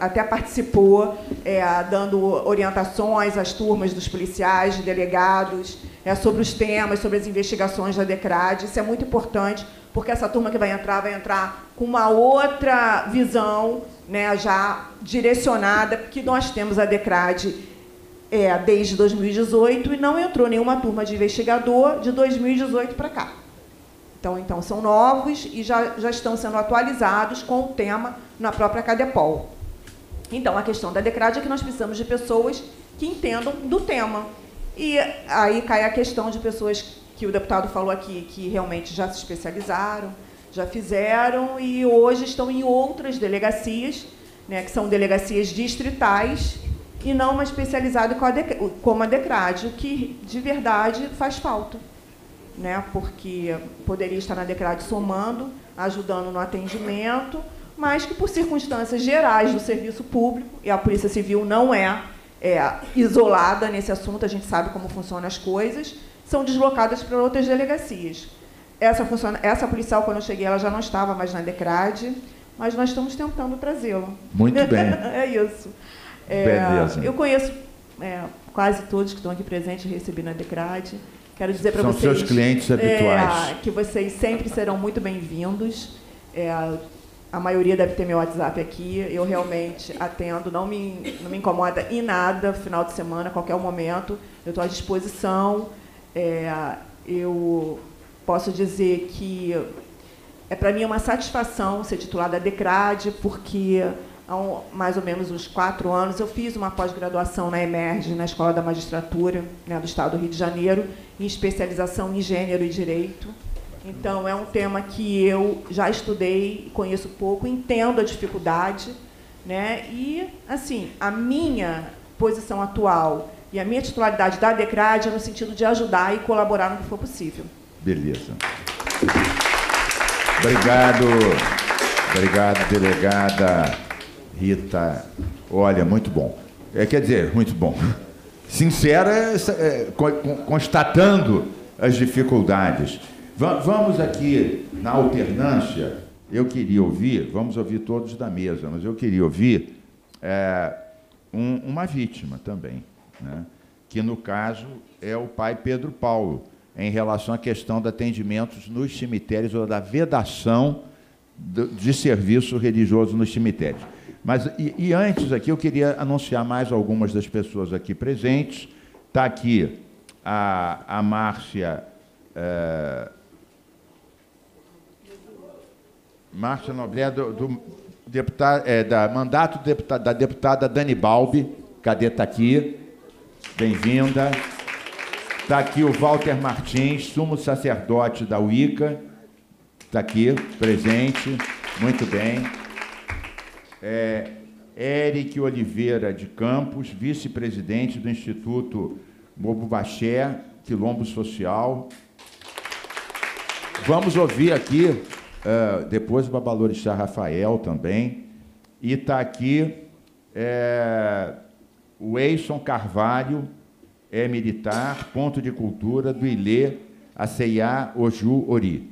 até participou, é, dando orientações às turmas dos policiais, de delegados, é, sobre os temas, sobre as investigações da DECRAD. Isso é muito importante, porque essa turma que vai entrar, vai entrar com uma outra visão né, já direcionada, porque nós temos a DECRAD é, desde 2018 e não entrou nenhuma turma de investigador de 2018 para cá. Então, então são novos e já, já estão sendo atualizados com o tema na própria Cadepol. Então, a questão da DECRAD é que nós precisamos de pessoas que entendam do tema. E aí cai a questão de pessoas que o deputado falou aqui, que realmente já se especializaram, já fizeram e hoje estão em outras delegacias, né, que são delegacias distritais e não uma especializada como a DECRAD, o que de verdade faz falta né, porque poderia estar na Decrade somando, ajudando no atendimento, mas que por circunstâncias gerais do serviço público, e a Polícia Civil não é, é isolada nesse assunto, a gente sabe como funcionam as coisas, são deslocadas para outras delegacias. Essa, funciona, essa policial, quando eu cheguei, ela já não estava mais na Decrade, mas nós estamos tentando trazê-la. Muito bem. é isso. É, Beleza. Eu conheço é, quase todos que estão aqui presentes, recebi na Decrade. Quero dizer para vocês. seus clientes é, Que vocês sempre serão muito bem-vindos. É, a maioria deve ter meu WhatsApp aqui. Eu realmente atendo, não me, não me incomoda em nada, final de semana, qualquer momento. Eu estou à disposição. É, eu posso dizer que é para mim uma satisfação ser titulada Decrade, porque há um, mais ou menos uns quatro anos, eu fiz uma pós-graduação na Emerge, na Escola da Magistratura né, do Estado do Rio de Janeiro, em especialização em gênero e direito. Então, é um tema que eu já estudei, conheço pouco, entendo a dificuldade. Né? E, assim, a minha posição atual e a minha titularidade da DECRAD é no sentido de ajudar e colaborar no que for possível. Beleza. Obrigado, obrigado, delegada. Rita, olha, muito bom. É, quer dizer, muito bom. Sincera, é, constatando as dificuldades. Vamos aqui na alternância. Eu queria ouvir, vamos ouvir todos da mesa, mas eu queria ouvir é, um, uma vítima também, né? que no caso é o pai Pedro Paulo, em relação à questão de atendimentos nos cemitérios ou da vedação de serviço religioso nos cemitérios. Mas e, e antes aqui eu queria anunciar mais algumas das pessoas aqui presentes. Está aqui a, a Márcia. É, Márcia do, do deputado, é, eh, da, mandato deputado, da deputada Dani Balbi. Cadê? Está aqui. Bem-vinda. Está aqui o Walter Martins, sumo sacerdote da Uica. Está aqui, presente. Muito bem. É, Eric Oliveira de Campos, vice-presidente do Instituto Mobubaxé, Quilombo Social. Vamos ouvir aqui, uh, depois o Babalorixá Rafael também, e está aqui é, o Eison Carvalho, é militar, ponto de cultura do Ilê, a Oju Ori.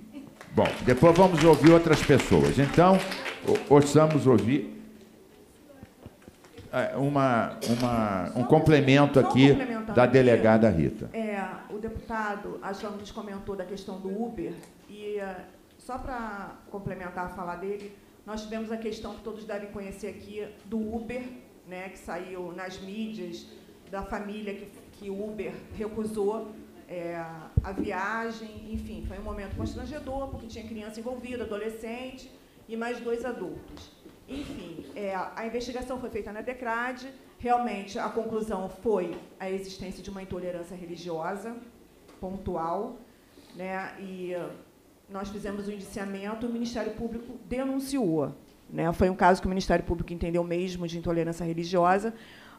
Bom, depois vamos ouvir outras pessoas. Então, Possamos ouvir é, uma, uma, um complemento aqui da delegada Rita. É, o deputado Ajandes comentou da questão do Uber e é, só para complementar a fala dele, nós tivemos a questão que todos devem conhecer aqui do Uber, né, que saiu nas mídias, da família que, que Uber recusou é, a viagem, enfim, foi um momento constrangedor, porque tinha criança envolvida, adolescente e mais dois adultos. Enfim, é, a investigação foi feita na DECRAD, realmente a conclusão foi a existência de uma intolerância religiosa, pontual, né, e eh, nós fizemos o um indiciamento, o Ministério Público denunciou. Né, foi um caso que o Ministério Público entendeu mesmo de intolerância religiosa,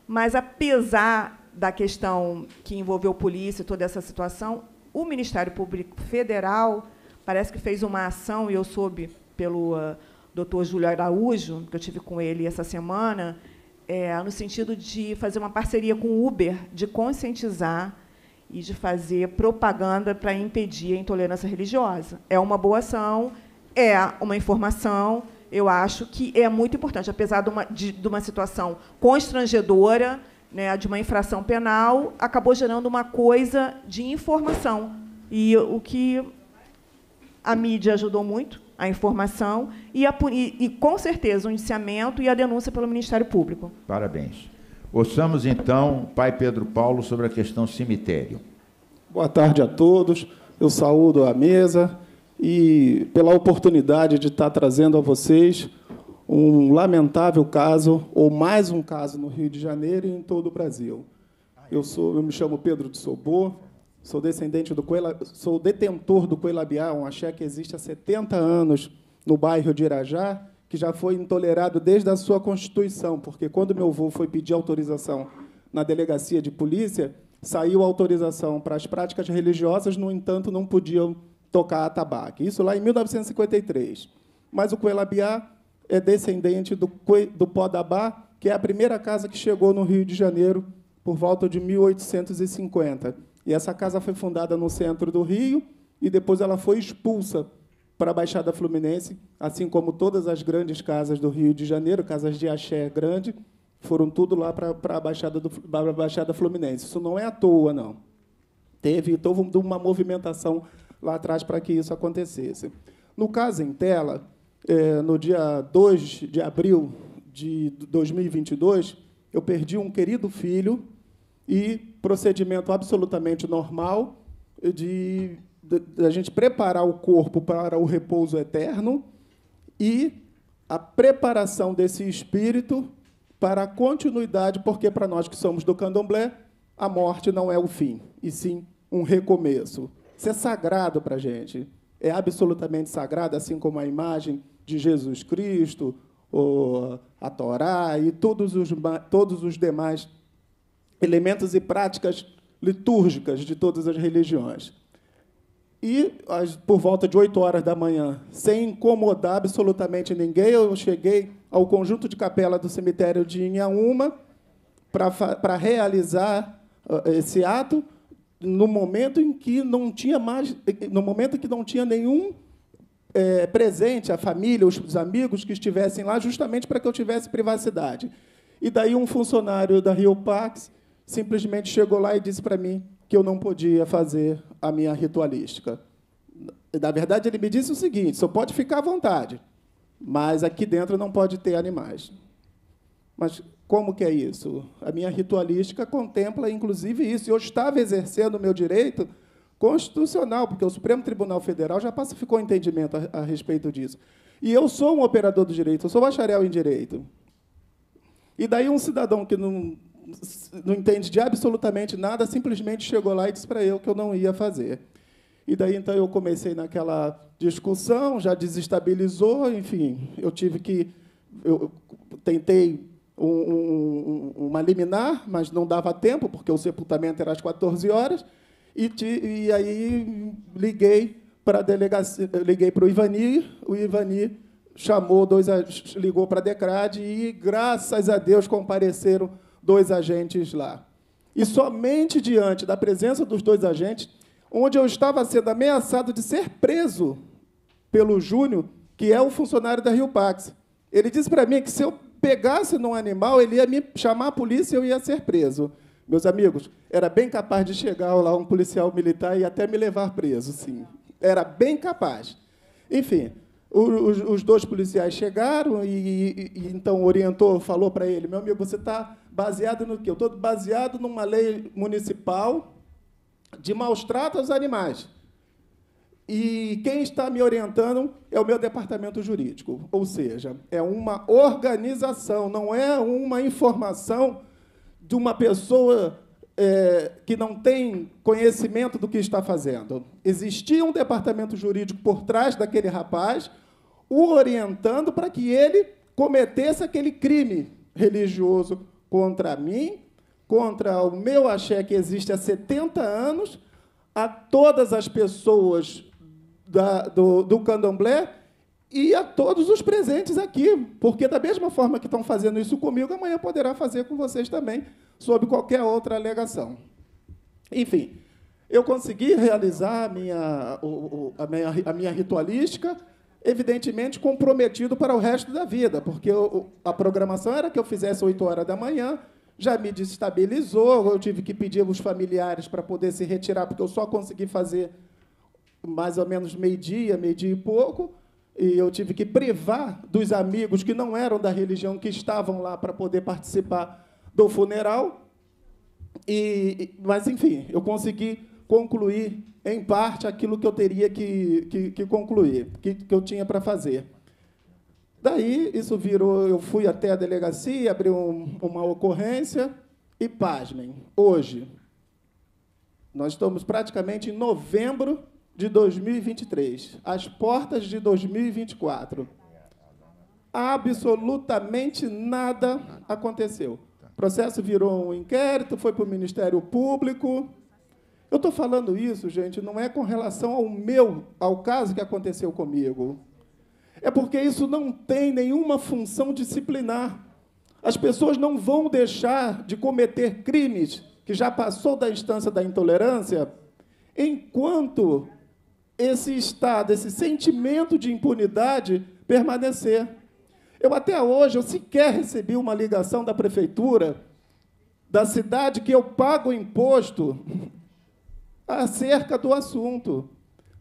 mas apesar da questão que envolveu polícia, e toda essa situação, o Ministério Público Federal parece que fez uma ação, e eu soube pelo uh, doutor Júlio Araújo, que eu tive com ele essa semana, é, no sentido de fazer uma parceria com o Uber, de conscientizar e de fazer propaganda para impedir a intolerância religiosa. É uma boa ação, é uma informação, eu acho que é muito importante, apesar de uma, de, de uma situação constrangedora, né, de uma infração penal, acabou gerando uma coisa de informação. E o que a mídia ajudou muito, a informação e, a, e, e, com certeza, o indiciamento e a denúncia pelo Ministério Público. Parabéns. Ouçamos, então, Pai Pedro Paulo sobre a questão cemitério. Boa tarde a todos. Eu saúdo a mesa e pela oportunidade de estar trazendo a vocês um lamentável caso, ou mais um caso no Rio de Janeiro e em todo o Brasil. Eu, sou, eu me chamo Pedro de Sobor, Sou descendente do Coelha, sou detentor do Coelabiá, um axé que existe há 70 anos no bairro de Irajá, que já foi intolerado desde a sua constituição, porque quando meu avô foi pedir autorização na delegacia de polícia, saiu autorização para as práticas religiosas, no entanto, não podiam tocar a atabaque. Isso lá em 1953. Mas o Coelabiá é descendente do, do Podabá, que é a primeira casa que chegou no Rio de Janeiro por volta de 1850. E essa casa foi fundada no centro do Rio e depois ela foi expulsa para a Baixada Fluminense, assim como todas as grandes casas do Rio de Janeiro, casas de axé grande, foram tudo lá para, para a Baixada, do, para a Baixada Fluminense. Isso não é à toa, não. Teve, toda uma movimentação lá atrás para que isso acontecesse. No caso em tela, é, no dia 2 de abril de 2022, eu perdi um querido filho e procedimento absolutamente normal de a gente preparar o corpo para o repouso eterno e a preparação desse espírito para a continuidade, porque para nós que somos do candomblé, a morte não é o fim, e sim um recomeço. Isso é sagrado para a gente. É absolutamente sagrado, assim como a imagem de Jesus Cristo, a Torá e todos os, todos os demais elementos e práticas litúrgicas de todas as religiões. E, por volta de 8 horas da manhã, sem incomodar absolutamente ninguém, eu cheguei ao conjunto de capela do cemitério de Inhaúma para realizar ah, esse ato no momento em que não tinha mais, no momento que não tinha nenhum é, presente, a família, os, os amigos que estivessem lá, justamente para que eu tivesse privacidade. E daí um funcionário da Rio Pax simplesmente chegou lá e disse para mim que eu não podia fazer a minha ritualística. Na verdade, ele me disse o seguinte: só pode ficar à vontade, mas aqui dentro não pode ter animais. Mas como que é isso? A minha ritualística contempla, inclusive, isso. Eu estava exercendo o meu direito constitucional, porque o Supremo Tribunal Federal já pacificou entendimento a, a respeito disso. E eu sou um operador do direito, eu sou bacharel em direito. E daí um cidadão que não não entende de absolutamente nada, simplesmente chegou lá e disse para eu que eu não ia fazer. E daí então eu comecei naquela discussão, já desestabilizou, enfim, eu tive que eu tentei um, um, uma liminar, mas não dava tempo porque o sepultamento era às 14 horas e, e aí liguei para a delegacia, liguei para o Ivani, o Ivani chamou dois ligou para a Decrade e graças a Deus compareceram dois agentes lá. E somente diante da presença dos dois agentes, onde eu estava sendo ameaçado de ser preso pelo Júnior, que é o funcionário da Rio Pax. Ele disse para mim que se eu pegasse num animal, ele ia me chamar a polícia e eu ia ser preso. Meus amigos, era bem capaz de chegar lá um policial militar e até me levar preso, sim. Era bem capaz. Enfim, os, dois policiais chegaram e, e, e então orientou, falou para ele: meu amigo, você está Baseado no que? Eu estou baseado numa lei municipal de maus tratos aos animais. E quem está me orientando é o meu departamento jurídico, ou seja, é uma organização, não é uma informação de uma pessoa é, que não tem conhecimento do que está fazendo. Existia um departamento jurídico por trás daquele rapaz, o orientando para que ele cometesse aquele crime religioso contra mim, contra o meu axé que existe há 70 anos, a todas as pessoas da, do, do candomblé e a todos os presentes aqui, porque da mesma forma que estão fazendo isso comigo, amanhã poderá fazer com vocês também, sob qualquer outra alegação. Enfim, eu consegui realizar a minha, a minha, a minha ritualística, evidentemente comprometido para o resto da vida, porque eu, a programação era que eu fizesse 8 horas da manhã, já me desestabilizou, eu tive que pedir aos familiares para poder se retirar, porque eu só consegui fazer mais ou menos meio-dia, meio-dia e pouco, e eu tive que privar dos amigos que não eram da religião, que estavam lá para poder participar do funeral. E, mas, enfim, eu consegui concluir, em parte, aquilo que eu teria que, que, que concluir, que, que eu tinha para fazer. Daí, isso virou. Eu fui até a delegacia, abri um, uma ocorrência, e pasmem, hoje, nós estamos praticamente em novembro de 2023, às portas de 2024. Absolutamente nada aconteceu. O tá. processo virou um inquérito, foi para o Ministério Público, eu estou falando isso, gente, não é com relação ao meu, ao caso que aconteceu comigo. É porque isso não tem nenhuma função disciplinar. As pessoas não vão deixar de cometer crimes que já passou da instância da intolerância enquanto esse estado, esse sentimento de impunidade permanecer. Eu até hoje eu sequer recebi uma ligação da prefeitura da cidade que eu pago imposto acerca do assunto.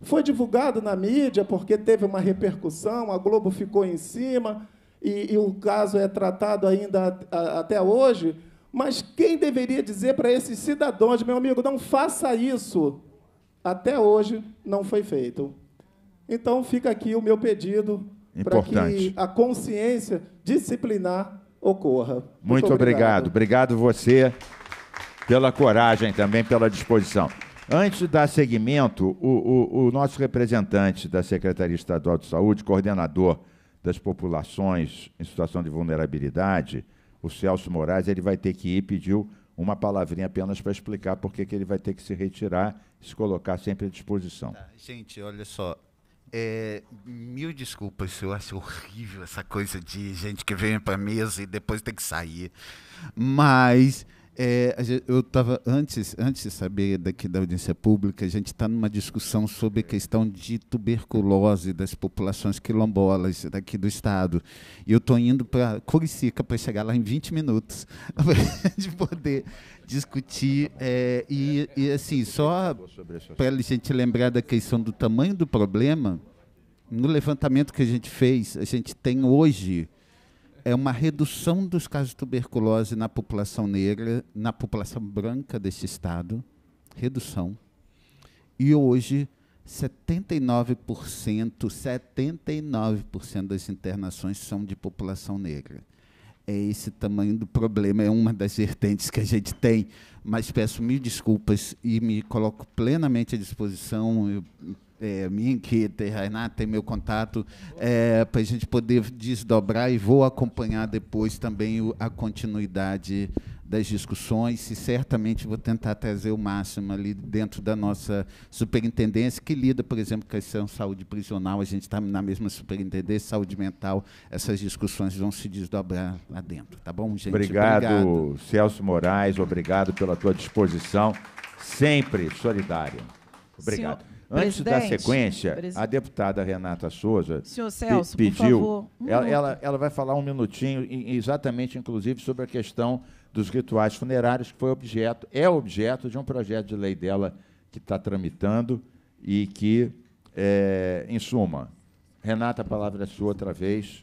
Foi divulgado na mídia porque teve uma repercussão, a Globo ficou em cima e, e o caso é tratado ainda a, a, até hoje. Mas quem deveria dizer para esses cidadãos, meu amigo, não faça isso? Até hoje não foi feito. Então fica aqui o meu pedido para que a consciência disciplinar ocorra. Muito, Muito obrigado. obrigado. Obrigado você pela coragem também, pela disposição. Antes de dar seguimento, o, o, o nosso representante da Secretaria Estadual de Saúde, coordenador das populações em situação de vulnerabilidade, o Celso Moraes, ele vai ter que ir pediu uma palavrinha apenas para explicar por que ele vai ter que se retirar e se colocar sempre à disposição. Tá, gente, olha só. É, mil desculpas, eu acho horrível essa coisa de gente que vem para mesa e depois tem que sair. Mas é, eu estava antes, antes de saber daqui da audiência pública, a gente está numa discussão sobre a questão de tuberculose das populações quilombolas daqui do estado. E eu estou indo para Curicica para chegar lá em 20 minutos de poder discutir é, e, e assim só para a gente lembrar da questão do tamanho do problema. No levantamento que a gente fez, a gente tem hoje é uma redução dos casos de tuberculose na população negra, na população branca deste estado, redução. E hoje, 79%, 79% das internações são de população negra. É esse tamanho do problema, é uma das vertentes que a gente tem, mas peço mil desculpas e me coloco plenamente à disposição. Eu é, minha inquieta, Renata tem meu contato, é, para a gente poder desdobrar e vou acompanhar depois também o, a continuidade das discussões e certamente vou tentar trazer o máximo ali dentro da nossa superintendência, que lida, por exemplo, com a questão saúde prisional, a gente está na mesma superintendência, saúde mental, essas discussões vão se desdobrar lá dentro, tá bom, gente? Obrigado, obrigado. Celso Moraes, obrigado pela tua disposição, sempre solidário. Obrigado. Senhor... Antes da sequência, a deputada Renata Souza Celso, pediu. Ela, ela, ela, vai falar um minutinho, exatamente, inclusive, sobre a questão dos rituais funerários, que foi objeto, é objeto de um projeto de lei dela que está tramitando e que, é, em suma, Renata, a palavra é sua outra vez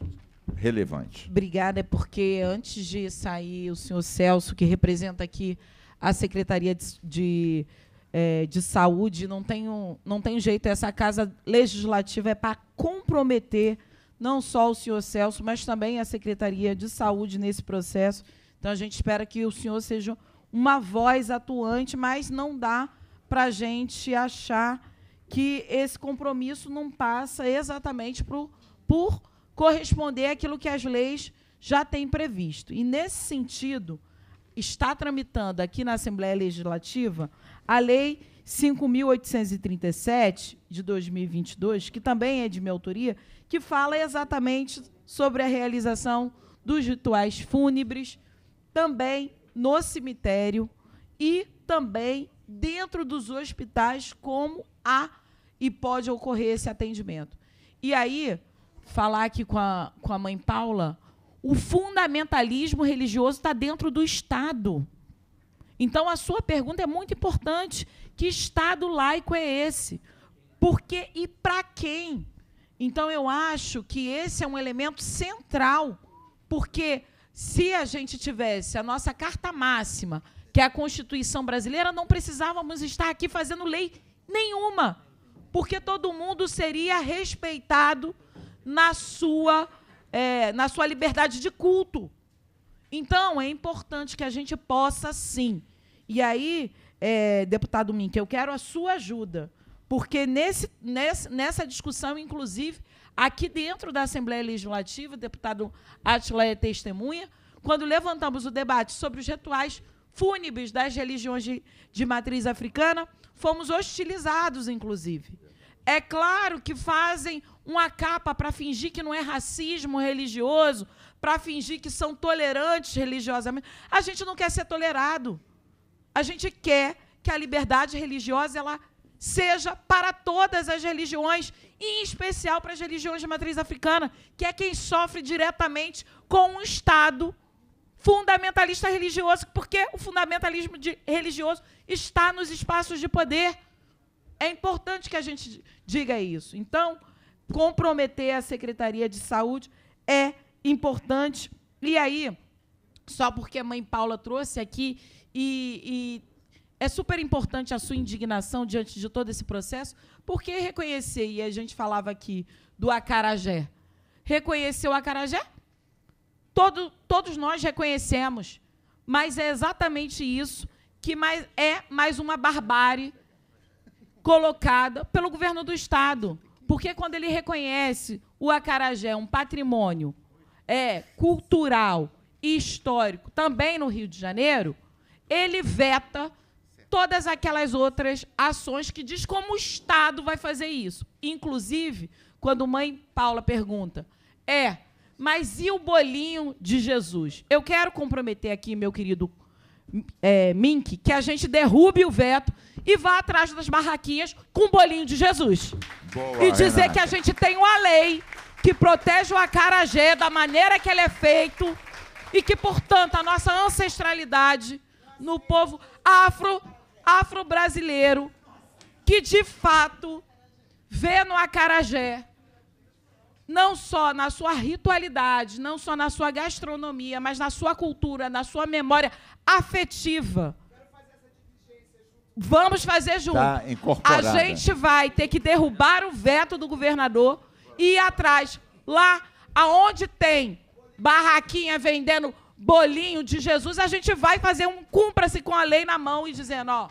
relevante. Obrigada, é porque antes de sair o senhor Celso, que representa aqui a Secretaria de, é, de saúde, não tem, um, não tem jeito. Essa casa legislativa é para comprometer não só o senhor Celso, mas também a Secretaria de Saúde nesse processo. Então, a gente espera que o senhor seja uma voz atuante, mas não dá para a gente achar que esse compromisso não passa exatamente por, por corresponder àquilo que as leis já têm previsto. E, nesse sentido, está tramitando aqui na Assembleia Legislativa a Lei 5.837, de 2022, que também é de minha autoria, que fala exatamente sobre a realização dos rituais fúnebres, também no cemitério e também dentro dos hospitais, como há e pode ocorrer esse atendimento. E aí, falar aqui com a, com a mãe Paula, o fundamentalismo religioso está dentro do Estado. Então, a sua pergunta é muito importante. Que Estado laico é esse? Por que e para quem? Então, eu acho que esse é um elemento central, porque se a gente tivesse a nossa carta máxima, que é a Constituição brasileira, não precisávamos estar aqui fazendo lei nenhuma, porque todo mundo seria respeitado na sua, é, na sua liberdade de culto. Então, é importante que a gente possa, sim, e aí, é, deputado Mink, eu quero a sua ajuda, porque nesse, nessa, nessa discussão, inclusive, aqui dentro da Assembleia Legislativa, o deputado Atila é testemunha, quando levantamos o debate sobre os rituais fúnebres das religiões de, de matriz africana, fomos hostilizados, inclusive. É claro que fazem uma capa para fingir que não é racismo religioso, para fingir que são tolerantes religiosamente. A gente não quer ser tolerado. A gente quer que a liberdade religiosa ela seja para todas as religiões, e em especial para as religiões de matriz africana, que é quem sofre diretamente com um Estado fundamentalista religioso, porque o fundamentalismo religioso está nos espaços de poder. É importante que a gente diga isso. Então, comprometer a Secretaria de Saúde é importante. E aí, só porque a mãe Paula trouxe aqui e, e é super importante a sua indignação diante de todo esse processo, porque reconhecer, e a gente falava aqui do acarajé, reconhecer o acarajé? Todo, todos nós reconhecemos, mas é exatamente isso que mais, é mais uma barbárie colocada pelo governo do Estado. Porque quando ele reconhece o acarajé um patrimônio é, cultural e histórico também no Rio de Janeiro, ele veta todas aquelas outras ações que diz como o Estado vai fazer isso. Inclusive, quando mãe Paula pergunta, é, mas e o bolinho de Jesus? Eu quero comprometer aqui, meu querido é, Mink, que a gente derrube o veto e vá atrás das barraquinhas com o bolinho de Jesus. Boa, e dizer Renata. que a gente tem uma lei que protege o acarajé da maneira que ele é feito e que, portanto, a nossa ancestralidade no povo afro, afro-brasileiro, que de fato vê no acarajé, não só na sua ritualidade, não só na sua gastronomia, mas na sua cultura, na sua memória afetiva. Vamos fazer junto. Tá a gente vai ter que derrubar o veto do governador e ir atrás, lá aonde tem barraquinha vendendo bolinho de Jesus, a gente vai fazer um cumpra-se com a lei na mão e dizendo, ó,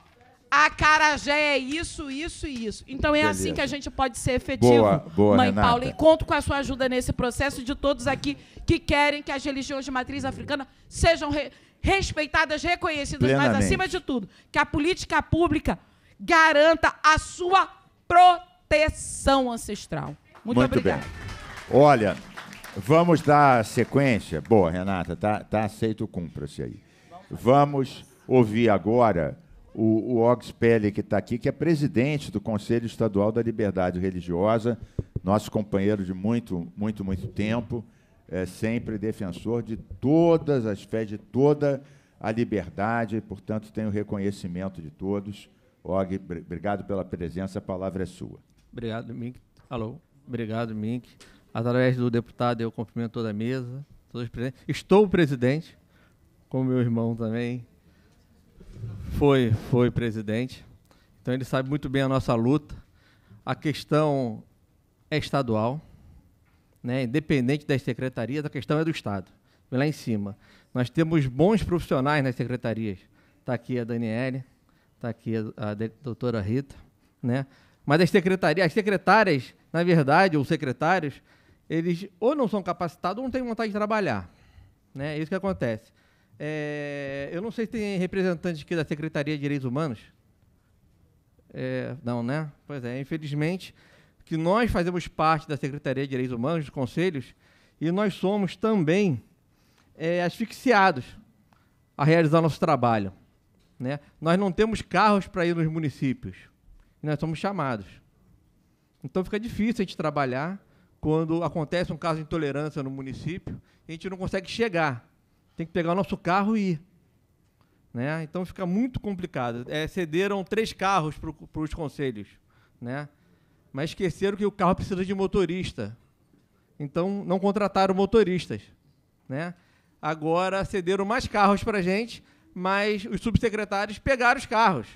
a carajé é isso, isso e isso. Então é assim Beleza. assim que a gente pode ser efetivo, boa, boa, mãe Renata. Paula. E conto com a sua ajuda nesse processo de todos aqui que querem que as religiões de matriz africana sejam re respeitadas, reconhecidas, Plenamente. mas acima de tudo, que a política pública garanta a sua proteção ancestral. Muito, Muito obrigada. Olha, Vamos dar sequência. Boa, Renata, tá, tá aceito o cumprir-se aí. Vamos ouvir agora o, o Oxpelli, que está aqui, que é presidente do Conselho Estadual da Liberdade Religiosa, nosso companheiro de muito, muito, muito tempo, é sempre defensor de todas as fés, de toda a liberdade, portanto, tem o reconhecimento de todos. Og, obrigado pela presença, a palavra é sua. Obrigado, Mink. Alô, obrigado, Mink através do deputado, eu cumprimento toda a mesa, todos os presentes. Estou presidente, como meu irmão também foi, foi presidente. Então ele sabe muito bem a nossa luta. A questão é estadual, né? independente das secretarias, a questão é do Estado. lá em cima. Nós temos bons profissionais nas secretarias. Está aqui a Daniele, está aqui a, a doutora Rita. Né? Mas as secretarias, as secretárias, na verdade, ou secretários, eles ou não são capacitados ou não têm vontade de trabalhar. Né? É isso que acontece. É, eu não sei se tem representante aqui da Secretaria de Direitos Humanos. É, não, né? Pois é, infelizmente, que nós fazemos parte da Secretaria de Direitos Humanos, dos conselhos, e nós somos também é, asfixiados a realizar nosso trabalho. Né? Nós não temos carros para ir nos municípios, nós somos chamados. Então fica difícil a gente trabalhar quando acontece um caso de intolerância no município, a gente não consegue chegar. Tem que pegar o nosso carro e ir. Né? Então fica muito complicado. É, cederam três carros para os conselhos, né? mas esqueceram que o carro precisa de motorista. Então não contrataram motoristas. Né? Agora cederam mais carros para a gente, mas os subsecretários pegaram os carros.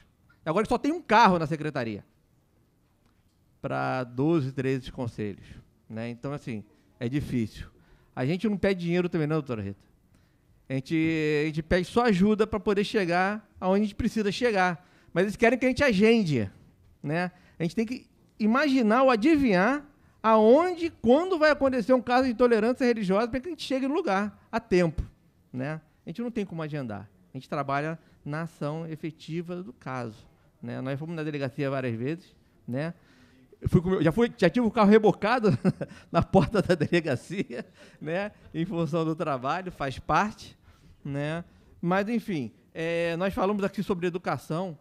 Agora só tem um carro na secretaria para 12, 13 conselhos. Né? Então, assim, é difícil. A gente não pede dinheiro também, não, doutora Rita? A gente, a gente pede só ajuda para poder chegar aonde a gente precisa chegar. Mas eles querem que a gente agende. Né? A gente tem que imaginar ou adivinhar aonde, quando vai acontecer um caso de intolerância religiosa para que a gente chegue no lugar a tempo. Né? A gente não tem como agendar. A gente trabalha na ação efetiva do caso. Né? Nós fomos na delegacia várias vezes, né? Fui meu, já, fui, já tive o carro rebocado na porta da delegacia, né? Em função do trabalho, faz parte, né? Mas, enfim, é, nós falamos aqui sobre educação.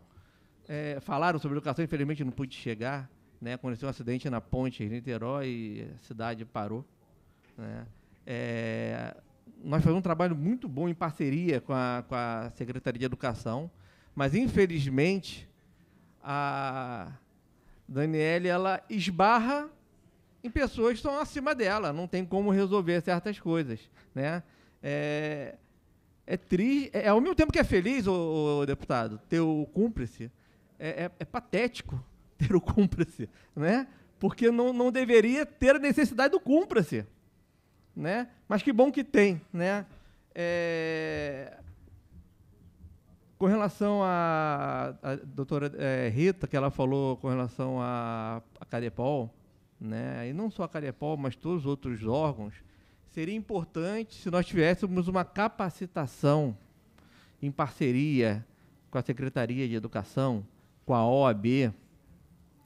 É, falaram sobre educação, infelizmente não pude chegar. Né? Aconteceu um acidente na ponte em Niterói e a cidade parou. Né? É, nós fazemos um trabalho muito bom em parceria com a, com a Secretaria de Educação, mas, infelizmente, a Daniele, ela esbarra em pessoas que estão acima dela, não tem como resolver certas coisas, né? É, é triste, é, ao mesmo tempo que é feliz, o, deputado, ter o cúmplice, é, é, é, patético ter o cúmplice, né? Porque não, não deveria ter a necessidade do cúmplice, né? Mas que bom que tem, né? É, com relação à doutora é, Rita, que ela falou com relação à Carepol, né, e não só a Carepol, mas todos os outros órgãos, seria importante se nós tivéssemos uma capacitação em parceria com a Secretaria de Educação, com a OAB,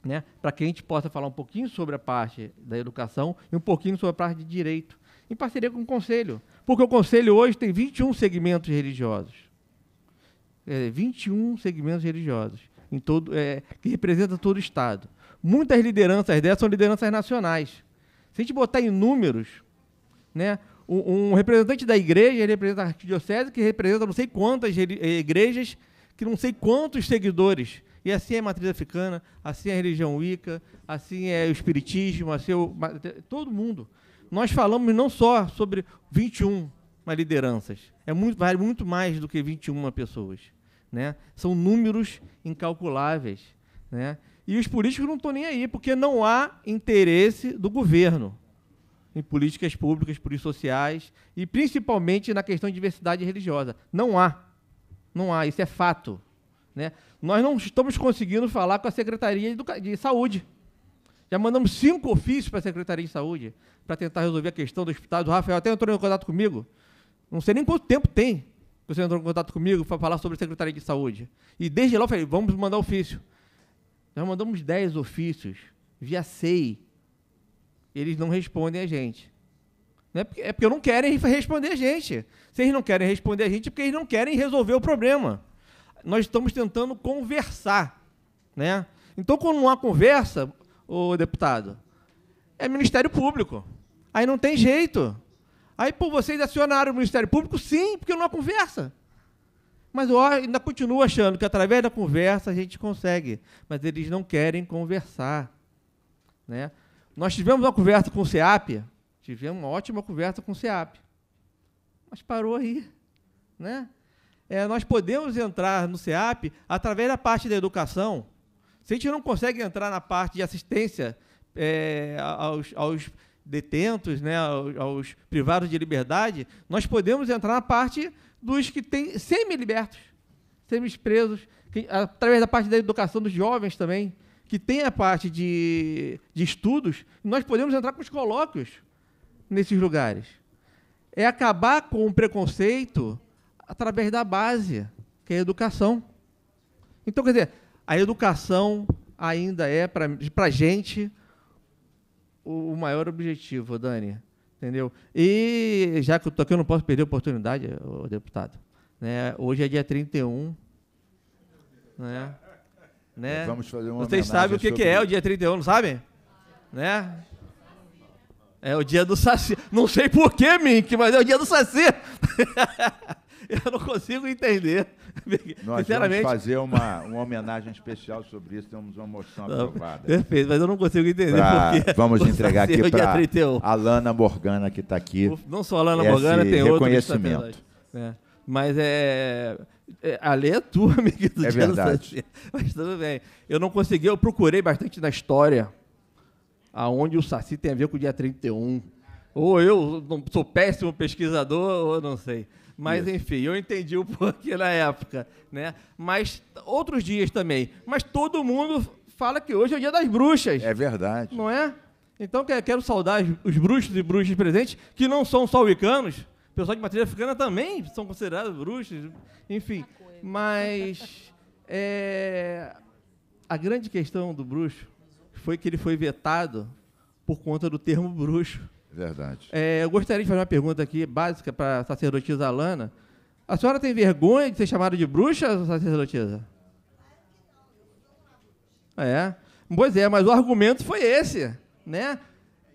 né, para que a gente possa falar um pouquinho sobre a parte da educação e um pouquinho sobre a parte de direito, em parceria com o Conselho, porque o Conselho hoje tem 21 segmentos religiosos é, 21 segmentos religiosos em todo, é, que representa todo o Estado. Muitas lideranças dessas são lideranças nacionais. Se a gente botar em números, né, um, um representante da igreja representa a arquidiocese, que representa não sei quantas é, igrejas, que não sei quantos seguidores. E assim é a matriz africana, assim é a religião Wicca, assim é o espiritismo, assim é o, todo mundo. Nós falamos não só sobre 21 lideranças, é muito, vale muito mais do que 21 pessoas. Né? São números incalculáveis. Né? E os políticos não estão nem aí, porque não há interesse do governo em políticas públicas, políticas sociais e principalmente na questão de diversidade religiosa. Não há. Não há, isso é fato. Né? Nós não estamos conseguindo falar com a Secretaria de Saúde. Já mandamos cinco ofícios para a Secretaria de Saúde para tentar resolver a questão do hospital. O Rafael até entrou em contato comigo. Não sei nem quanto tempo tem você entrou em contato comigo para falar sobre a Secretaria de Saúde. E desde lá eu falei, vamos mandar ofício. Nós mandamos 10 ofícios via SEI. Eles não respondem a gente. Não é, porque, é porque não querem responder a gente. Se eles não querem responder a gente, é porque eles não querem resolver o problema. Nós estamos tentando conversar. Né? Então, quando não há conversa, o deputado, é Ministério Público. Aí não tem jeito. Aí, pô, vocês acionaram o Ministério Público? Sim, porque não é há conversa. Mas eu ainda continuo achando que através da conversa a gente consegue. Mas eles não querem conversar. Né? Nós tivemos uma conversa com o SEAP, tivemos uma ótima conversa com o SEAP. Mas parou aí. Né? É, nós podemos entrar no SEAP através da parte da educação. Se a gente não consegue entrar na parte de assistência é, aos, aos detentos, né, aos, privados de liberdade, nós podemos entrar na parte dos que têm semi-libertos, semi-presos, através da parte da educação dos jovens também, que tem a parte de, de estudos, nós podemos entrar com os colóquios nesses lugares. É acabar com o preconceito através da base, que é a educação. Então, quer dizer, a educação ainda é, para a gente, o, maior objetivo, Dani. Entendeu? E já que eu tô aqui, eu não posso perder a oportunidade, ô, deputado. Né? Hoje é dia 31. Né? né? Vamos fazer uma Vocês sabem o que, sobre... que é o dia 31, não sabem? Né? É o dia do Saci. Não sei porquê, Mink, mas é o dia do Saci. Eu não consigo entender. Nós Sinceramente. vamos fazer uma, uma homenagem especial sobre isso, temos uma moção aprovada. Perfeito, mas eu não consigo entender pra, porque. Vamos entregar aqui é para a Alana Morgana, que está aqui. Não só a Alana Morgana, tem outro. Tá reconhecimento. É. Mas é. é a lei é tua, amiguinho. É verdade. Mas tudo bem. Eu não consegui, eu procurei bastante na história aonde o Saci tem a ver com o dia 31. Ou eu sou péssimo pesquisador, ou não sei. Mas Isso. enfim, eu entendi o porquê na época, né? Mas outros dias também. Mas todo mundo fala que hoje é o dia das bruxas. É verdade. Não é? Então quero saudar os bruxos e bruxas presentes, que não são só wicanos, pessoal de matriz africana também são considerados bruxos, enfim. Mas é, a grande questão do bruxo foi que ele foi vetado por conta do termo bruxo. Verdade. É, eu gostaria de fazer uma pergunta aqui básica para a sacerdotisa Alana. A senhora tem vergonha de ser chamada de bruxa, sacerdotisa? É. Pois é, mas o argumento foi esse, né?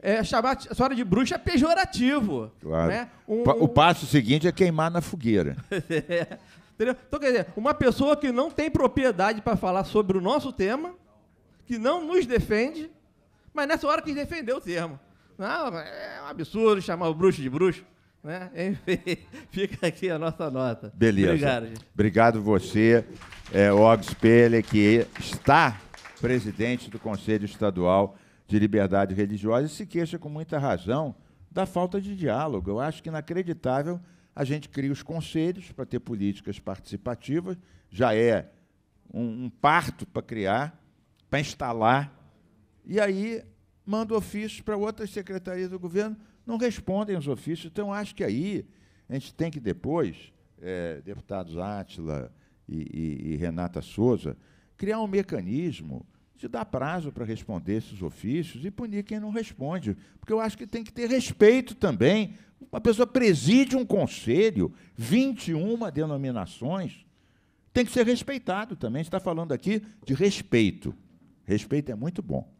É, chamar a senhora de bruxa é pejorativo. Claro. Né? Um, o passo seguinte é queimar na fogueira. é. Entendeu? Então, quer dizer, uma pessoa que não tem propriedade para falar sobre o nosso tema, que não nos defende, mas nessa hora quis defender o termo. Não, é um absurdo chamar o bruxo de bruxo. Né? Enfim, fica aqui a nossa nota. Beleza. Obrigado, gente. Obrigado você, é, Og Spelha, que está presidente do Conselho Estadual de Liberdade Religiosa e se queixa com muita razão da falta de diálogo. Eu acho que inacreditável a gente cria os conselhos para ter políticas participativas, já é um, um parto para criar, para instalar, e aí manda ofícios para outras secretarias do governo, não respondem os ofícios. Então, acho que aí a gente tem que depois, é, deputados Átila e, e, e Renata Souza, criar um mecanismo de dar prazo para responder esses ofícios e punir quem não responde. Porque eu acho que tem que ter respeito também. Uma pessoa preside um conselho, 21 denominações, tem que ser respeitado também. A gente está falando aqui de respeito. Respeito é muito bom.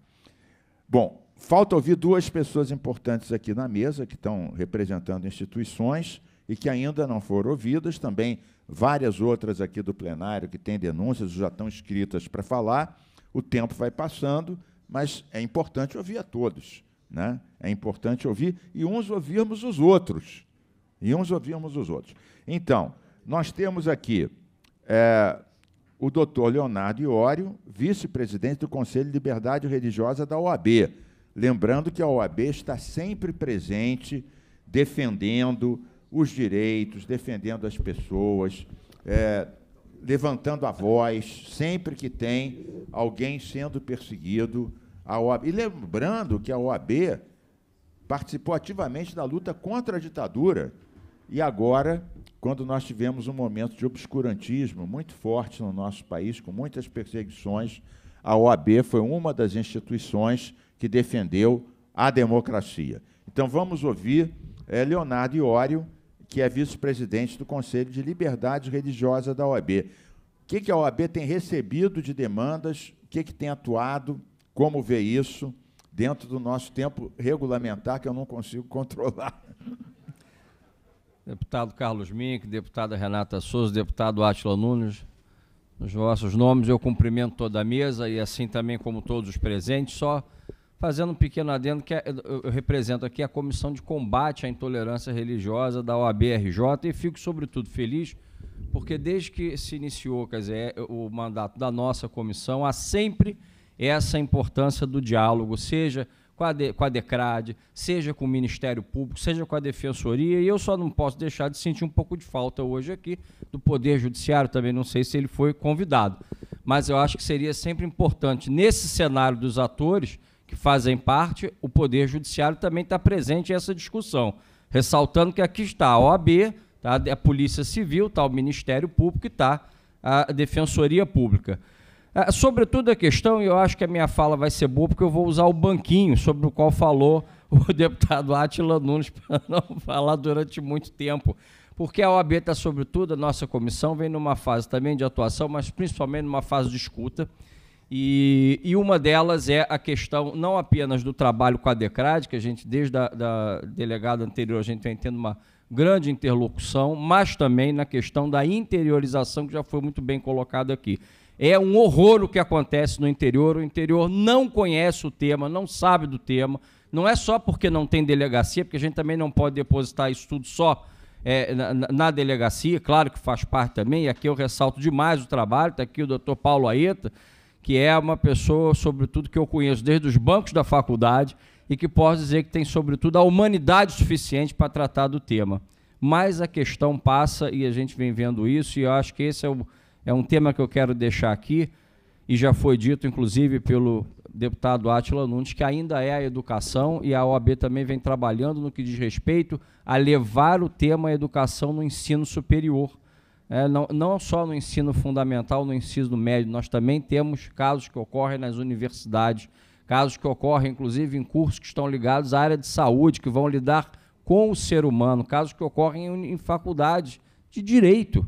Bom, falta ouvir duas pessoas importantes aqui na mesa, que estão representando instituições e que ainda não foram ouvidas, também várias outras aqui do plenário que têm denúncias, já estão escritas para falar. O tempo vai passando, mas é importante ouvir a todos. Né? É importante ouvir e uns ouvirmos os outros. E uns ouvirmos os outros. Então, nós temos aqui é, o doutor Leonardo Iório, vice-presidente do Conselho de Liberdade Religiosa da OAB. Lembrando que a OAB está sempre presente, defendendo os direitos, defendendo as pessoas, é, levantando a voz, sempre que tem alguém sendo perseguido. A OAB. E lembrando que a OAB participou ativamente da luta contra a ditadura e agora, quando nós tivemos um momento de obscurantismo muito forte no nosso país, com muitas perseguições, a OAB foi uma das instituições que defendeu a democracia. Então vamos ouvir é, Leonardo Iório, que é vice-presidente do Conselho de Liberdade Religiosa da OAB. O que, que a OAB tem recebido de demandas? O que, que tem atuado? Como vê isso dentro do nosso tempo regulamentar que eu não consigo controlar? deputado Carlos Mink, deputada Renata Souza, deputado Átila Nunes, nos vossos nomes, eu cumprimento toda a mesa e assim também como todos os presentes, só fazendo um pequeno adendo que é, eu represento aqui a Comissão de Combate à Intolerância Religiosa da OAB-RJ e fico sobretudo feliz porque desde que se iniciou quer dizer, é, o mandato da nossa comissão há sempre essa importância do diálogo, seja com a, de, com a DECRAD, seja com o Ministério Público, seja com a Defensoria, e eu só não posso deixar de sentir um pouco de falta hoje aqui do Poder Judiciário, também não sei se ele foi convidado, mas eu acho que seria sempre importante, nesse cenário dos atores que fazem parte, o Poder Judiciário também está presente essa discussão, ressaltando que aqui está a OAB, tá, é a Polícia Civil, está o Ministério Público e está a Defensoria Pública. Ah, sobretudo a questão, e eu acho que a minha fala vai ser boa, porque eu vou usar o banquinho sobre o qual falou o deputado Atila Nunes para não falar durante muito tempo. Porque a OAB está, sobretudo, a nossa comissão vem numa fase também de atuação, mas principalmente numa fase de escuta. E, e uma delas é a questão não apenas do trabalho com a DECRAD, que a gente, desde a da delegada anterior, a gente vem tendo uma grande interlocução, mas também na questão da interiorização, que já foi muito bem colocado aqui. É um horror o que acontece no interior. O interior não conhece o tema, não sabe do tema. Não é só porque não tem delegacia, porque a gente também não pode depositar isso tudo só é, na, na, delegacia, claro que faz parte também, e aqui eu ressalto demais o trabalho, está aqui o doutor Paulo Aeta, que é uma pessoa, sobretudo, que eu conheço desde os bancos da faculdade e que posso dizer que tem, sobretudo, a humanidade suficiente para tratar do tema. Mas a questão passa e a gente vem vendo isso, e eu acho que esse é o é um tema que eu quero deixar aqui e já foi dito, inclusive, pelo deputado Átila Nunes, que ainda é a educação e a OAB também vem trabalhando no que diz respeito a levar o tema educação no ensino superior. É, não, não só no ensino fundamental, no ensino médio, nós também temos casos que ocorrem nas universidades, casos que ocorrem, inclusive, em cursos que estão ligados à área de saúde, que vão lidar com o ser humano, casos que ocorrem em, em faculdades de direito,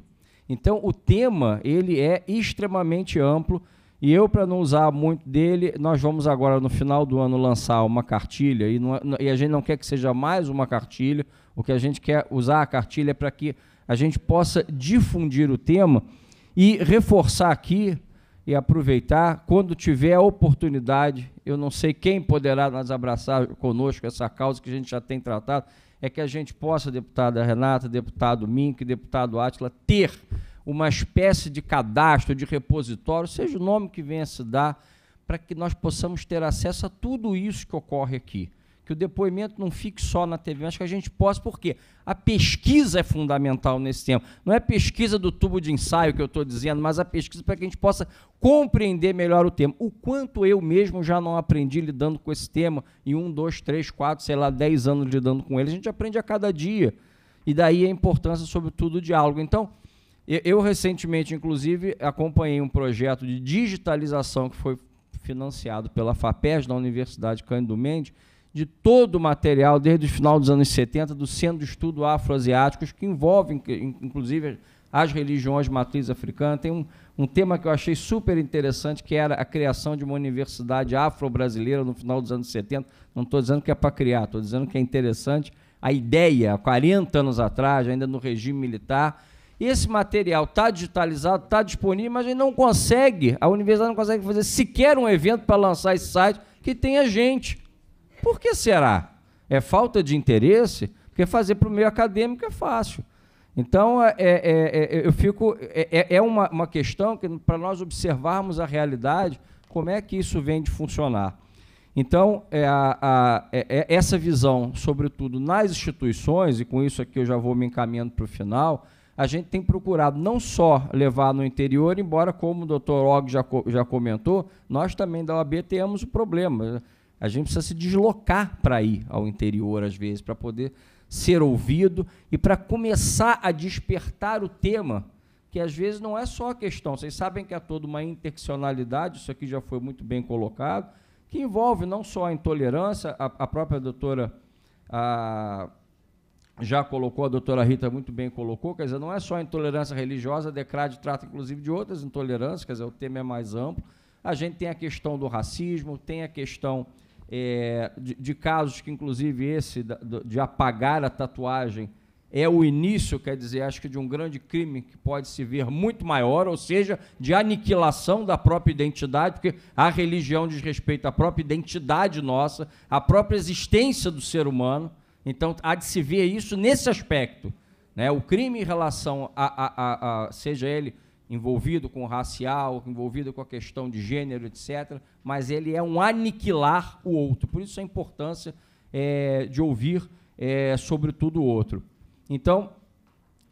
então, o tema ele é extremamente amplo e eu, para não usar muito dele, nós vamos agora no final do ano lançar uma cartilha e, é, não, e a gente não quer que seja mais uma cartilha. O que a gente quer usar a cartilha é para que a gente possa difundir o tema e reforçar aqui e aproveitar quando tiver a oportunidade. Eu não sei quem poderá nos abraçar conosco essa causa que a gente já tem tratado é que a gente possa, deputada Renata, deputado Mink, deputado Atila, ter uma espécie de cadastro, de repositório, seja o nome que venha se dar, para que nós possamos ter acesso a tudo isso que ocorre aqui que o depoimento não fique só na TV, mas que a gente possa, porque a pesquisa é fundamental nesse tempo. Não é pesquisa do tubo de ensaio que eu estou dizendo, mas a pesquisa para que a gente possa compreender melhor o tema. O quanto eu mesmo já não aprendi lidando com esse tema em um, dois, três, quatro, sei lá, dez anos lidando com ele, a gente aprende a cada dia. E daí a importância, sobretudo, do diálogo. Então, eu recentemente, inclusive, acompanhei um projeto de digitalização que foi financiado pela FAPES, da Universidade Cândido Mendes, de todo o material, desde o final dos anos 70, do Centro de Estudo Afroasiáticos, que envolve, inclusive, as religiões matriz africana. Tem um, um tema que eu achei super interessante, que era a criação de uma universidade afro-brasileira no final dos anos 70. Não estou dizendo que é para criar, estou dizendo que é interessante a ideia, 40 anos atrás, ainda no regime militar. Esse material está digitalizado, está disponível, mas a gente não consegue, a universidade não consegue fazer sequer um evento para lançar esse site que tenha gente por que será? É falta de interesse? Porque fazer para o meio acadêmico é fácil. Então, é, é, é, é eu fico. É, é, é, uma, uma questão que, para nós observarmos a realidade, como é que isso vem de funcionar. Então, a, a, essa visão, sobretudo nas instituições, e com isso aqui eu já vou me encaminhando para o final, a gente tem procurado não só levar no interior, embora, como o doutor Og já, já comentou, nós também da OAB temos o problema. A gente precisa se deslocar para ir ao interior, às vezes, para poder ser ouvido e para começar a despertar o tema, que às vezes não é só a questão. Vocês sabem que é toda uma interseccionalidade, isso aqui já foi muito bem colocado, que envolve não só a intolerância, a, a própria doutora a, já colocou, a doutora Rita muito bem colocou, quer dizer, não é só a intolerância religiosa, a Decrade trata inclusive de outras intolerâncias, quer dizer, o tema é mais amplo. A gente tem a questão do racismo, tem a questão é, de, de, casos que, inclusive, esse da, de apagar a tatuagem é o início, quer dizer, acho que de um grande crime que pode se ver muito maior, ou seja, de aniquilação da própria identidade, porque a religião diz respeito à própria identidade nossa, à própria existência do ser humano. Então, há de se ver isso nesse aspecto. Né? O crime em relação a, a, a, a seja ele envolvido com o racial, envolvido com a questão de gênero, etc. Mas ele é um aniquilar o outro. Por isso a importância é, de ouvir, é, sobretudo, o outro. Então,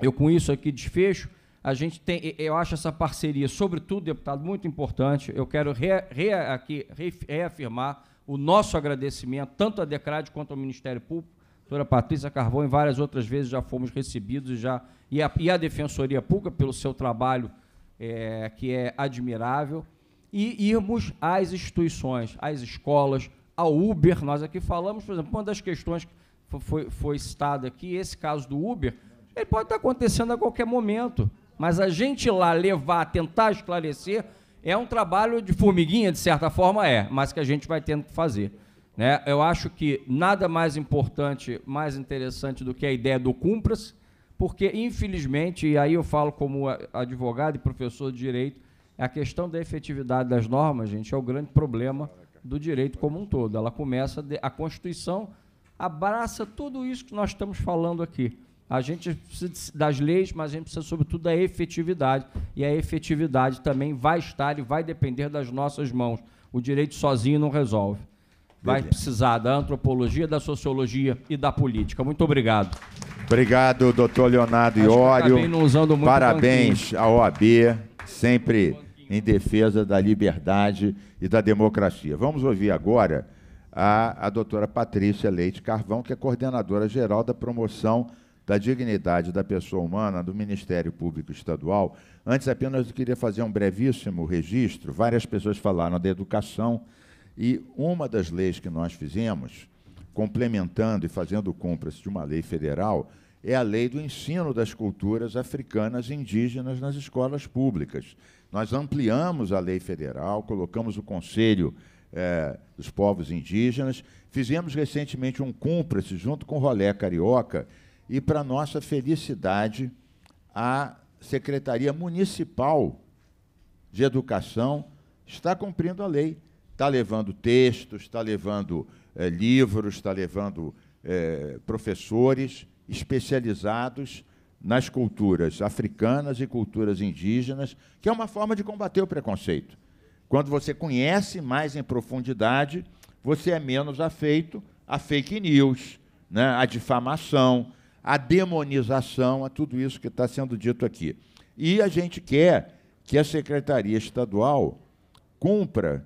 eu com isso aqui desfecho. A gente tem, eu acho essa parceria, sobretudo, deputado, muito importante. Eu quero re, re, aqui, reafirmar o nosso agradecimento, tanto à DECRAD quanto ao Ministério Público, doutora Patrícia Carvão, e várias outras vezes já fomos recebidos já, e, a, e a Defensoria Pública pelo seu trabalho é, que é admirável, e irmos às instituições, às escolas, ao Uber. Nós aqui falamos, por exemplo, uma das questões que foi, foi citada aqui, esse caso do Uber, ele pode estar acontecendo a qualquer momento, mas a gente lá levar, tentar esclarecer, é um trabalho de formiguinha, de certa forma é, mas que a gente vai tendo que fazer. Né? Eu acho que nada mais importante, mais interessante do que a ideia do cumpra-se, porque, infelizmente, e aí eu falo como advogado e professor de direito, a questão da efetividade das normas, gente, é o grande problema do direito como um todo. Ela começa, de, a Constituição abraça tudo isso que nós estamos falando aqui. A gente precisa das leis, mas a gente precisa, sobretudo, da efetividade. E a efetividade também vai estar e vai depender das nossas mãos. O direito sozinho não resolve vai precisar da antropologia, da sociologia e da política. Muito obrigado. Obrigado, doutor Leonardo Acho Iório. Usando muito Parabéns à OAB, sempre em defesa da liberdade e da democracia. Vamos ouvir agora a, a doutora Patrícia Leite Carvão, que é coordenadora geral da promoção da dignidade da pessoa humana do Ministério Público Estadual. Antes, apenas eu queria fazer um brevíssimo registro. Várias pessoas falaram da educação e uma das leis que nós fizemos, complementando e fazendo cúmplice de uma lei federal, é a lei do ensino das culturas africanas e indígenas nas escolas públicas. Nós ampliamos a lei federal, colocamos o Conselho é, dos Povos Indígenas, fizemos recentemente um cúmplice junto com o Rolé Carioca, e, para nossa felicidade, a Secretaria Municipal de Educação está cumprindo a lei está levando textos, está levando é, livros, está levando é, professores especializados nas culturas africanas e culturas indígenas, que é uma forma de combater o preconceito. Quando você conhece mais em profundidade, você é menos afeito a fake news, né, a difamação, a demonização, a tudo isso que está sendo dito aqui. E a gente quer que a Secretaria Estadual cumpra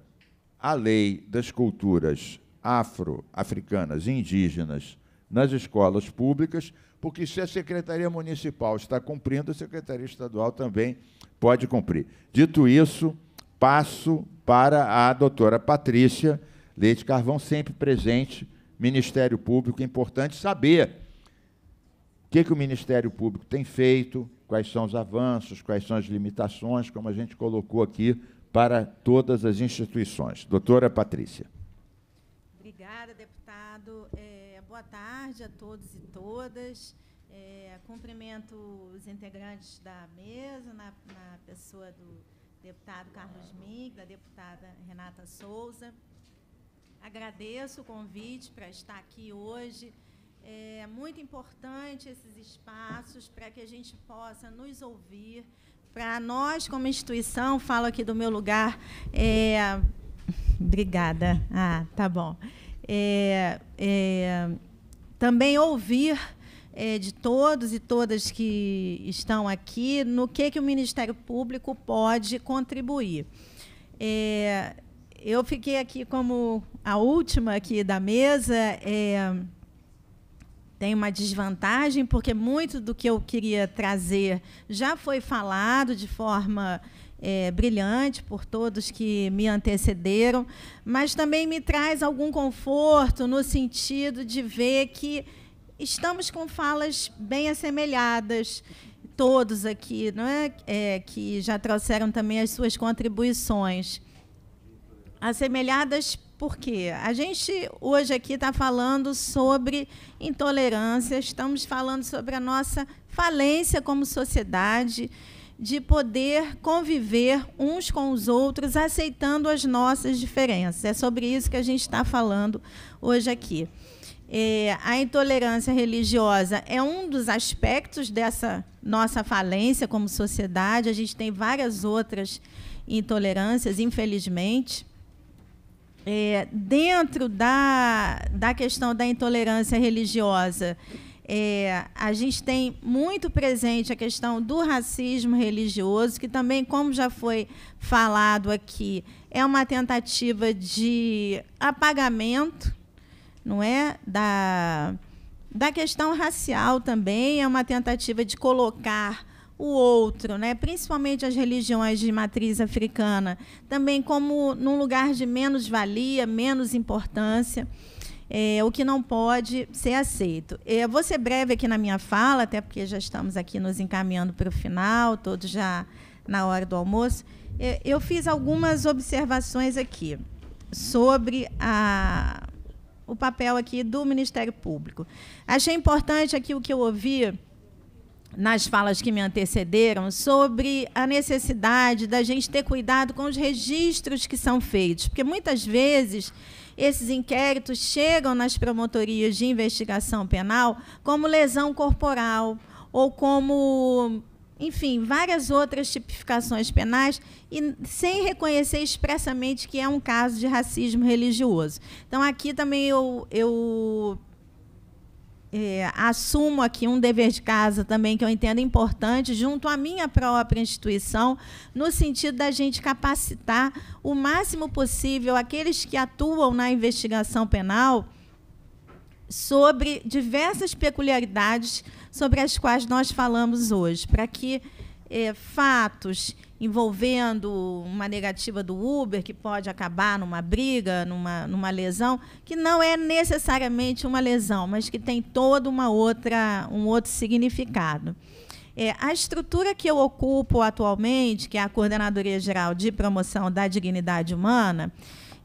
a lei das culturas afro, africanas e indígenas nas escolas públicas, porque se a Secretaria Municipal está cumprindo, a Secretaria Estadual também pode cumprir. Dito isso, passo para a doutora Patrícia Leite Carvão, sempre presente, Ministério Público, é importante saber o que, que o Ministério Público tem feito, quais são os avanços, quais são as limitações, como a gente colocou aqui para todas as instituições. Doutora Patrícia. Obrigada, deputado. É, boa tarde a todos e todas. É, cumprimento os integrantes da mesa, na, na pessoa do deputado Carlos Mig, da deputada Renata Souza. Agradeço o convite para estar aqui hoje. É muito importante esses espaços para que a gente possa nos ouvir, para nós, como instituição, falo aqui do meu lugar. É... Obrigada. Ah, tá bom. É, é, também ouvir é, de todos e todas que estão aqui no que, que o Ministério Público pode contribuir. É, eu fiquei aqui como a última aqui da mesa. É, tem uma desvantagem, porque muito do que eu queria trazer já foi falado de forma é, brilhante por todos que me antecederam, mas também me traz algum conforto no sentido de ver que estamos com falas bem assemelhadas todos aqui, não é? é que já trouxeram também as suas contribuições assemelhadas porque a gente hoje aqui está falando sobre intolerância, estamos falando sobre a nossa falência como sociedade de poder conviver uns com os outros, aceitando as nossas diferenças. É sobre isso que a gente está falando hoje aqui. É, a intolerância religiosa é um dos aspectos dessa nossa falência como sociedade. A gente tem várias outras intolerâncias, infelizmente é, dentro da, da questão da intolerância religiosa, é, a gente tem muito presente a questão do racismo religioso, que também, como já foi falado aqui, é uma tentativa de apagamento, não é, da da questão racial também é uma tentativa de colocar o outro, né? principalmente as religiões de matriz africana, também como num lugar de menos valia, menos importância, é, o que não pode ser aceito. Eu eh, vou ser breve aqui na minha fala, até porque já estamos aqui nos encaminhando para o final, todos já na hora do almoço. Eh, eu fiz algumas observações aqui sobre a, o papel aqui do Ministério Público. Achei importante aqui o que eu ouvi nas falas que me antecederam sobre a necessidade da gente ter cuidado com os registros que são feitos, porque muitas vezes esses inquéritos chegam nas promotorias de investigação penal como lesão corporal ou como, enfim, várias outras tipificações penais e sem reconhecer expressamente que é um caso de racismo religioso. Então aqui também eu, eu é, assumo aqui um dever de casa também que eu entendo importante, junto à minha própria instituição, no sentido da gente capacitar o máximo possível aqueles que atuam na investigação penal sobre diversas peculiaridades sobre as quais nós falamos hoje, para que é, fatos envolvendo uma negativa do Uber, que pode acabar numa briga, numa, numa lesão, que não é necessariamente uma lesão, mas que tem todo uma outra, um outro significado. É, a estrutura que eu ocupo atualmente, que é a Coordenadoria Geral de Promoção da Dignidade Humana,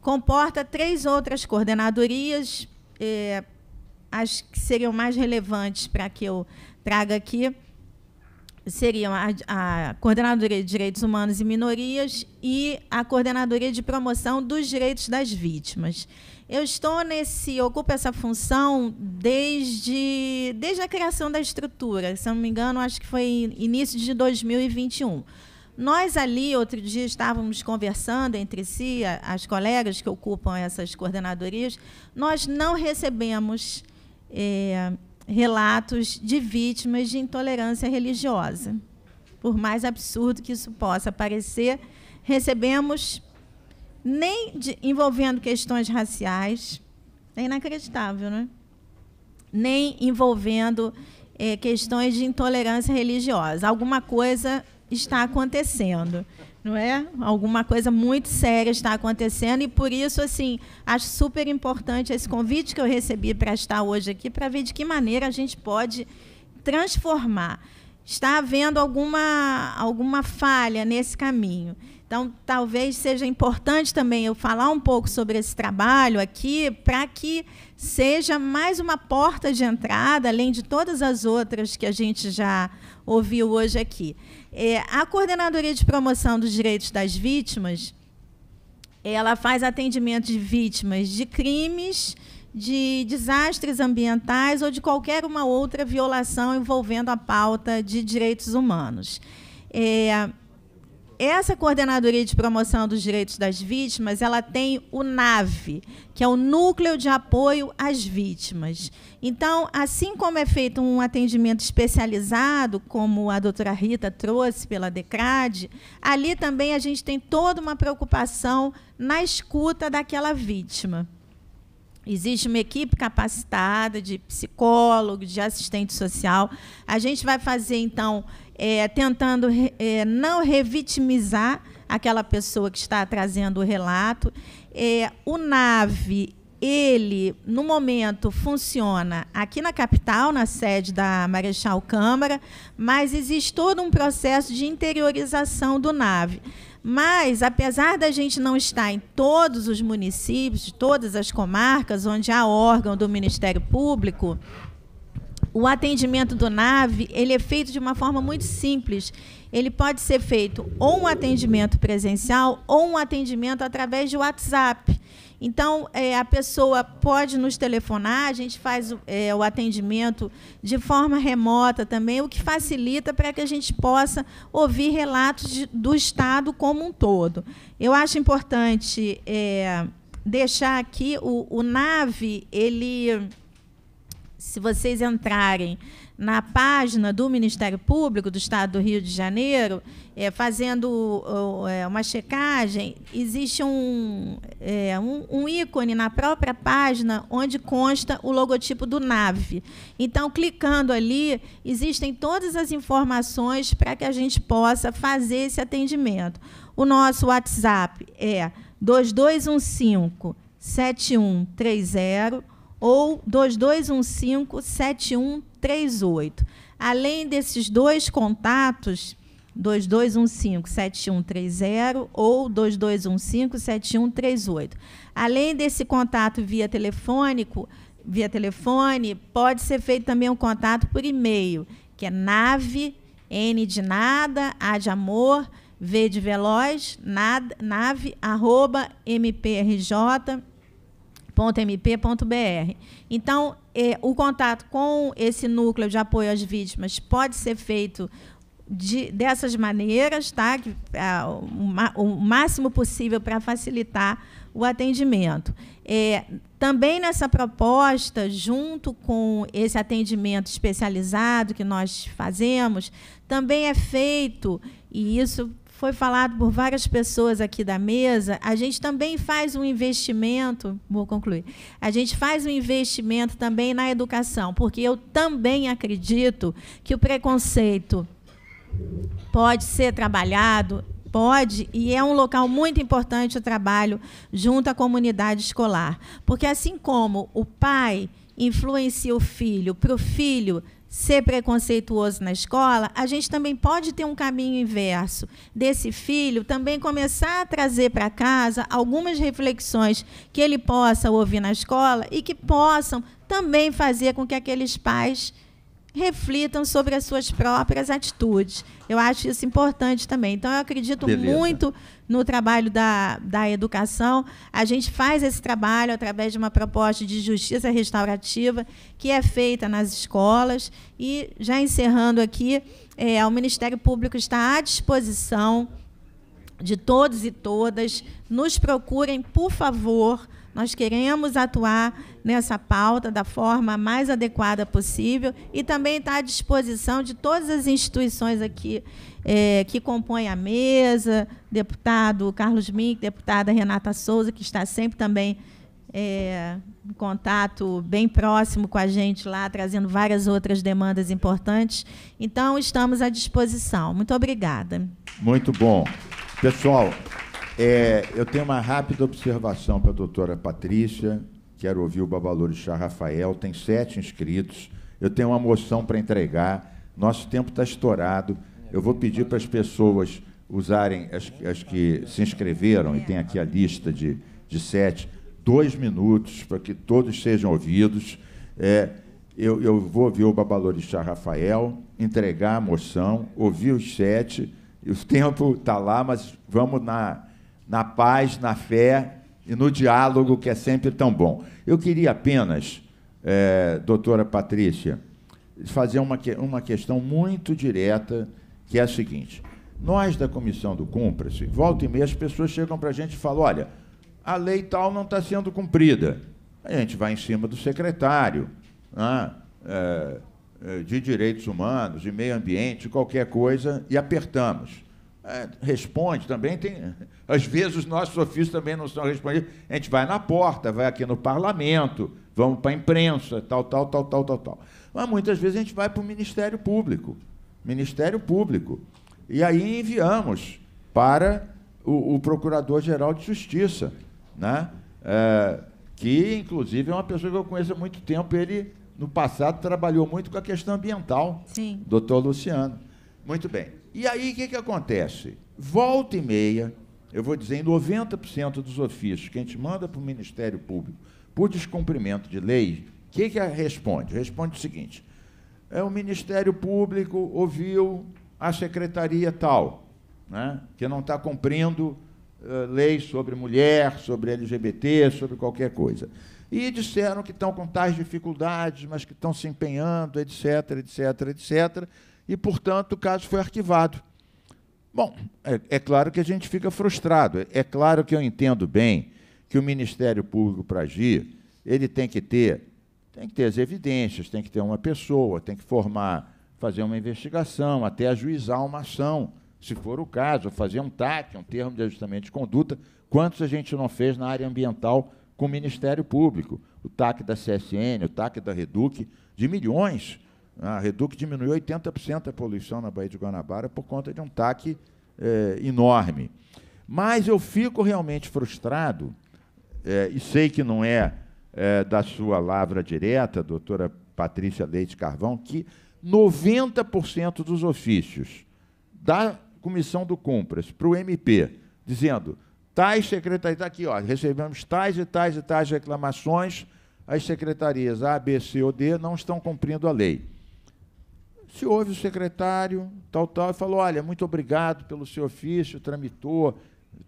comporta três outras coordenadorias, é, as que seriam mais relevantes para que eu traga aqui seriam a, a, Coordenadoria de Direitos Humanos e Minorias e a Coordenadoria de Promoção dos Direitos das Vítimas. Eu estou nesse, ocupo essa função desde, desde a criação da estrutura, se não me engano, acho que foi início de 2021. Nós ali, outro dia, estávamos conversando entre si, as colegas que ocupam essas coordenadorias, nós não recebemos. É, relatos de vítimas de intolerância religiosa. Por mais absurdo que isso possa parecer, recebemos nem de, envolvendo questões raciais, é inacreditável, né? Nem envolvendo é, questões de intolerância religiosa. Alguma coisa está acontecendo não é? Alguma coisa muito séria está acontecendo e por isso assim acho super importante esse convite que eu recebi para estar hoje aqui para ver de que maneira a gente pode transformar. Está havendo alguma alguma falha nesse caminho. Então, talvez seja importante também eu falar um pouco sobre esse trabalho aqui, para que seja mais uma porta de entrada, além de todas as outras que a gente já ouviu hoje aqui. É, a Coordenadoria de Promoção dos Direitos das Vítimas, ela faz atendimento de vítimas de crimes, de desastres ambientais ou de qualquer uma outra violação envolvendo a pauta de direitos humanos. É, essa coordenadoria de promoção dos direitos das vítimas, ela tem o NAVE, que é o núcleo de apoio às vítimas. Então, assim como é feito um atendimento especializado, como a doutora Rita trouxe pela Decrade, ali também a gente tem toda uma preocupação na escuta daquela vítima. Existe uma equipe capacitada de psicólogo, de assistente social. A gente vai fazer, então, é, tentando é, não revitimizar aquela pessoa que está trazendo o relato. É, o NAVE, ele, no momento, funciona aqui na capital, na sede da Marechal Câmara, mas existe todo um processo de interiorização do NAVE. Mas, apesar da gente não estar em todos os municípios, de todas as comarcas onde há órgão do Ministério Público, o atendimento do NAVE ele é feito de uma forma muito simples. Ele pode ser feito ou um atendimento presencial ou um atendimento através de WhatsApp. Então, é, a pessoa pode nos telefonar, a gente faz é, o atendimento de forma remota também, o que facilita para que a gente possa ouvir relatos de, do Estado como um todo. Eu acho importante é, deixar aqui o, o NAVE, ele se vocês entrarem na página do Ministério Público do Estado do Rio de Janeiro, é, fazendo é, uma checagem, existe um, é, um, um, ícone na própria página onde consta o logotipo do NAVE. Então, clicando ali, existem todas as informações para que a gente possa fazer esse atendimento. O nosso WhatsApp é 2215 7130 ou 2215-7138. Além desses dois contatos, 2215-7130 ou 2215-7138. Além desse contato via telefônico, via telefone, pode ser feito também um contato por e-mail, que é nave, N de nada, A de amor, V de veloz, nave, arroba, mprj, .mp.br. Então, é, o contato com esse núcleo de apoio às vítimas pode ser feito de, dessas maneiras, tá? Que, é, o, o, máximo possível para facilitar o atendimento. É, também nessa proposta, junto com esse atendimento especializado que nós fazemos, também é feito, e isso foi falado por várias pessoas aqui da mesa, a gente também faz um investimento, vou concluir, a gente faz um investimento também na educação, porque eu também acredito que o preconceito pode ser trabalhado, pode, e é um local muito importante o trabalho junto à comunidade escolar. Porque assim como o pai influencia o filho, para o filho ser preconceituoso na escola, a gente também pode ter um caminho inverso desse filho também começar a trazer para casa algumas reflexões que ele possa ouvir na escola e que possam também fazer com que aqueles pais reflitam sobre as suas próprias atitudes. Eu acho isso importante também. Então, eu acredito Beleza. muito no trabalho da, da educação. A gente faz esse trabalho através de uma proposta de justiça restaurativa que é feita nas escolas. E, já encerrando aqui, é, o Ministério Público está à disposição de todos e todas. Nos procurem, por favor nós queremos atuar nessa pauta da forma mais adequada possível e também está à disposição de todas as instituições aqui é, que compõem a mesa, deputado Carlos Mink, deputada Renata Souza, que está sempre também é, em contato bem próximo com a gente lá, trazendo várias outras demandas importantes. Então, estamos à disposição. Muito obrigada. Muito bom. Pessoal, é, eu tenho uma rápida observação para a doutora Patrícia. Quero ouvir o Babalorixá Rafael. Tem sete inscritos. Eu tenho uma moção para entregar. Nosso tempo está estourado. Eu vou pedir para as pessoas usarem, as, as que se inscreveram, e tem aqui a lista de, de sete, dois minutos para que todos sejam ouvidos. É, eu, eu, vou ouvir o Babalorixá Rafael, entregar a moção, ouvir os sete. O tempo está lá, mas vamos na na paz, na fé e no diálogo, que é sempre tão bom. Eu queria apenas, é, doutora Patrícia, fazer uma, uma questão muito direta, que é a seguinte. Nós da comissão do Cúmplice, volta e meia, as pessoas chegam para a gente e falam: olha, a lei tal não está sendo cumprida. A gente vai em cima do secretário né, é, é, de direitos humanos, de meio ambiente, qualquer coisa, e apertamos. É, responde também, tem, às vezes os nossos ofícios também não são respondidos. A gente vai na porta, vai aqui no parlamento, vamos para a imprensa, tal, tal, tal, tal, tal, tal. Mas muitas vezes a gente vai para o Ministério Público. Ministério Público. E aí enviamos para o, o Procurador-Geral de Justiça, né? É, que inclusive é uma pessoa que eu conheço há muito tempo. Ele, no passado, trabalhou muito com a questão ambiental. Sim. Doutor Luciano. Muito bem. E aí o que, que acontece? Volta e meia eu vou dizer, em 90% dos ofícios que a gente manda para o Ministério Público por descumprimento de lei, o que, que responde? Responde o seguinte: é o Ministério Público ouviu a secretaria tal, né, que não está cumprindo uh, eh, leis sobre mulher, sobre LGBT, sobre qualquer coisa. E disseram que estão com tais dificuldades, mas que estão se empenhando, etc, etc, etc. E, portanto, o caso foi arquivado. Bom, é, é, claro que a gente fica frustrado. É, claro que eu entendo bem que o Ministério Público para agir, ele tem que ter, tem que ter as evidências, tem que ter uma pessoa, tem que formar, fazer uma investigação, até ajuizar uma ação, se for o caso, fazer um TAC, um termo de ajustamento de conduta. Quantos a gente não fez na área ambiental com o Ministério Público? O TAC da CSN, o TAC da Reduc, de milhões a Reduc diminuiu 80% a poluição na Baía de Guanabara por conta de um taque é, enorme. Mas eu fico realmente frustrado, é, e sei que não é, é, da sua lavra direta, doutora Patrícia Leite Carvão, que 90% dos ofícios da comissão do Compras para o MP, dizendo tais secretarias, tá aqui, ó, recebemos tais e tais e tais reclamações, as secretarias A, B, C ou D não estão cumprindo a lei se ouve o secretário, tal, tal, e falou, olha, muito obrigado pelo seu ofício, tramitou,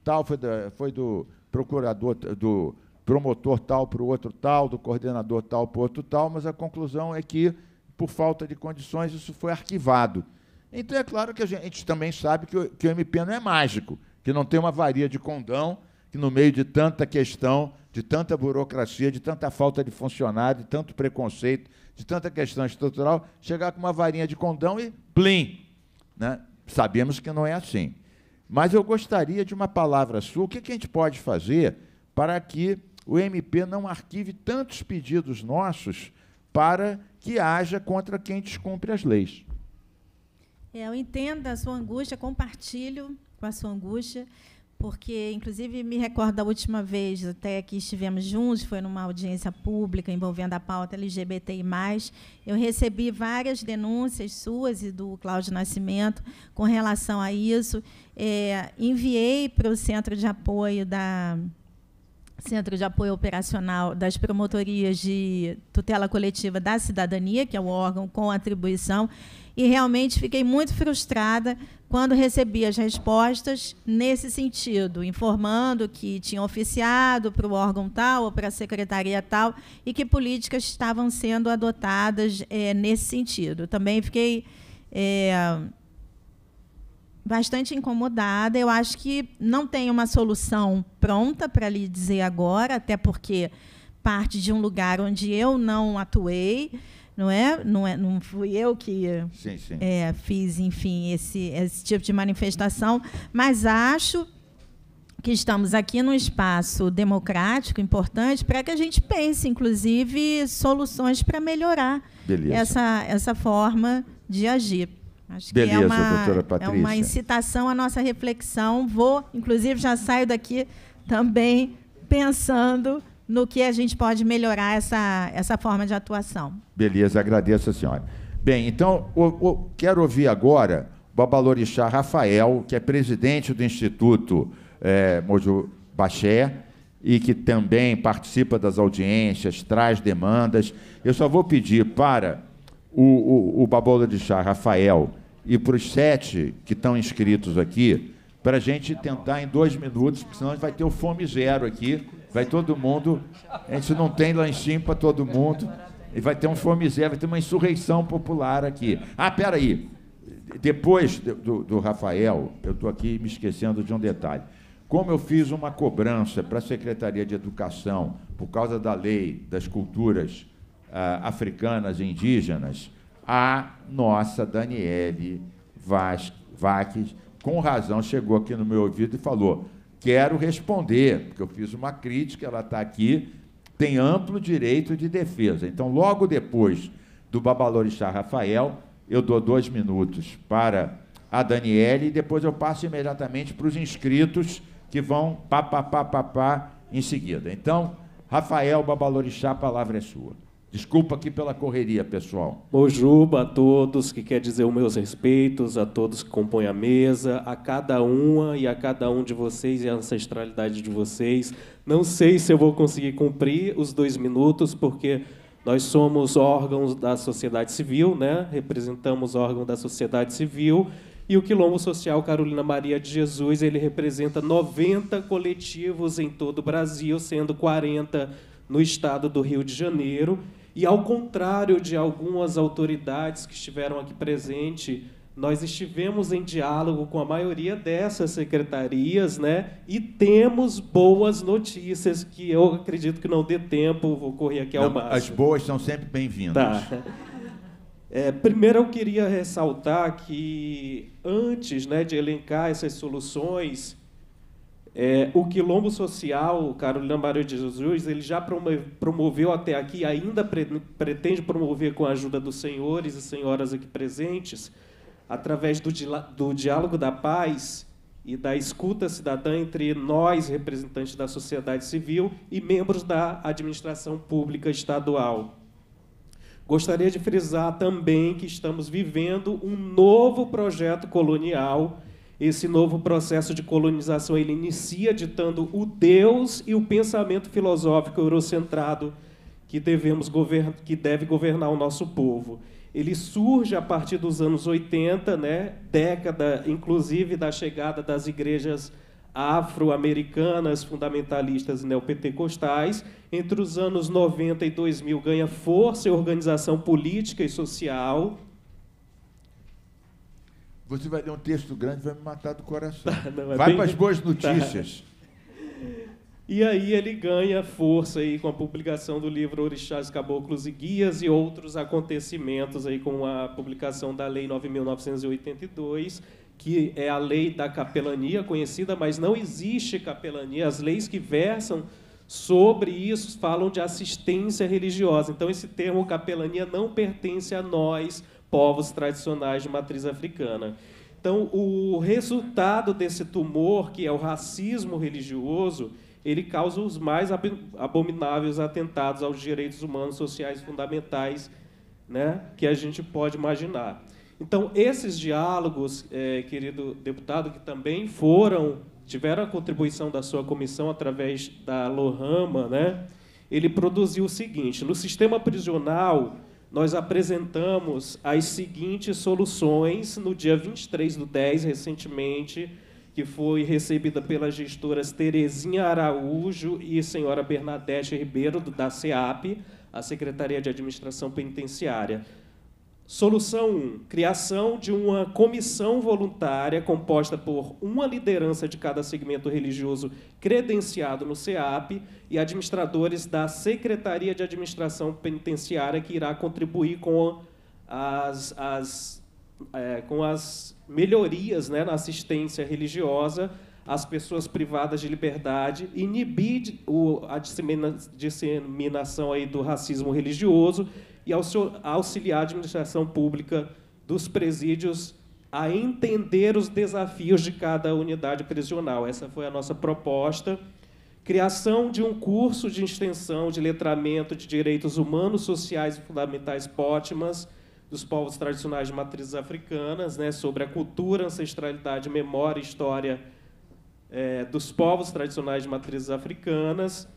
tal, foi, da, foi do procurador, do promotor tal para o outro tal, do coordenador tal para o outro tal, mas a conclusão é que, por falta de condições, isso foi arquivado. Então, é claro que a gente também sabe que o, que o MP não é mágico, que não tem uma varia de condão, que no meio de tanta questão, de tanta burocracia, de tanta falta de funcionário, de tanto preconceito, de tanta questão estrutural, chegar com uma varinha de condão e plim. Né? Sabemos que não é assim. Mas eu gostaria de uma palavra sua. O que, que a gente pode fazer para que o MP não arquive tantos pedidos nossos para que haja contra quem descumpre as leis? É, eu entendo a sua angústia, compartilho com a sua angústia porque, inclusive, me recordo da última vez até que estivemos juntos, foi numa audiência pública envolvendo a pauta LGBTI+, eu recebi várias denúncias suas e do Cláudio Nascimento com relação a isso. É, enviei para o Centro de Apoio da Centro de Apoio Operacional das Promotorias de Tutela Coletiva da Cidadania, que é o órgão com atribuição, e realmente fiquei muito frustrada quando recebi as respostas nesse sentido, informando que tinham oficiado para o órgão tal ou para a secretaria tal e que políticas estavam sendo adotadas é, nesse sentido. Também fiquei é, bastante incomodada. Eu acho que não tem uma solução pronta para lhe dizer agora, até porque parte de um lugar onde eu não atuei não é? Não, é, não fui eu que sim, sim. É, fiz, enfim, esse, esse tipo de manifestação, mas acho que estamos aqui num espaço democrático importante para que a gente pense, inclusive, soluções para melhorar essa, essa forma de agir. Acho Beleza, que é uma, doutora Patrícia. É uma incitação à nossa reflexão. Vou, inclusive, já saio daqui também pensando no que a gente pode melhorar essa, essa forma de atuação. Beleza, agradeço a senhora. Bem, então, eu, eu quero ouvir agora o Babalorixá Rafael, que é presidente do Instituto é, Mojo Baché e que também participa das audiências, traz demandas. Eu só vou pedir para o, o, o Babalorixá Rafael e para os sete que estão inscritos aqui, para a gente tentar em dois minutos, porque senão vai ter o fome zero aqui Vai todo mundo. A gente não tem lanchinho para todo mundo. E vai ter um formizé, vai ter uma insurreição popular aqui. Ah, peraí. Depois do, do Rafael, eu estou aqui me esquecendo de um detalhe. Como eu fiz uma cobrança para a Secretaria de Educação por causa da lei das culturas uh, africanas e indígenas, a nossa Daniele Vasques, com razão, chegou aqui no meu ouvido e falou: quero responder, porque eu fiz uma crítica, ela está aqui, tem amplo direito de defesa. Então, logo depois do Babalorixá Rafael, eu dou dois minutos para a Daniele e depois eu passo imediatamente para os inscritos que vão pá, pá, pá, pá, pá em seguida. Então, Rafael Babalorixá, a palavra é sua. Desculpa aqui pela correria, pessoal. Mojuba a todos, que quer dizer os meus respeitos, a todos que compõem a mesa, a cada uma e a cada um de vocês e a ancestralidade de vocês. Não sei se eu vou conseguir cumprir os dois minutos, porque nós somos órgãos da sociedade civil, né? representamos órgão da sociedade civil, e o Quilombo Social Carolina Maria de Jesus ele representa 90 coletivos em todo o Brasil, sendo 40 no estado do Rio de Janeiro e ao contrário de algumas autoridades que estiveram aqui presente, nós estivemos em diálogo com a maioria dessas secretarias, né? E temos boas notícias que eu acredito que não dê tempo, vou correr aqui ao não, máximo. As boas são sempre bem-vindas. Tá. É, primeiro, eu queria ressaltar que antes né, de elencar essas soluções, é, o quilombo social, Carolina Maria de Jesus, ele já promoveu até aqui, ainda pre pretende promover com a ajuda dos senhores e senhoras aqui presentes, através do, di do diálogo da paz e da escuta cidadã entre nós, representantes da sociedade civil, e membros da administração pública estadual. Gostaria de frisar também que estamos vivendo um novo projeto colonial esse novo processo de colonização ele inicia ditando o Deus e o pensamento filosófico eurocentrado que devemos que deve governar o nosso povo. Ele surge a partir dos anos 80, né, década inclusive da chegada das igrejas afro-americanas, fundamentalistas e neopentecostais. Entre os anos 90 e 2000 ganha força e organização política e social, você vai ler um texto grande, vai me matar do coração. Não, é vai bem... para as boas tá. notícias. E aí ele ganha força aí com a publicação do livro Orixás, Caboclos e Guias e outros acontecimentos aí com a publicação da Lei 9982, que é a lei da capelania conhecida, mas não existe capelania. As leis que versam sobre isso falam de assistência religiosa. Então esse termo capelania não pertence a nós povos tradicionais de matriz africana. Então, o resultado desse tumor, que é o racismo religioso, ele causa os mais abomináveis atentados aos direitos humanos sociais fundamentais né, que a gente pode imaginar. Então, esses diálogos, eh, querido deputado, que também foram, tiveram a contribuição da sua comissão através da Lohama, né, ele produziu o seguinte: no sistema prisional, nós apresentamos as seguintes soluções no dia 23 do 10, recentemente, que foi recebida pelas gestoras Terezinha Araújo e senhora Bernadette Ribeiro, da SEAP, a Secretaria de Administração Penitenciária. Solução 1. Criação de uma comissão voluntária composta por uma liderança de cada segmento religioso credenciado no CEAP e administradores da Secretaria de Administração Penitenciária que irá contribuir com as, as, é, com as melhorias né, na assistência religiosa às pessoas privadas de liberdade, inibir o, a dissemina, disseminação aí do racismo religioso e auxiliar a administração pública dos presídios a entender os desafios de cada unidade prisional. Essa foi a nossa proposta. Criação de um curso de extensão de letramento de direitos humanos, sociais e fundamentais pótimas dos povos tradicionais de matrizes africanas, né, sobre a cultura, ancestralidade, memória e história é, dos povos tradicionais de matrizes africanas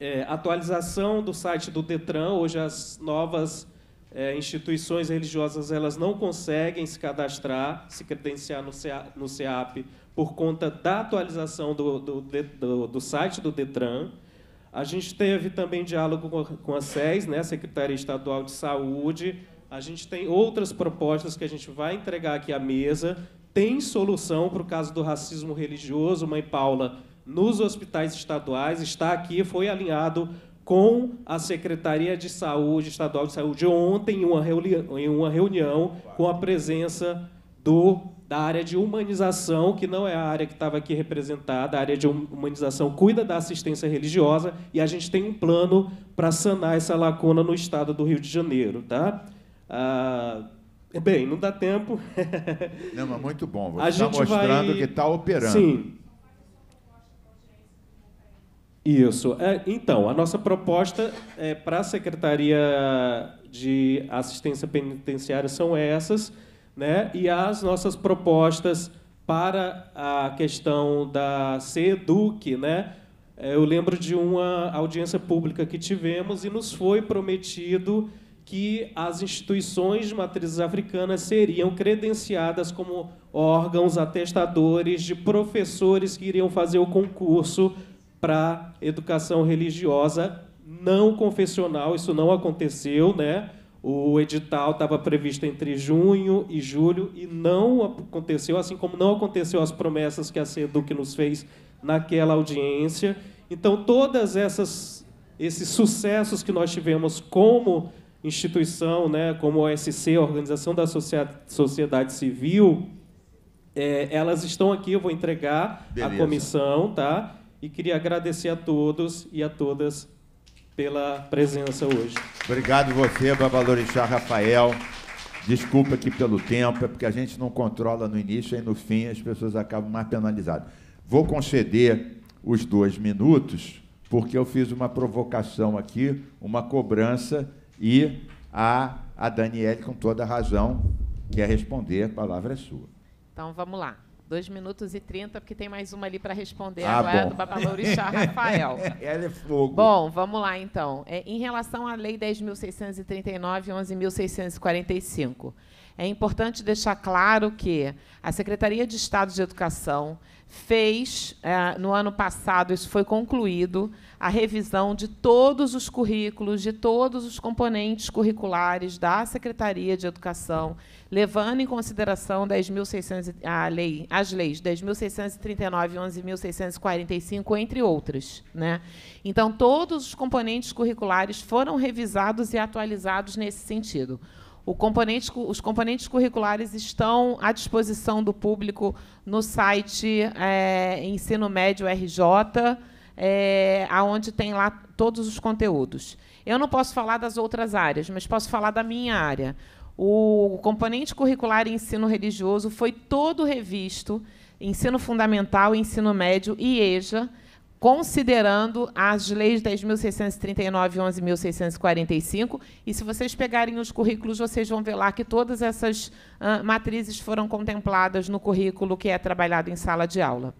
é, atualização do site do Detran. Hoje as novas é, instituições religiosas elas não conseguem se cadastrar, se credenciar no, CEA, CEAP por conta da atualização do, do, do, do, site do Detran. A gente teve também diálogo com a, com a SES, né, Secretaria Estadual de Saúde. A gente tem outras propostas que a gente vai entregar aqui à mesa. Tem solução para o caso do racismo religioso. Mãe Paula nos hospitais estaduais está aqui, foi alinhado com a Secretaria de Saúde Estadual de Saúde ontem em uma, reunião, em uma reunião com a presença do da área de humanização, que não é a área que estava aqui representada, a área de humanização cuida da assistência religiosa e a gente tem um plano para sanar essa lacuna no estado do Rio de Janeiro, tá? Ah, bem, não dá tempo. não, mas muito bom. Você está mostrando vai... que está operando. Sim, isso. É, então, a nossa proposta é, para a Secretaria de Assistência Penitenciária são essas, né? e as nossas propostas para a questão da SEDUC, né? É, eu lembro de uma audiência pública que tivemos e nos foi prometido que as instituições de matrizes africanas seriam credenciadas como órgãos atestadores de professores que iriam fazer o concurso para educação religiosa não confessional. Isso não aconteceu, né? O edital estava previsto entre junho e julho e não aconteceu, assim como não aconteceu as promessas que a SEDUC nos fez naquela audiência. Então, todas essas esses sucessos que nós tivemos como instituição, né, como OSC, Organização da Sociedade Civil, é, elas estão aqui, eu vou entregar Beleza. à comissão, tá? e queria agradecer a todos e a todas pela presença hoje. Obrigado você, Babalorixá Rafael. Desculpa aqui pelo tempo, é porque a gente não controla no início e no fim as pessoas acabam mais penalizadas. Vou conceder os dois minutos, porque eu fiz uma provocação aqui, uma cobrança, e a, a Daniele, com toda a razão, quer responder, a palavra é sua. Então vamos lá. 2 minutos e 30, porque tem mais uma ali para responder ah, agora bom. do Babalorixá Rafael. Ela é fogo. Bom, vamos lá então. É, em relação à Lei 10.639 e 11.645, é importante deixar claro que a Secretaria de Estado de Educação fez, é, no ano passado, isso foi concluído, a revisão de todos os currículos, de todos os componentes curriculares da Secretaria de Educação, levando em consideração 10 a lei, as leis 10.639 e 11.645, entre outras. Né? Então, todos os componentes curriculares foram revisados e atualizados nesse sentido. Componente, os componentes curriculares estão à disposição do público no site é, Ensino Médio RJ, é, eh, onde tem lá todos os conteúdos. Eu não posso falar das outras áreas, mas posso falar da minha área. O componente curricular e ensino religioso foi todo revisto, ensino fundamental, ensino médio e EJA, considerando as leis 10.639 e 11.645. E se vocês pegarem os currículos, vocês vão ver lá que todas essas uh, matrizes foram contempladas no currículo que é trabalhado em sala de aula.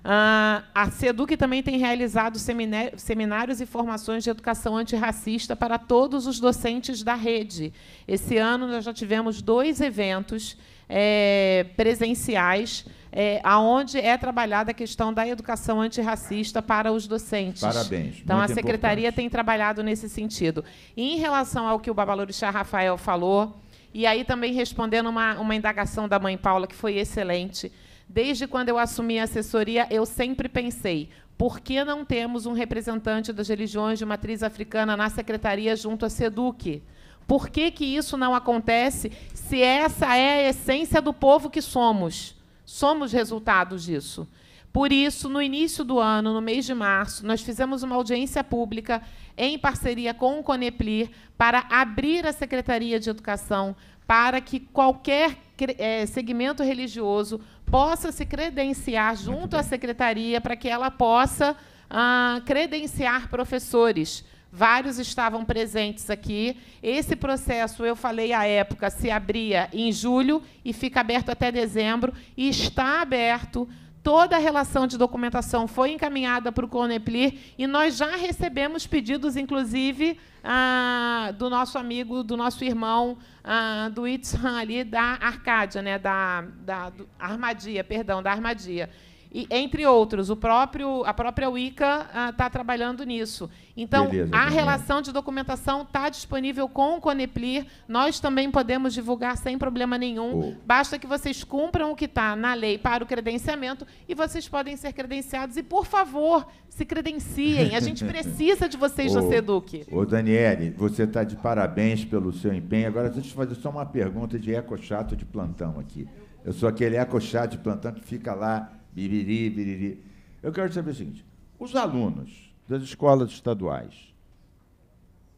Uh, a SEDUC também tem realizado seminários e formações de educação antirracista para todos os docentes da rede. Esse ano nós já tivemos dois eventos é, presenciais é, aonde é trabalhada a questão da educação antirracista para os docentes. Parabéns. Então, a secretaria importante. tem trabalhado nesse sentido. E em relação ao que o Babalorixá Rafael falou, e aí também respondendo uma, uma indagação da mãe Paula, que foi excelente. Desde quando eu assumi a assessoria, eu sempre pensei, por que não temos um representante das religiões de matriz africana na secretaria junto à SEDUC? Por que, que isso não acontece se essa é a essência do povo que somos? Somos resultados disso. Por isso, no início do ano, no mês de março, nós fizemos uma audiência pública em parceria com o Coneplir para abrir a Secretaria de Educação para que qualquer é, segmento religioso possa se credenciar junto à secretaria para que ela possa ah, credenciar professores Vários estavam presentes aqui. Esse processo, eu falei à época, se abria em julho e fica aberto até dezembro, e está aberto. Toda a relação de documentação foi encaminhada para o Coneplir e nós já recebemos pedidos, inclusive, ah, do nosso amigo, do nosso irmão, ah, do Itzhan ali, da Arcádia, né, da, da Armadia, perdão, da Armadia. E, entre outros, o próprio, a própria Wicca está ah, trabalhando nisso. Então, Beleza, a também. relação de documentação está disponível com o Coneplir. Nós também podemos divulgar sem problema nenhum. Oh. Basta que vocês cumpram o que está na lei para o credenciamento e vocês podem ser credenciados. E, por favor, se credenciem. A gente precisa de vocês oh. no SEDUC. Ô, oh, Daniele, você está de parabéns pelo seu empenho. Agora, deixa eu fazer só uma pergunta de eco chato de plantão aqui. Eu sou aquele eco chato de plantão que fica lá biriri, biriri. Eu quero saber o seguinte: os alunos das escolas estaduais,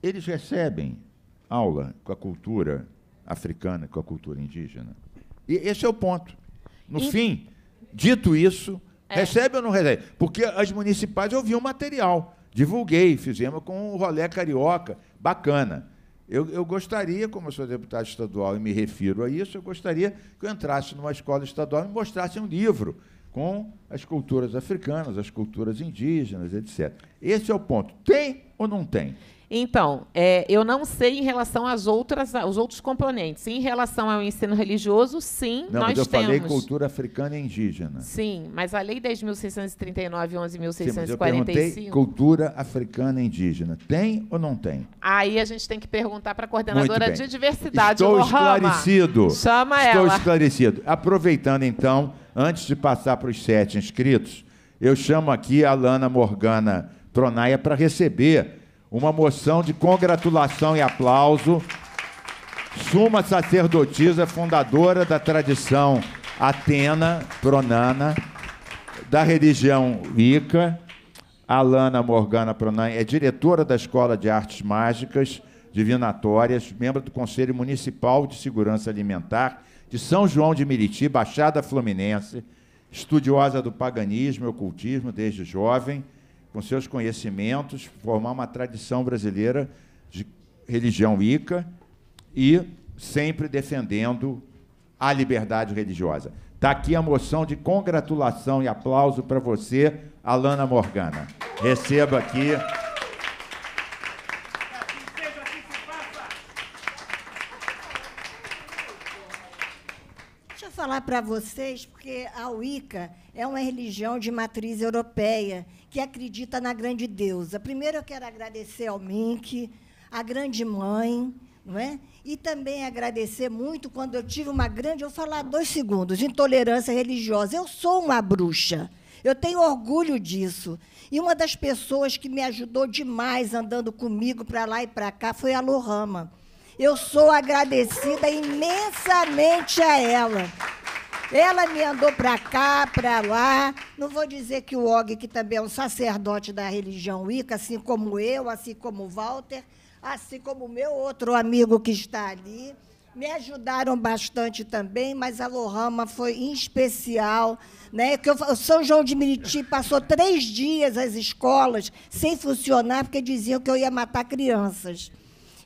eles recebem aula com a cultura africana, com a cultura indígena? E esse é o ponto. No e... fim, dito isso, é. recebe ou não recebe? Porque as municipais ouviam o material, divulguei, fizemos com o rolé carioca, bacana. Eu, eu, gostaria, como eu sou deputado estadual e me refiro a isso, eu gostaria que eu entrasse numa escola estadual e me mostrasse um livro com as culturas africanas, as culturas indígenas, etc. Esse é o ponto. Tem ou não tem? Então, é, eu não sei em relação às outras, aos outros componentes. Em relação ao ensino religioso, sim, não, nós mas eu temos. falei cultura africana e indígena. Sim, mas a Lei 10.639 e 11.645... cultura africana e indígena. Tem ou não tem? Aí a gente tem que perguntar para a coordenadora de diversidade, Estou Lohama. esclarecido. Chama Estou ela. Estou esclarecido. Aproveitando, então, Antes de passar para os sete inscritos, eu chamo aqui a Lana Morgana Tronaia para receber uma moção de congratulação e aplauso. Suma sacerdotisa, fundadora da tradição Atena Pronana, da religião Wicca. Alana Morgana Pronana é diretora da Escola de Artes Mágicas Divinatórias, membro do Conselho Municipal de Segurança Alimentar de São João de Meriti, Baixada Fluminense, estudiosa do paganismo e ocultismo desde jovem, com seus conhecimentos, formar uma tradição brasileira de religião ica e sempre defendendo a liberdade religiosa. Está aqui a moção de congratulação e aplauso para você, Alana Morgana. Receba aqui falar para vocês, porque a Wicca é uma religião de matriz europeia que acredita na grande deusa. Primeiro, eu quero agradecer ao Mink, à grande mãe, não é? E também agradecer muito quando eu tive uma grande, vou falar dois segundos, de intolerância religiosa. Eu sou uma bruxa. Eu tenho orgulho disso. E uma das pessoas que me ajudou demais andando comigo para lá e para cá foi a Lohama. Eu sou agradecida imensamente a ela. Ela me andou para cá, para lá. Não vou dizer que o Og, que também é um sacerdote da religião Wicca, assim como eu, assim como o Walter, assim como o meu outro amigo que está ali, me ajudaram bastante também, mas a Lohama foi em especial. Né, que eu, o São João de Miriti passou três dias as escolas sem funcionar, porque diziam que eu ia matar crianças.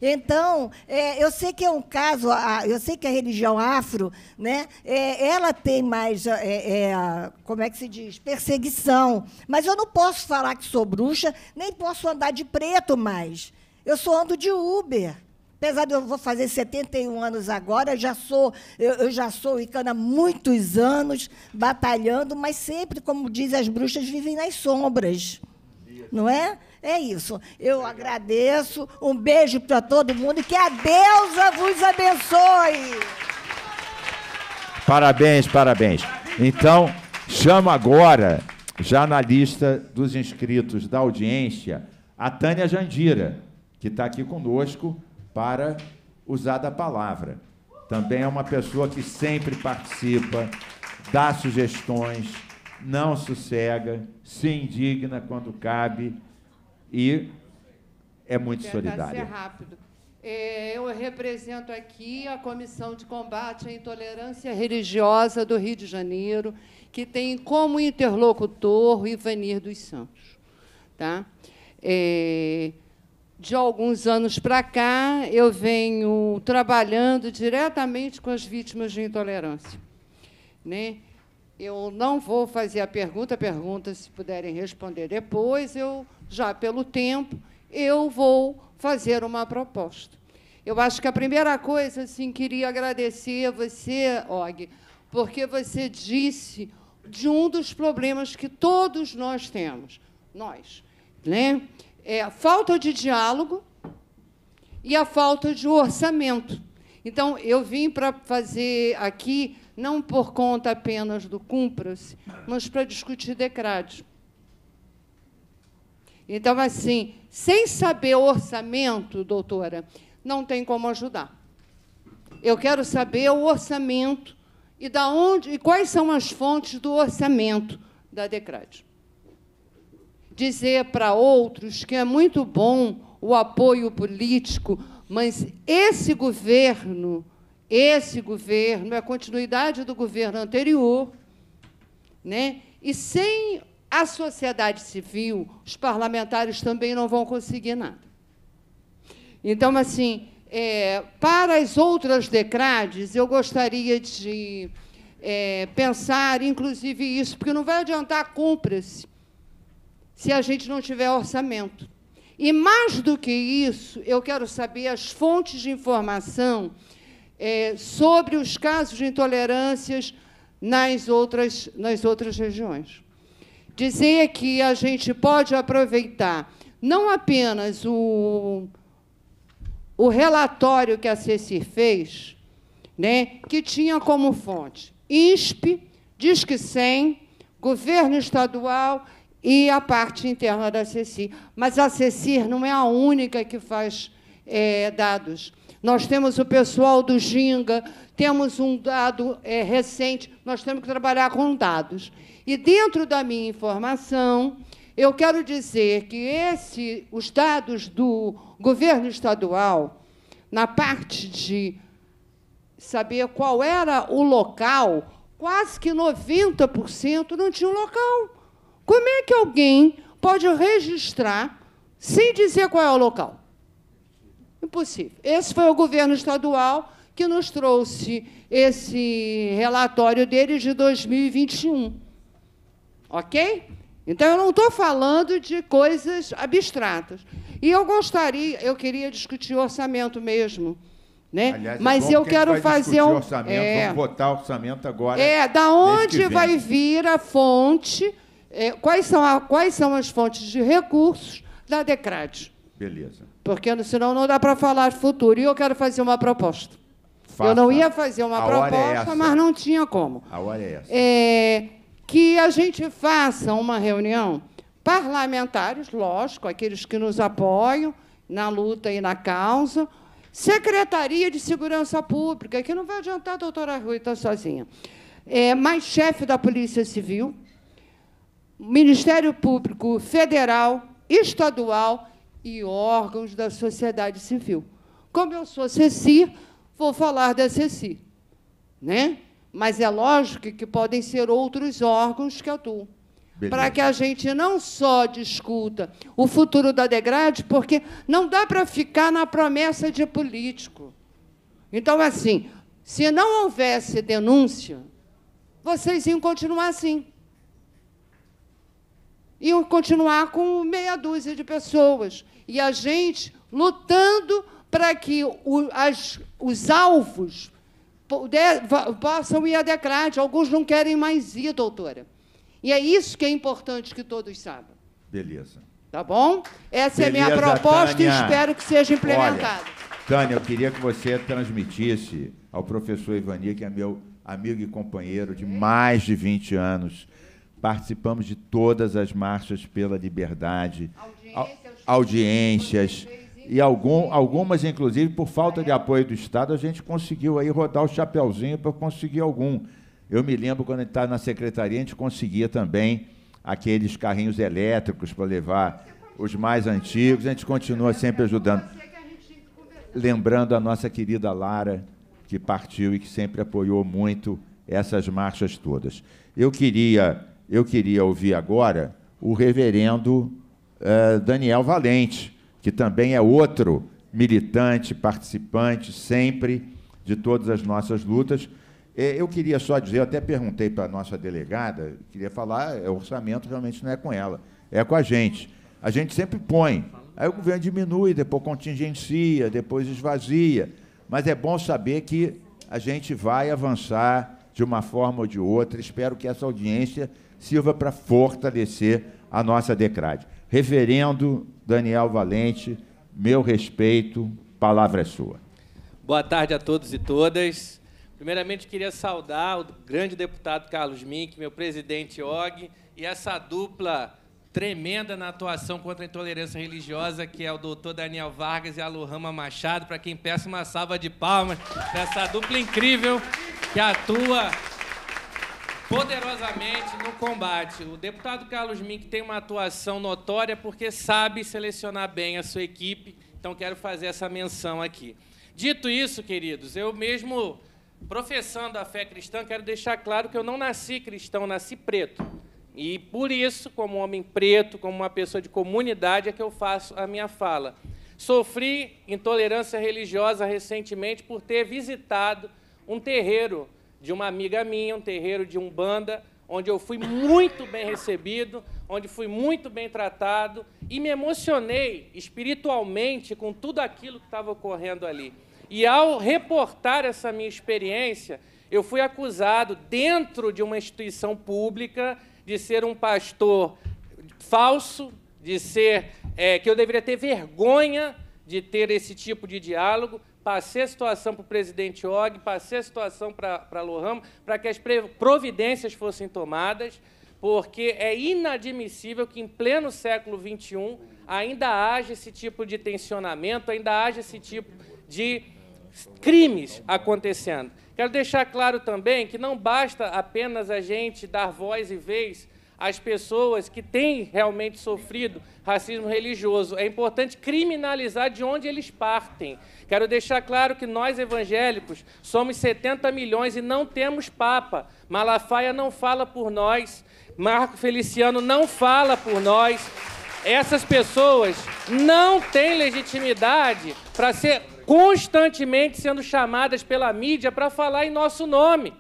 Então, é, eu sei que é um caso, eu sei que a religião afro, né, é, ela tem mais, é, é, é como é que se diz, perseguição. Mas eu não posso falar que sou bruxa, nem posso andar de preto mais. Eu sou ando de Uber apesar de eu vou fazer 71 anos agora, já sou, eu, eu, já sou icana há muitos anos batalhando, mas sempre, como dizem as bruxas, vivem nas sombras, não é? É isso. Eu agradeço. Um beijo para todo mundo e que a deusa vos abençoe. Parabéns, parabéns. Então, chamo agora, já na lista dos inscritos da audiência, a Tânia Jandira, que está aqui conosco para usar da palavra. Também é uma pessoa que sempre participa, dá sugestões, não sossega, se indigna quando cabe e é muito Vou solidária. Ser é rápido. É, eu represento aqui a Comissão de Combate à Intolerância Religiosa do Rio de Janeiro, que tem como interlocutor o Ivanir dos Santos. Tá? É, de alguns anos para cá, eu venho trabalhando diretamente com as vítimas de intolerância. Né? Eu não vou fazer a pergunta, pergunta se puderem responder depois. Eu já pelo tempo, eu vou fazer uma proposta. Eu acho que a primeira coisa, assim, queria agradecer a você, Og, porque você disse de um dos problemas que todos nós temos, nós, né? É a falta de diálogo e a falta de orçamento. Então, eu vim para fazer aqui, não por conta apenas do Cumpra-se, mas para discutir decretos. Então, assim, sem saber o orçamento, doutora, não tem como ajudar. Eu quero saber o orçamento e da onde e quais são as fontes do orçamento da Decrade. Dizer para outros que é muito bom o apoio político, mas esse governo, esse governo é a continuidade do governo anterior, né? E sem a sociedade civil, os parlamentares também não vão conseguir nada. Então, assim, é, para as outras DECRADES, eu gostaria de é, pensar, inclusive, isso, porque não vai adiantar cumpra-se se a gente não tiver orçamento. E mais do que isso, eu quero saber as fontes de informação é, sobre os casos de intolerâncias nas outras, nas outras regiões dizer que a gente pode aproveitar não apenas o, o relatório que a CECIR fez, né, que tinha como fonte INSP, Disque 100, governo estadual e a parte interna da CECIR. Mas a CECIR não é a única que faz é, dados. Nós temos o pessoal do Ginga, temos um dado é, recente, nós temos que trabalhar com dados. E dentro da minha informação, eu quero dizer que esse, os dados do governo estadual, na parte de saber qual era o local, quase que 90% não tinha um local. Como é que alguém pode registrar sem dizer qual é o local? Impossível. Esse foi o governo estadual que nos trouxe esse relatório deles de 2021. Ok? Então eu não estou falando de coisas abstratas. E eu gostaria, eu queria discutir o orçamento mesmo. Né? Aliás, é Mas é eu quero fazer um. Orçamento, é... Vamos votar orçamento agora. É, da onde vai vir a fonte, é, quais, são a, quais são as fontes de recursos da DECRAD. Beleza. Porque senão não dá para falar futuro. E eu quero fazer uma proposta. Faça. Eu não ia fazer uma a é proposta, mas não tinha como. A hora é essa. É, que a gente faça uma reunião, parlamentares, lógico, aqueles que nos apoiam na luta e na causa, Secretaria de Segurança Pública, que não vai adiantar a doutora Rui estar tá sozinha, é, mais chefe da Polícia Civil, Ministério Público Federal, Estadual e órgãos da sociedade civil. Como eu sou Ceci, vou falar da Ceci. Né? Mas é lógico que podem ser outros órgãos que atuam. Para que a gente não só discuta o futuro da degrade, porque não dá para ficar na promessa de político. Então, assim, se não houvesse denúncia, vocês iam continuar assim. Iam continuar com meia dúzia de pessoas. E a gente lutando para que os alvos possam ir à Decrate. Alguns não querem mais ir, doutora. E é isso que é importante que todos saibam. Beleza. Tá bom? Essa é Beleza, é minha proposta Tânia. e espero que seja implementada. Tânia, eu queria que você transmitisse ao professor Ivani, que é meu amigo e companheiro de mais de 20 anos. Participamos de todas as marchas pela liberdade, audiências e algum, algumas, inclusive, por falta de apoio do Estado, a gente conseguiu aí rodar o chapeuzinho para conseguir algum. Eu me lembro quando a gente estava tá na secretaria, a gente conseguia também aqueles carrinhos elétricos para levar os mais antigos. A gente continua sempre ajudando. Lembrando a nossa querida Lara, que partiu e que sempre apoiou muito essas marchas todas. Eu queria, eu queria ouvir agora o reverendo eh, Daniel Valente que também é outro militante, participante sempre de todas as nossas lutas. É, eu queria só dizer, eu até perguntei para a nossa delegada, queria falar, é, o orçamento realmente não é com ela, é com a gente. A gente sempre põe, aí o governo diminui, depois contingencia, depois esvazia, mas é bom saber que a gente vai avançar de uma forma ou de outra. Espero que essa audiência sirva para fortalecer a nossa DECRAD. Reverendo Daniel Valente, meu respeito, palavra é sua. Boa tarde a todos e todas. Primeiramente, queria saudar o grande deputado Carlos Mink, meu presidente OG, e essa dupla tremenda na atuação contra a intolerância religiosa, que é o doutor Daniel Vargas e a Lohama Machado, para quem peço uma salva de palmas para essa dupla incrível que atua poderosamente no combate. O deputado Carlos Mink tem uma atuação notória porque sabe selecionar bem a sua equipe, então quero fazer essa menção aqui. Dito isso, queridos, eu mesmo professando a fé cristã, quero deixar claro que eu não nasci cristão, nasci preto. E por isso, como homem preto, como uma pessoa de comunidade, é que eu faço a minha fala. Sofri intolerância religiosa recentemente por ter visitado um terreiro de uma amiga minha, um terreiro de Umbanda, onde eu fui muito bem recebido, onde fui muito bem tratado e me emocionei espiritualmente com tudo aquilo que estava ocorrendo ali. E ao reportar essa minha experiência, eu fui acusado, dentro de uma instituição pública, de ser um pastor falso, de ser é, que eu deveria ter vergonha de ter esse tipo de diálogo, passei a situação para o presidente Og, passei a situação para a Lohan, para que as providências fossem tomadas, porque é inadmissível que, em pleno século XXI, ainda haja esse tipo de tensionamento, ainda haja esse tipo de crimes acontecendo. Quero deixar claro também que não basta apenas a gente dar voz e vez as pessoas que têm realmente sofrido racismo religioso. É importante criminalizar de onde eles partem. Quero deixar claro que nós evangélicos somos 70 milhões e não temos papa. Malafaia não fala por nós, Marco Feliciano não fala por nós. Essas pessoas não têm legitimidade para ser constantemente sendo chamadas pela mídia para falar em nosso nome.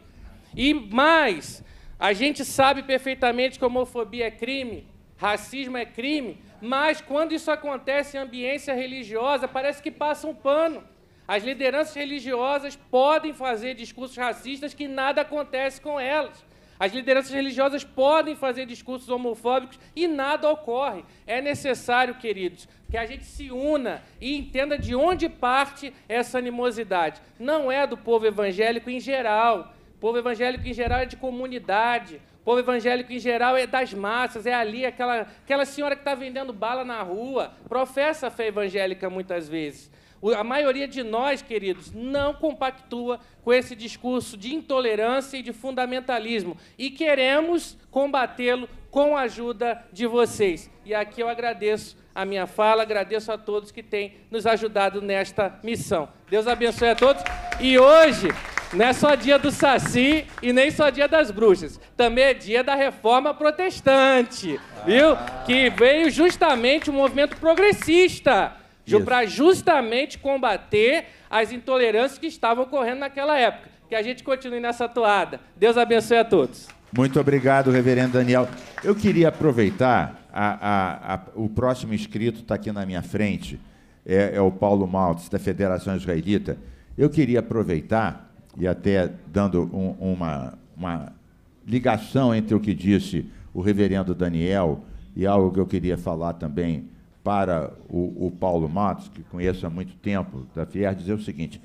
E mais, a gente sabe perfeitamente que homofobia é crime, racismo é crime, mas quando isso acontece em ambiência religiosa, parece que passa um pano. As lideranças religiosas podem fazer discursos racistas que nada acontece com elas. As lideranças religiosas podem fazer discursos homofóbicos e nada ocorre. É necessário, queridos, que a gente se una e entenda de onde parte essa animosidade. Não é do povo evangélico em geral, povo evangélico em geral é de comunidade. O povo evangélico em geral é das massas, é ali aquela, aquela senhora que está vendendo bala na rua, professa a fé evangélica muitas vezes. A maioria de nós, queridos, não compactua com esse discurso de intolerância e de fundamentalismo. E queremos combatê-lo com a ajuda de vocês. E aqui eu agradeço a minha fala. Agradeço a todos que têm nos ajudado nesta missão. Deus abençoe a todos. E hoje não é só dia do Saci e nem só dia das bruxas. Também é dia da reforma protestante, viu? Que veio justamente o um movimento progressista para justamente combater as intolerâncias que estavam ocorrendo naquela época. Que a gente continue nessa toada. Deus abençoe a todos. Muito obrigado, reverendo Daniel. Eu queria aproveitar a, a, a, o próximo inscrito está aqui na minha frente, é, é o Paulo Maltes, da Federação Israelita. Eu queria aproveitar, e até dando um, uma, uma ligação entre o que disse o reverendo Daniel e algo que eu queria falar também para o, o Paulo Matos, que conheço há muito tempo, da FIER, dizer é o seguinte: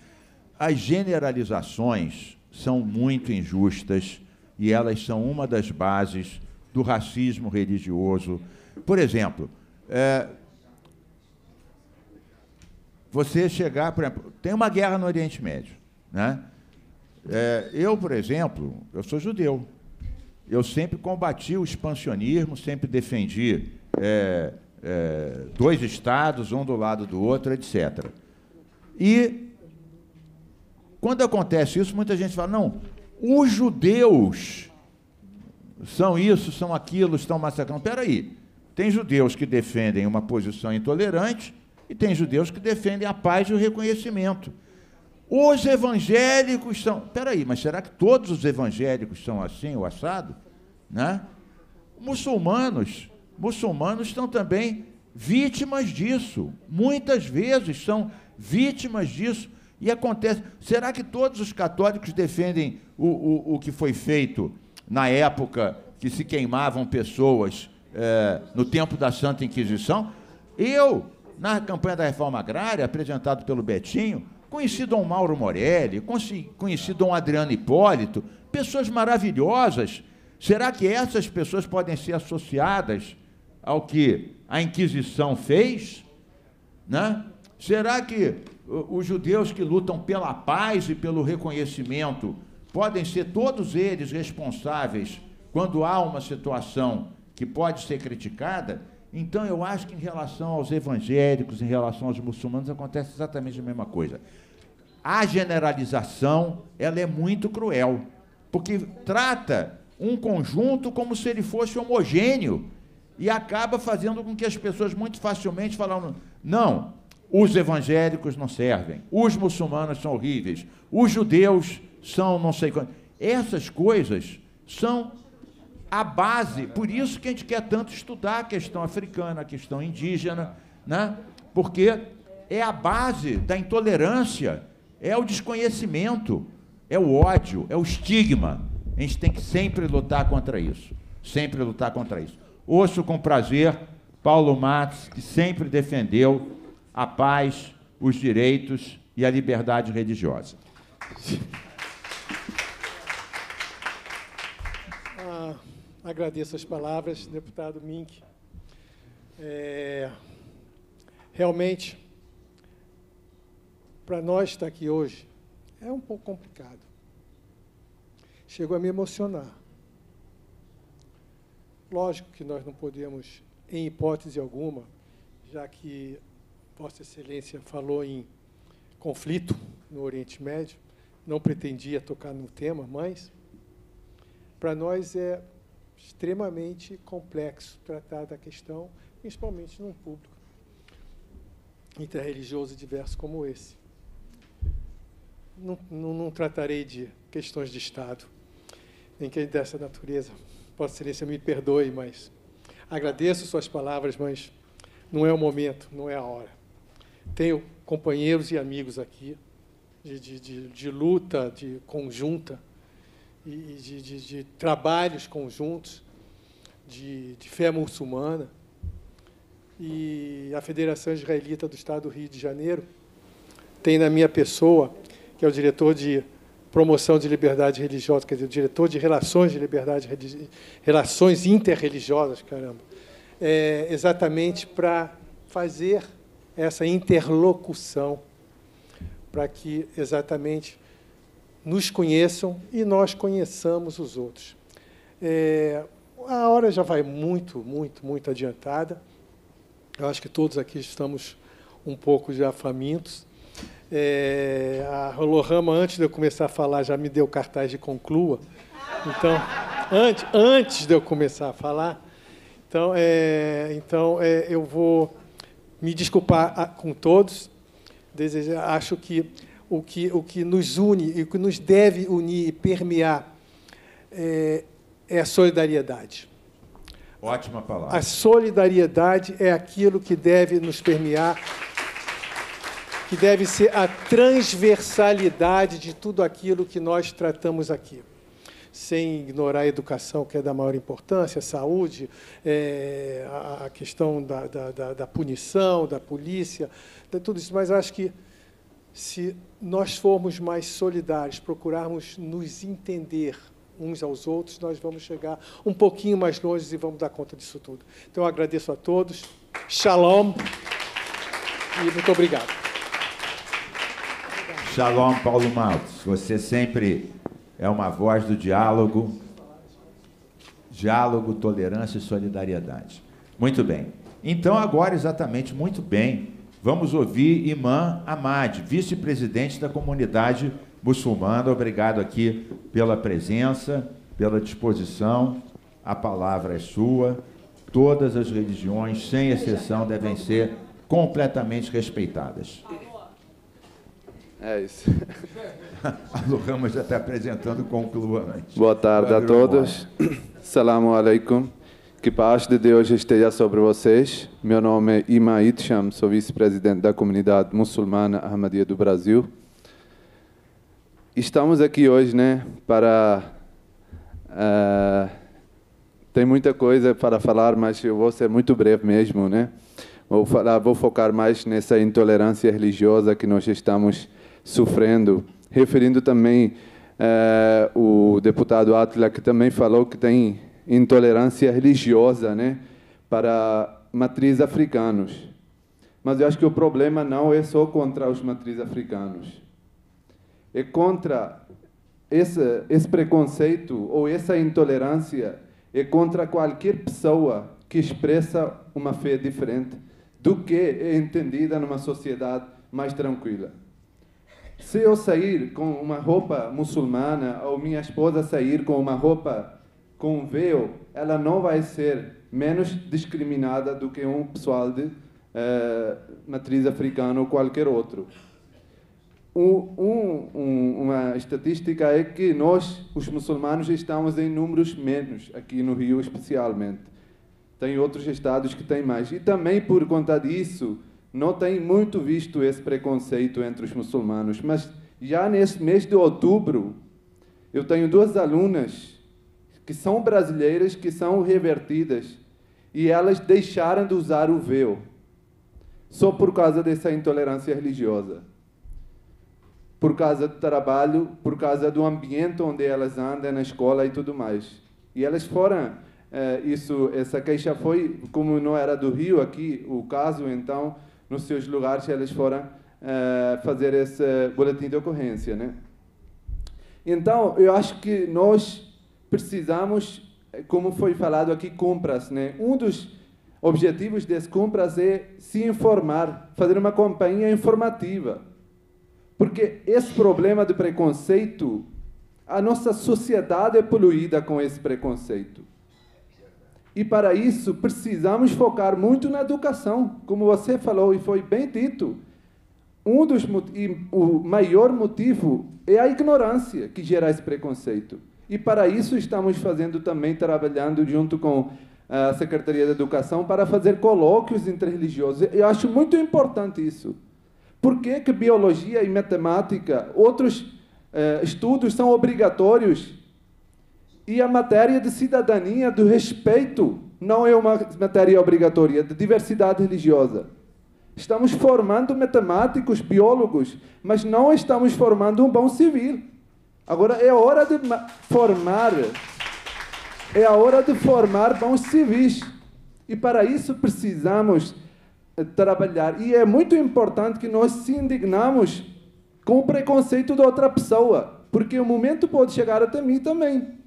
as generalizações são muito injustas e elas são uma das bases do racismo religioso, por exemplo, é, você chegar, por exemplo, tem uma guerra no Oriente Médio. Né? É, eu, por exemplo, eu sou judeu. Eu sempre combati o expansionismo, sempre defendi é, é, dois estados, um do lado do outro, etc. E quando acontece isso, muita gente fala: não, os judeus são isso, são aquilo, estão massacrando. Espera aí, tem judeus que defendem uma posição intolerante e tem judeus que defendem a paz e o reconhecimento. Os evangélicos são. Peraí, mas será que todos os evangélicos são assim, o assado? Né? Muçulmanos, muçulmanos são também vítimas disso. Muitas vezes são vítimas disso. E acontece. Será que todos os católicos defendem o, o, o que foi feito na época que se queimavam pessoas é, no tempo da Santa Inquisição. Eu, na campanha da reforma agrária, apresentado pelo Betinho, conheci Dom Mauro Morelli, conheci Dom Adriano Hipólito, pessoas maravilhosas. Será que essas pessoas podem ser associadas ao que a Inquisição fez? Né? Será que os judeus que lutam pela paz e pelo reconhecimento podem ser todos eles responsáveis quando há uma situação que pode ser criticada, então eu acho que em relação aos evangélicos, em relação aos muçulmanos, acontece exatamente a mesma coisa. A generalização, ela é muito cruel, porque trata um conjunto como se ele fosse homogêneo e acaba fazendo com que as pessoas muito facilmente falam, não, os evangélicos não servem, os muçulmanos são horríveis, os judeus são não sei quantos. Essas coisas são a base, por isso que a gente quer tanto estudar a questão africana, a questão indígena, né? porque é a base da intolerância, é o desconhecimento, é o ódio, é o estigma. A gente tem que sempre lutar contra isso. Sempre lutar contra isso. Ouço com prazer Paulo Matos, que sempre defendeu a paz, os direitos e a liberdade religiosa. Agradeço as palavras, deputado Mink. É, realmente, para nós estar tá aqui hoje, é um pouco complicado. Chegou a me emocionar. Lógico que nós não podemos, em hipótese alguma, já que Vossa Excelência falou em conflito no Oriente Médio, não pretendia tocar no tema, mas para nós é extremamente complexo tratar da questão, principalmente num público interreligioso e diverso como esse. Não, não, não, tratarei de questões de Estado, em que dessa natureza. Vossa Excelência me perdoe, mas agradeço suas palavras, mas não é o momento, não é a hora. Tenho companheiros e amigos aqui de, de, de, de luta, de conjunta, e de, de, de trabalhos conjuntos de, de fé muçulmana e a Federação Israelita do Estado do Rio de Janeiro tem na minha pessoa, que é o diretor de promoção de liberdade religiosa, quer dizer, o diretor de relações de liberdade, relações interreligiosas, caramba, é exatamente para fazer essa interlocução, para que exatamente nos conheçam e nós conheçamos os outros. É, a hora já vai muito, muito, muito adiantada. Eu acho que todos aqui estamos um pouco já famintos. É, a Lohama, antes de eu começar a falar, já me deu cartaz de conclua. Então, antes, antes de eu começar a falar, então, é, então é, eu vou me desculpar com todos. Desejo, acho que o que, o que nos une e o que nos deve unir e permear é, é a solidariedade. Ótima palavra. A solidariedade é aquilo que deve nos permear, que deve ser a transversalidade de tudo aquilo que nós tratamos aqui. Sem ignorar a educação, que é da maior importância, a saúde, é, a questão da, da, da, punição, da polícia, tudo isso, mas acho que se nós formos mais solidários, procurarmos nos entender uns aos outros, nós vamos chegar um pouquinho mais longe e vamos dar conta disso tudo. Então, eu agradeço a todos. Shalom e muito obrigado. Shalom, Paulo Maltos. Você sempre é uma voz do diálogo, diálogo, tolerância e solidariedade. Muito bem. Então, agora, exatamente, muito bem. Vamos ouvir Imã Ahmad, vice-presidente da comunidade muçulmana. Obrigado aqui pela presença, pela disposição. A palavra é sua. Todas as religiões, sem exceção, devem ser completamente respeitadas. É isso. Alô Ramos já está apresentando, conclua Boa tarde a todos. Salamu alaikum. Que paz de Deus esteja sobre vocês. Meu nome é Ima Itcham, sou vice-presidente da comunidade muçulmana Ahmadiyya do Brasil. Estamos aqui hoje, né, para... Uh, tem muita coisa para falar, mas eu vou ser muito breve mesmo, né? Vou, falar, vou focar mais nessa intolerância religiosa que nós estamos sofrendo, referindo também uh, o deputado Atla, que também falou que tem intolerância religiosa né, para matriz africanos. Mas eu acho que o problema não é só contra os matriz africanos. É contra esse, esse preconceito ou essa intolerância é contra qualquer pessoa que expressa uma fé diferente do que é entendida numa sociedade mais tranquila. Se eu sair com uma roupa muçulmana ou minha esposa sair com uma roupa com véu, ela não vai ser menos discriminada do que um pessoal de uh, matriz africana ou qualquer outro. Um, um, uma estatística é que nós, os muçulmanos, estamos em números menos, aqui no Rio especialmente. Tem outros estados que têm mais. E também por conta disso, não tem muito visto esse preconceito entre os muçulmanos. Mas já nesse mês de outubro, eu tenho duas alunas que são brasileiras que são revertidas e elas deixaram de usar o véu só por causa dessa intolerância religiosa. Por causa do trabalho, por causa do ambiente onde elas andam, na escola e tudo mais. E elas foram é, isso, essa queixa foi, como não era do Rio aqui o caso, então, nos seus lugares elas foram é, fazer esse boletim de ocorrência. Né? Então, eu acho que nós precisamos, como foi falado aqui, compras. Né? Um dos objetivos das compras é se informar, fazer uma campanha informativa. Porque esse problema do preconceito, a nossa sociedade é poluída com esse preconceito. E para isso precisamos focar muito na educação, como você falou e foi bem dito. Um dos e o maior motivo é a ignorância que gera esse preconceito. E para isso estamos fazendo também, trabalhando junto com eh, a Secretaria da Educação para fazer colóquios interreligiosos. Eu acho muito importante isso. Por que, que biologia e matemática, outros eh, estudos são obrigatórios e a matéria de cidadania, do respeito, não é uma matéria obrigatória, de diversidade religiosa? Estamos formando matemáticos, biólogos, mas não estamos formando um bom civil. Agora é hora de formar, é a hora de formar bons civis. E para isso precisamos eh, trabalhar. E é muito importante que nós se indignamos com o preconceito da outra pessoa, porque o momento pode chegar até mim também.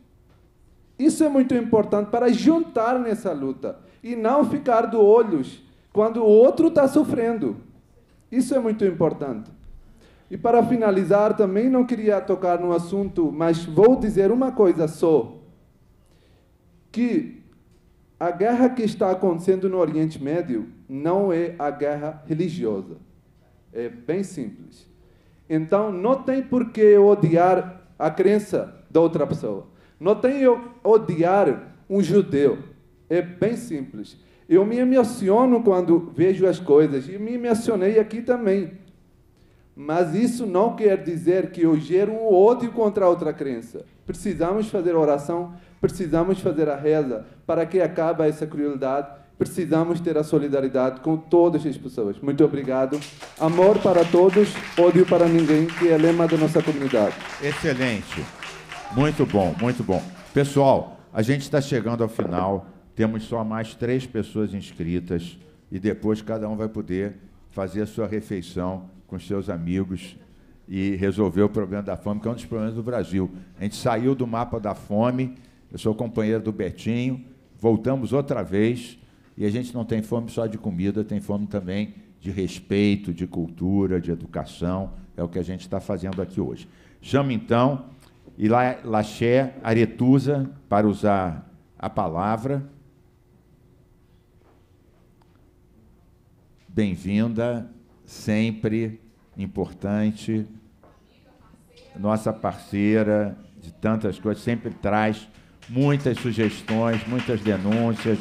Isso é muito importante para juntar nessa luta e não ficar de olhos quando o outro está sofrendo. Isso é muito importante. E para finalizar, também não queria tocar no assunto, mas vou dizer uma coisa só: que a guerra que está acontecendo no Oriente Médio não é a guerra religiosa. É bem simples. Então, não tem por que eu odiar a crença da outra pessoa. Não tem eu odiar um judeu. É bem simples. Eu me emociono quando vejo as coisas e me emocionei aqui também mas isso não quer dizer que eu gero um ódio contra outra crença. Precisamos fazer oração, precisamos fazer a reza para que acabe essa crueldade. Precisamos ter a solidariedade com todas as pessoas. Muito obrigado. Amor para todos, ódio para ninguém, que é lema da nossa comunidade. Excelente. Muito bom, muito bom. Pessoal, a gente está chegando ao final. Temos só mais três pessoas inscritas e depois cada um vai poder fazer a sua refeição com seus amigos e resolveu o problema da fome, que é um dos problemas do Brasil. A gente saiu do mapa da fome, eu sou companheiro do Betinho, voltamos outra vez e a gente não tem fome só de comida, tem fome também de respeito, de cultura, de educação, é o que a gente está fazendo aqui hoje. Chama então e Laché Aretusa para usar a palavra. Bem-vinda sempre importante, nossa parceira de tantas coisas, sempre traz muitas sugestões, muitas denúncias.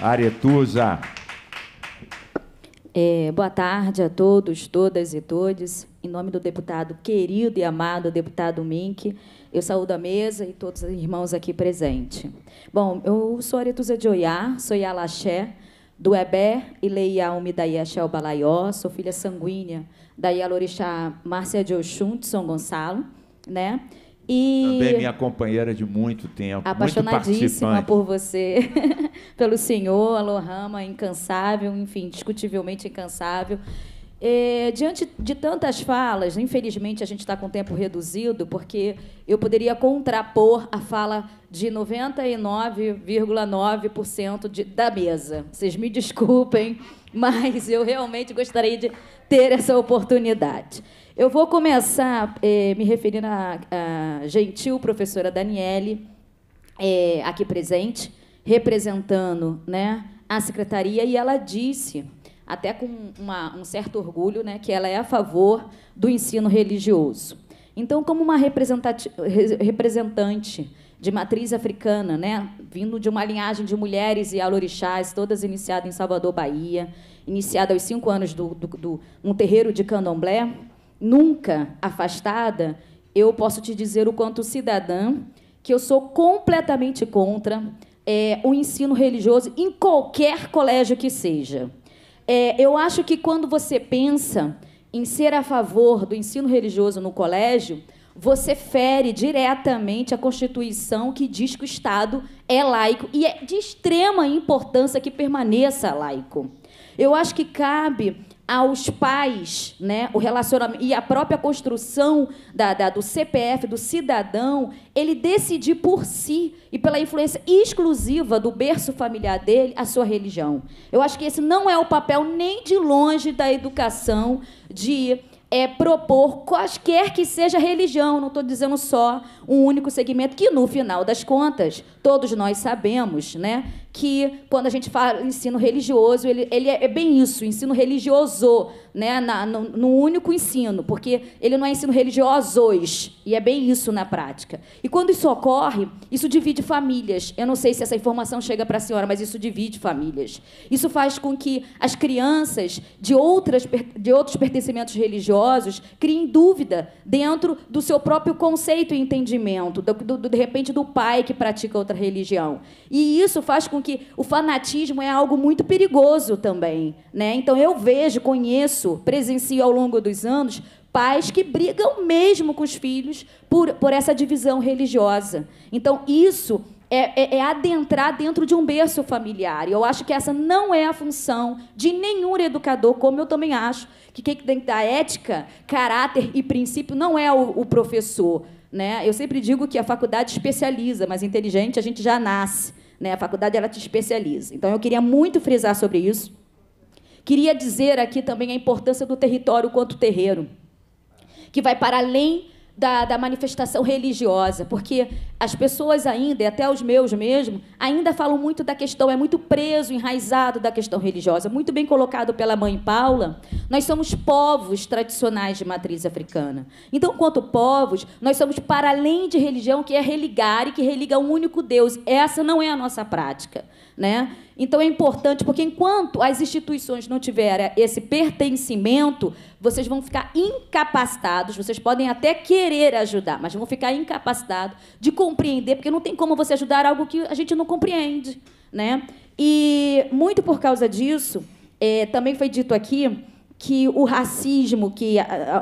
Aretusa. É, boa tarde a todos, todas e todos. Em nome do deputado querido e amado deputado Mink, eu saúdo a mesa e todos os irmãos aqui presentes. Bom, eu sou Aretusa de Oiá, sou Yalaxé, do Eber Ileia Umidaí Axel Balaió, sou filha sanguínea da Yalorixá Márcia de Oxum, de São Gonçalo, né? E Também é minha companheira de muito tempo. Apaixonadíssima muito por você, pelo senhor, Alohama, incansável, enfim, discutivelmente incansável. É, diante de tantas falas, infelizmente a gente está com tempo reduzido, porque eu poderia contrapor a fala de 99,9% da mesa. Vocês me desculpem, mas eu realmente gostaria de ter essa oportunidade. Eu vou começar é, me referindo à, à, gentil professora Daniele, é, aqui presente, representando né, a secretaria, e ela disse até com uma, um certo orgulho, né, que ela é a favor do ensino religioso. Então, como uma representante de matriz africana, né, vindo de uma linhagem de mulheres e alorixás, todas iniciadas em Salvador, Bahia, iniciada aos cinco anos do, do, do, um terreiro de candomblé, nunca afastada, eu posso te dizer o quanto cidadã que eu sou completamente contra é, o ensino religioso em qualquer colégio que seja. É, eu acho que quando você pensa em ser a favor do ensino religioso no colégio, você fere diretamente a Constituição que diz que o Estado é laico e é de extrema importância que permaneça laico. Eu acho que cabe aos pais, né, o relacionamento e a própria construção da, da, do CPF, do cidadão, ele decidir por si e pela influência exclusiva do berço familiar dele, a sua religião. Eu acho que esse não é o papel nem de longe da educação de é propor quaisquer que seja a religião, não estou dizendo só um único segmento, que no final das contas, todos nós sabemos né, que quando a gente fala ensino religioso, ele, ele é, é, bem isso, ensino religioso, né, na, no, no, único ensino, porque ele não é ensino religiosos, e é bem isso na prática. E quando isso ocorre, isso divide famílias. Eu não sei se essa informação chega para a senhora, mas isso divide famílias. Isso faz com que as crianças de, outras, de outros pertencimentos religiosos criem dúvida dentro do seu próprio conceito e entendimento, do, do, de repente do pai que pratica outra religião. E isso faz com com que o fanatismo é algo muito perigoso também. Né? Então, eu vejo, conheço, presencio ao longo dos anos pais que brigam mesmo com os filhos por, por essa divisão religiosa. Então, isso é, é, é, adentrar dentro de um berço familiar. E eu acho que essa não é a função de nenhum educador, como eu também acho que quem tem que dar ética, caráter e princípio não é o, o professor. Né? Eu sempre digo que a faculdade especializa, mas inteligente a gente já nasce. Né? A faculdade ela te especializa. Então, eu queria muito frisar sobre isso. Queria dizer aqui também a importância do território quanto terreiro, que vai para além da, da manifestação religiosa, porque as pessoas ainda, e até os meus mesmo, ainda falam muito da questão, é muito preso, enraizado da questão religiosa. Muito bem colocado pela mãe Paula, nós somos povos tradicionais de matriz africana. Então, quanto povos, nós somos para além de religião, que é religar e que religa um único Deus. Essa não é a nossa prática. Né? Então é importante, porque enquanto as instituições não tiverem esse pertencimento, vocês vão ficar incapacitados, vocês podem até querer ajudar, mas vão ficar incapacitados de compreender, porque não tem como você ajudar algo que a gente não compreende. Né? E muito por causa disso, é, também foi dito aqui que o racismo, que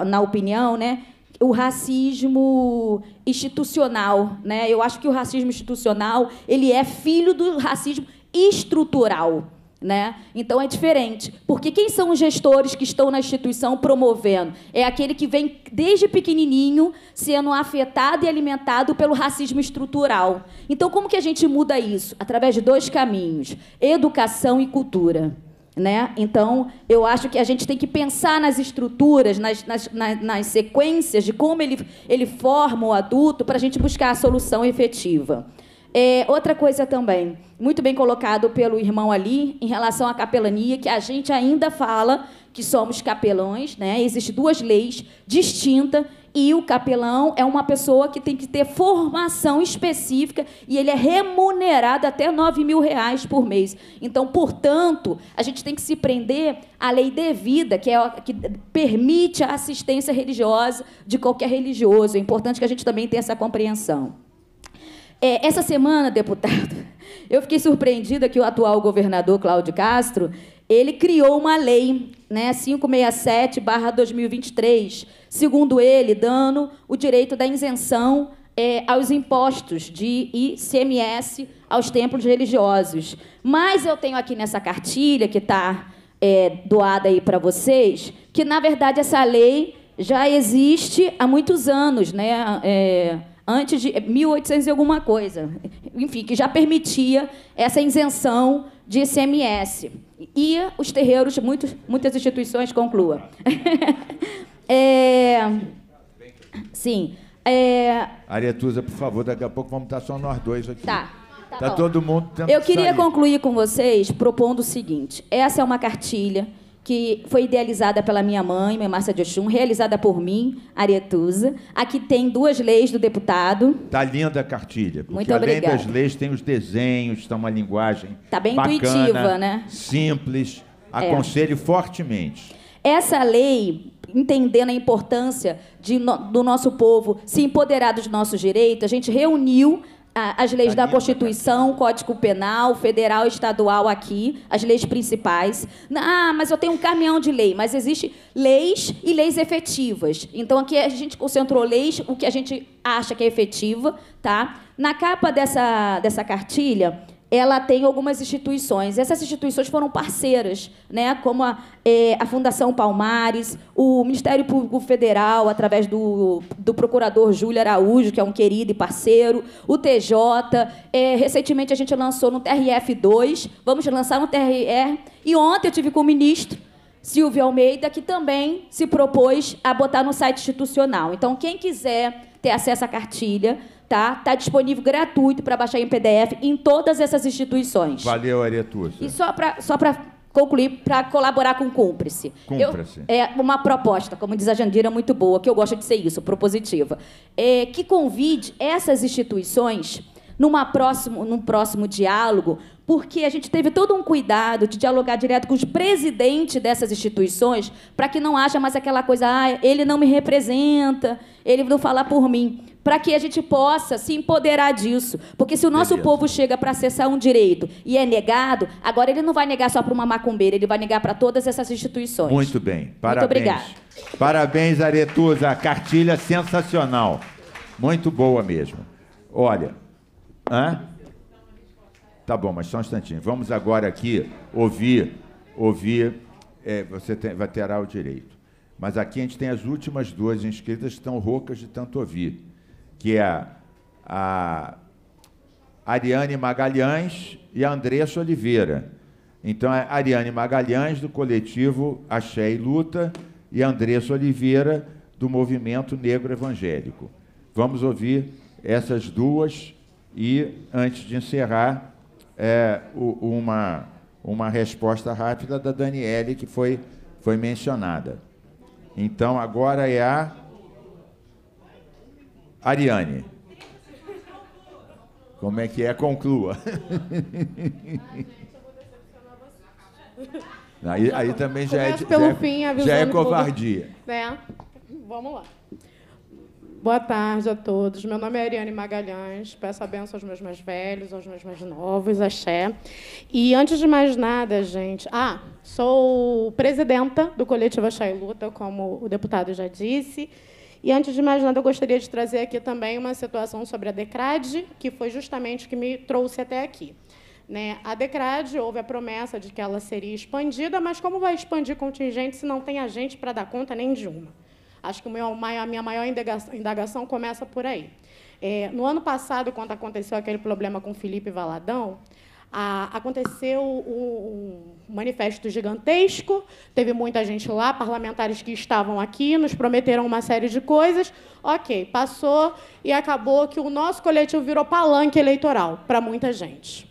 na opinião, né, o racismo institucional, né? Eu acho que o racismo institucional ele é filho do racismo estrutural. Né? Então é diferente. Porque quem são os gestores que estão na instituição promovendo? É aquele que vem desde pequenininho sendo afetado e alimentado pelo racismo estrutural. Então como que a gente muda isso? Através de dois caminhos: educação e cultura. Né? Então, eu acho que a gente tem que pensar nas estruturas, nas, nas, nas, nas sequências de como ele, ele forma o adulto para a gente buscar a solução efetiva. É, outra coisa também, muito bem colocado pelo irmão ali, em relação à capelania, que a gente ainda fala que somos capelões, né? Existem duas leis distintas e o capelão é uma pessoa que tem que ter formação específica e ele é remunerado até 9 mil reais por mês. Então, portanto, a gente tem que se prender à lei devida, que é a que permite a assistência religiosa de qualquer religioso. É importante que a gente também tenha essa compreensão. É, essa semana, deputado, eu fiquei surpreendida que o atual governador Cláudio Castro ele criou uma lei, né, 567/2023, segundo ele, dando o direito da isenção é, aos impostos de ICMS aos templos religiosos. Mas eu tenho aqui nessa cartilha que está é, doada aí para vocês, que na verdade essa lei já existe há muitos anos, né? É, antes de 1800 e alguma coisa, enfim, que já permitia essa isenção de ICMS. E os terreiros, muitos, muitas instituições, conclua. é, sim. É, Aretusa, por favor, daqui a pouco vamos estar só nós dois aqui. Tá. Tá, tá todo mundo tentando Eu queria sair. concluir com vocês propondo o seguinte: essa é uma cartilha que foi idealizada pela minha mãe, minha Márcia de Oxum, realizada por mim, Arietusa. Aqui tem duas leis do deputado. Está linda a cartilha. Porque Muito além obrigada. das leis, tem os desenhos, está uma linguagem. Está bem bacana, intuitiva, né? Simples. É. Aconselho é. fortemente. Essa lei entendendo a importância de, do nosso povo se empoderar dos nossos direitos, a gente reuniu as leis da né, Constituição, Código Penal, federal, estadual aqui, as leis principais. Ah, mas eu tenho um caminhão de lei, mas existem leis e leis efetivas. Então aqui a gente concentrou leis, o que a gente acha que é efetiva, tá? Na capa dessa dessa cartilha ela tem algumas instituições. Essas instituições foram parceiras, né, como a, é, a, Fundação Palmares, o Ministério Público Federal, através do, do procurador Júlio Araújo, que é um querido e parceiro, o TJ. É, recentemente, a gente lançou no TRF2, vamos lançar no TRR. E ontem eu tive com o ministro, Silvio Almeida, que também se propôs a botar no site institucional. Então, quem quiser ter acesso à cartilha, tá? Tá disponível gratuito para baixar em PDF em todas essas instituições. Valeu, Aretusa. E só para só para concluir para colaborar com o cúmplice. cúmplice. é uma proposta, como diz a Jandira, muito boa, que eu gosto de ser isso, propositiva. É, que convide essas instituições numa próximo, num próximo diálogo, porque a gente teve todo um cuidado de dialogar direto com os presidentes dessas instituições para que não haja mais aquela coisa, ah, ele não me representa, ele não fala por mim. Para que a gente possa se empoderar disso. Porque se o nosso Beleza. povo chega para acessar um direito e é negado, agora ele não vai negar só para uma macumbeira, ele vai negar para todas essas instituições. Muito bem. Parabéns. Muito obrigado. Parabéns, Aretusa. Cartilha sensacional. Muito boa mesmo. Olha. Hã? Tá bom, mas só um instantinho. Vamos agora aqui ouvir, ouvir. É, você tem, vai terá o direito. Mas aqui a gente tem as últimas duas inscritas que estão roucas de tanto ouvir, que é a Ariane Magalhães e a Andressa Oliveira. Então, é Ariane Magalhães, do coletivo Axé e Luta, e Andressa Oliveira, do Movimento Negro Evangélico. Vamos ouvir essas duas e, antes de encerrar, é, uma, uma resposta rápida da Daniele, que foi, foi mencionada. Então agora é a Ariane. Como é que é? Conclua. Aí, aí também já é, já, é, já é covardia. É. Vamos lá. Boa tarde a todos. Meu nome é Ariane Magalhães. Peço a benção aos meus mais velhos, aos meus mais novos, axé. E antes de mais nada, gente. Ah, sou presidenta do coletivo Axé e Luta, como o deputado já disse. E antes de mais nada, eu gostaria de trazer aqui também uma situação sobre a DECRAD, que foi justamente o que me trouxe até aqui. Né? A DECRAD houve a promessa de que ela seria expandida, mas como vai expandir contingente se não tem agente para dar conta nem de uma? Acho que a minha maior indagação começa por aí. É, no ano passado, quando aconteceu aquele problema com Felipe Valadão, a, aconteceu um, um, manifesto gigantesco, teve muita gente lá, parlamentares que estavam aqui, nos prometeram uma série de coisas. Ok, passou e acabou que o nosso coletivo virou palanque eleitoral para muita gente.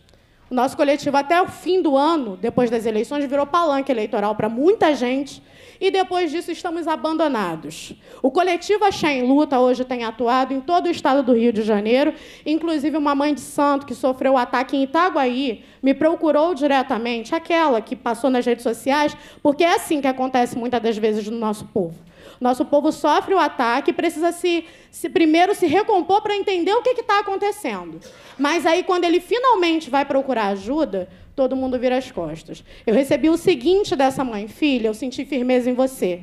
O nosso coletivo, até o fim do ano, depois das eleições, virou palanque eleitoral para muita gente e depois disso estamos abandonados. O coletivo Axé em Luta hoje tem atuado em todo o estado do Rio de Janeiro, inclusive uma mãe de santo que sofreu um ataque em Itaguaí me procurou diretamente, aquela que passou nas redes sociais, porque é assim que acontece muitas das vezes no nosso povo. Nosso povo sofre o ataque, precisa se, se primeiro se recompor para entender o que está acontecendo. Mas aí, quando ele finalmente vai procurar ajuda, todo mundo vira as costas. Eu recebi o seguinte dessa mãe: Filha, eu senti firmeza em você.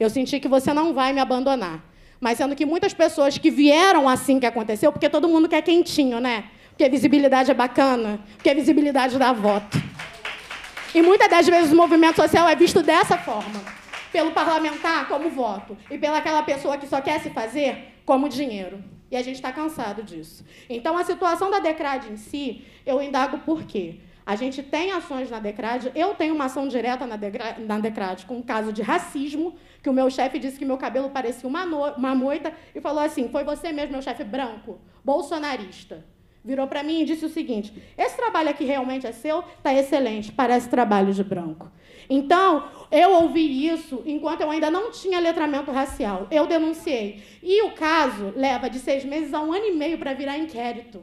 Eu senti que você não vai me abandonar. Mas sendo que muitas pessoas que vieram assim que aconteceu, porque todo mundo quer quentinho, né? Porque visibilidade é bacana, porque visibilidade dá voto. E muitas das vezes o movimento social é visto dessa forma pelo parlamentar como voto e pela aquela pessoa que só quer se fazer como dinheiro. E a gente está cansado disso. Então, a situação da DECRAD em si, eu indago por quê. A gente tem ações na DECRAD, eu tenho uma ação direta na DECRAD, na DECRAD com um caso de racismo, que o meu chefe disse que meu cabelo parecia uma, no, uma moita e falou assim: foi você mesmo, meu chefe branco, bolsonarista. Virou para mim e disse o seguinte: esse trabalho aqui realmente é seu? Está excelente, parece trabalho de branco. Então, eu ouvi isso enquanto eu ainda não tinha letramento racial. Eu denunciei. E o caso leva de seis meses a um ano e meio para virar inquérito.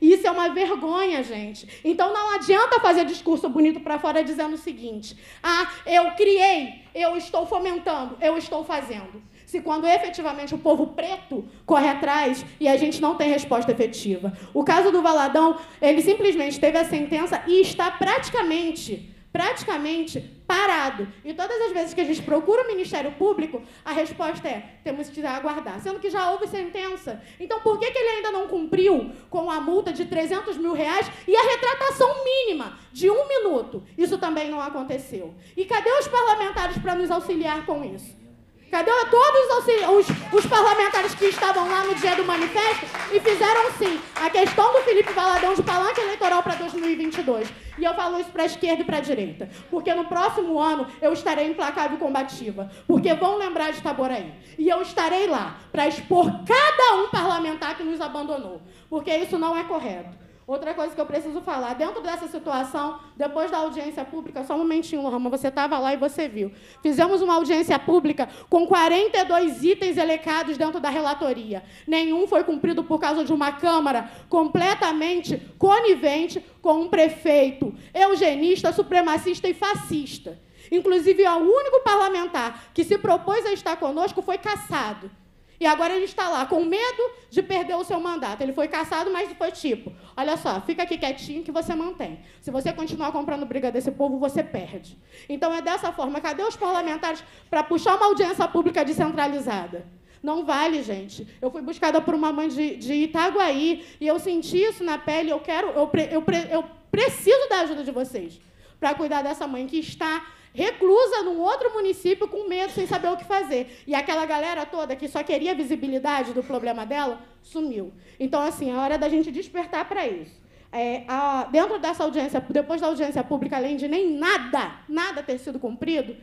Isso é uma vergonha, gente. Então não adianta fazer discurso bonito para fora dizendo o seguinte: ah, eu criei, eu estou fomentando, eu estou fazendo. Se quando efetivamente o povo preto corre atrás e a gente não tem resposta efetiva. O caso do Valadão, ele simplesmente teve a sentença e está praticamente praticamente parado. E todas as vezes que a gente procura o Ministério Público, a resposta é: temos que aguardar. Sendo que já houve sentença. Então, por que, que ele ainda não cumpriu com a multa de 300 mil reais e a retratação mínima de um minuto? Isso também não aconteceu. E cadê os parlamentares para nos auxiliar com isso? Cadê todos os, assim, os, os, parlamentares que estavam lá no dia do manifesto e fizeram sim a questão do Felipe Valadão de palanque eleitoral para 2022? E eu falo isso para a esquerda e para a direita, porque no próximo ano eu estarei implacável e combativa, porque vão lembrar de Taboraí. E eu estarei lá para expor cada um parlamentar que nos abandonou, porque isso não é correto. Outra coisa que eu preciso falar, dentro dessa situação, depois da audiência pública, só um momentinho, Roma, você estava lá e você viu. Fizemos uma audiência pública com 42 itens elecados dentro da relatoria. Nenhum foi cumprido por causa de uma Câmara completamente conivente com um prefeito eugenista, supremacista e fascista. Inclusive, o único parlamentar que se propôs a estar conosco foi caçado. E agora ele está lá com medo de perder o seu mandato. Ele foi caçado, mas foi tipo: olha só, fica aqui quietinho que você mantém. Se você continuar comprando briga desse povo, você perde. Então é dessa forma. Cadê os parlamentares para puxar uma audiência pública descentralizada? Não vale, gente. Eu fui buscada por uma mãe de, de Itaguaí e eu senti isso na pele. Eu quero, eu, pre, eu, pre, eu preciso da ajuda de vocês para cuidar dessa mãe que está reclusa num outro município com medo, sem saber o que fazer. E aquela galera toda que só queria visibilidade do problema dela sumiu. Então, assim, é hora da gente despertar para isso. É, a, dentro dessa audiência, depois da audiência pública, além de nem nada, nada ter sido cumprido,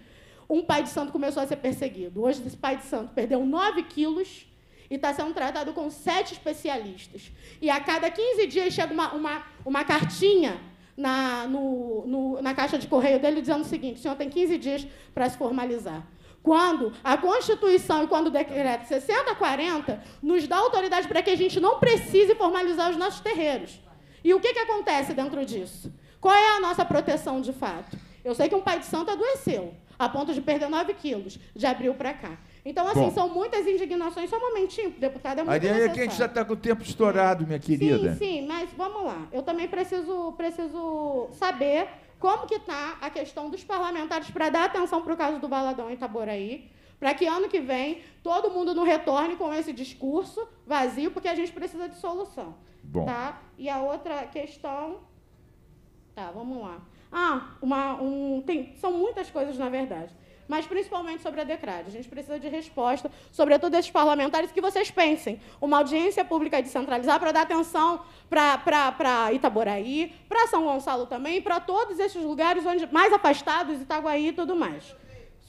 um pai de santo começou a ser perseguido. Hoje, esse pai de santo perdeu 9 quilos e está sendo tratado com sete especialistas. E a cada 15 dias chega uma, uma, uma cartinha na, no, no, na caixa de correio dele dizendo o seguinte: o senhor tem 15 dias para se formalizar. Quando a Constituição e quando o decreto 6040 nos dá autoridade para que a gente não precise formalizar os nossos terreiros. E o que, que acontece dentro disso? Qual é a nossa proteção de fato? Eu sei que um pai de santo adoeceu, a ponto de perder 9 quilos, de abril para cá. Então, assim, Bom. são muitas indignações. Só um momentinho, deputada, é muito ideia é que a gente já está com o tempo estourado, minha querida. Sim, sim, mas vamos lá. Eu também preciso, preciso saber como que está a questão dos parlamentares para dar atenção para o caso do Baladão e Itaboraí, para que ano que vem todo mundo não retorne com esse discurso vazio, porque a gente precisa de solução. Bom. Tá? E a outra questão... Tá, vamos lá. Ah, uma, um, tem, são muitas coisas, na verdade mas principalmente sobre a Decrade. A gente precisa de resposta, sobretudo esses parlamentares, que vocês pensem. Uma audiência pública descentralizada para dar atenção para Itaboraí, para São Gonçalo também, para todos esses lugares onde mais afastados, Itaguaí e tudo mais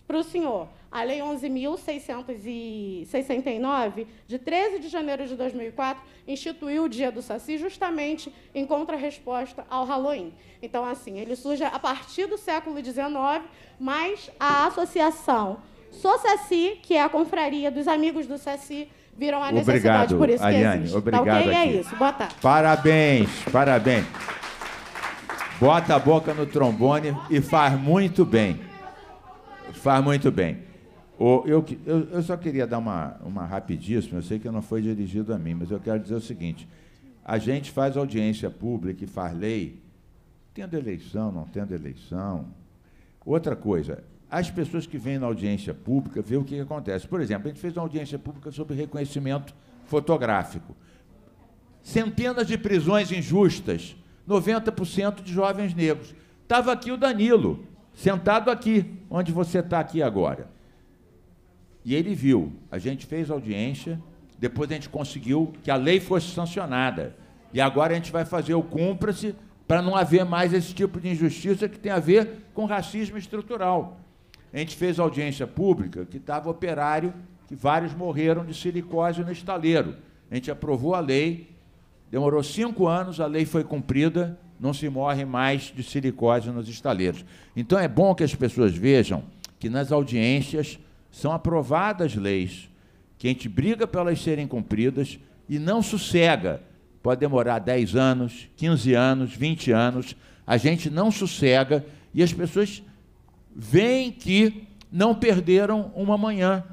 para o senhor a Lei 11.669, de 13 de janeiro de 2004, instituiu o Dia do Saci justamente em contra-resposta ao Halloween. Então, assim, ele surge a partir do século XIX, mas a associação Sou Saci, que é a confraria dos amigos do Saci, viram a necessidade obrigado, por isso Ariane, que existe. Tá obrigado, tá ok? É aqui. É isso. Boa tarde. Parabéns, parabéns. Bota a boca no trombone e faz muito bem. Faz muito bem. eu, eu, eu, só queria dar uma, uma rapidíssima, eu sei que não foi dirigido a mim, mas eu quero dizer o seguinte: a gente faz audiência pública e faz lei, tendo eleição, não tendo eleição. Outra coisa, as pessoas que vêm na audiência pública vê o que acontece. Por exemplo, a gente fez uma audiência pública sobre reconhecimento fotográfico. Centenas de prisões injustas, 90% de jovens negros. Estava aqui o Danilo, sentado aqui, onde você está aqui agora. E ele viu, a gente fez audiência, depois a gente conseguiu que a lei fosse sancionada. E agora a gente vai fazer o cumpra-se para não haver mais esse tipo de injustiça que tem a ver com racismo estrutural. A gente fez audiência pública que estava operário, que vários morreram de silicose no estaleiro. A gente aprovou a lei, demorou cinco anos, a lei foi cumprida, não se morre mais de silicose nos estaleiros. Então é bom que as pessoas vejam que nas audiências são aprovadas leis, que a gente briga para elas serem cumpridas e não sossega. Pode demorar 10 anos, 15 anos, 20 anos, a gente não sossega e as pessoas veem que não perderam uma manhã,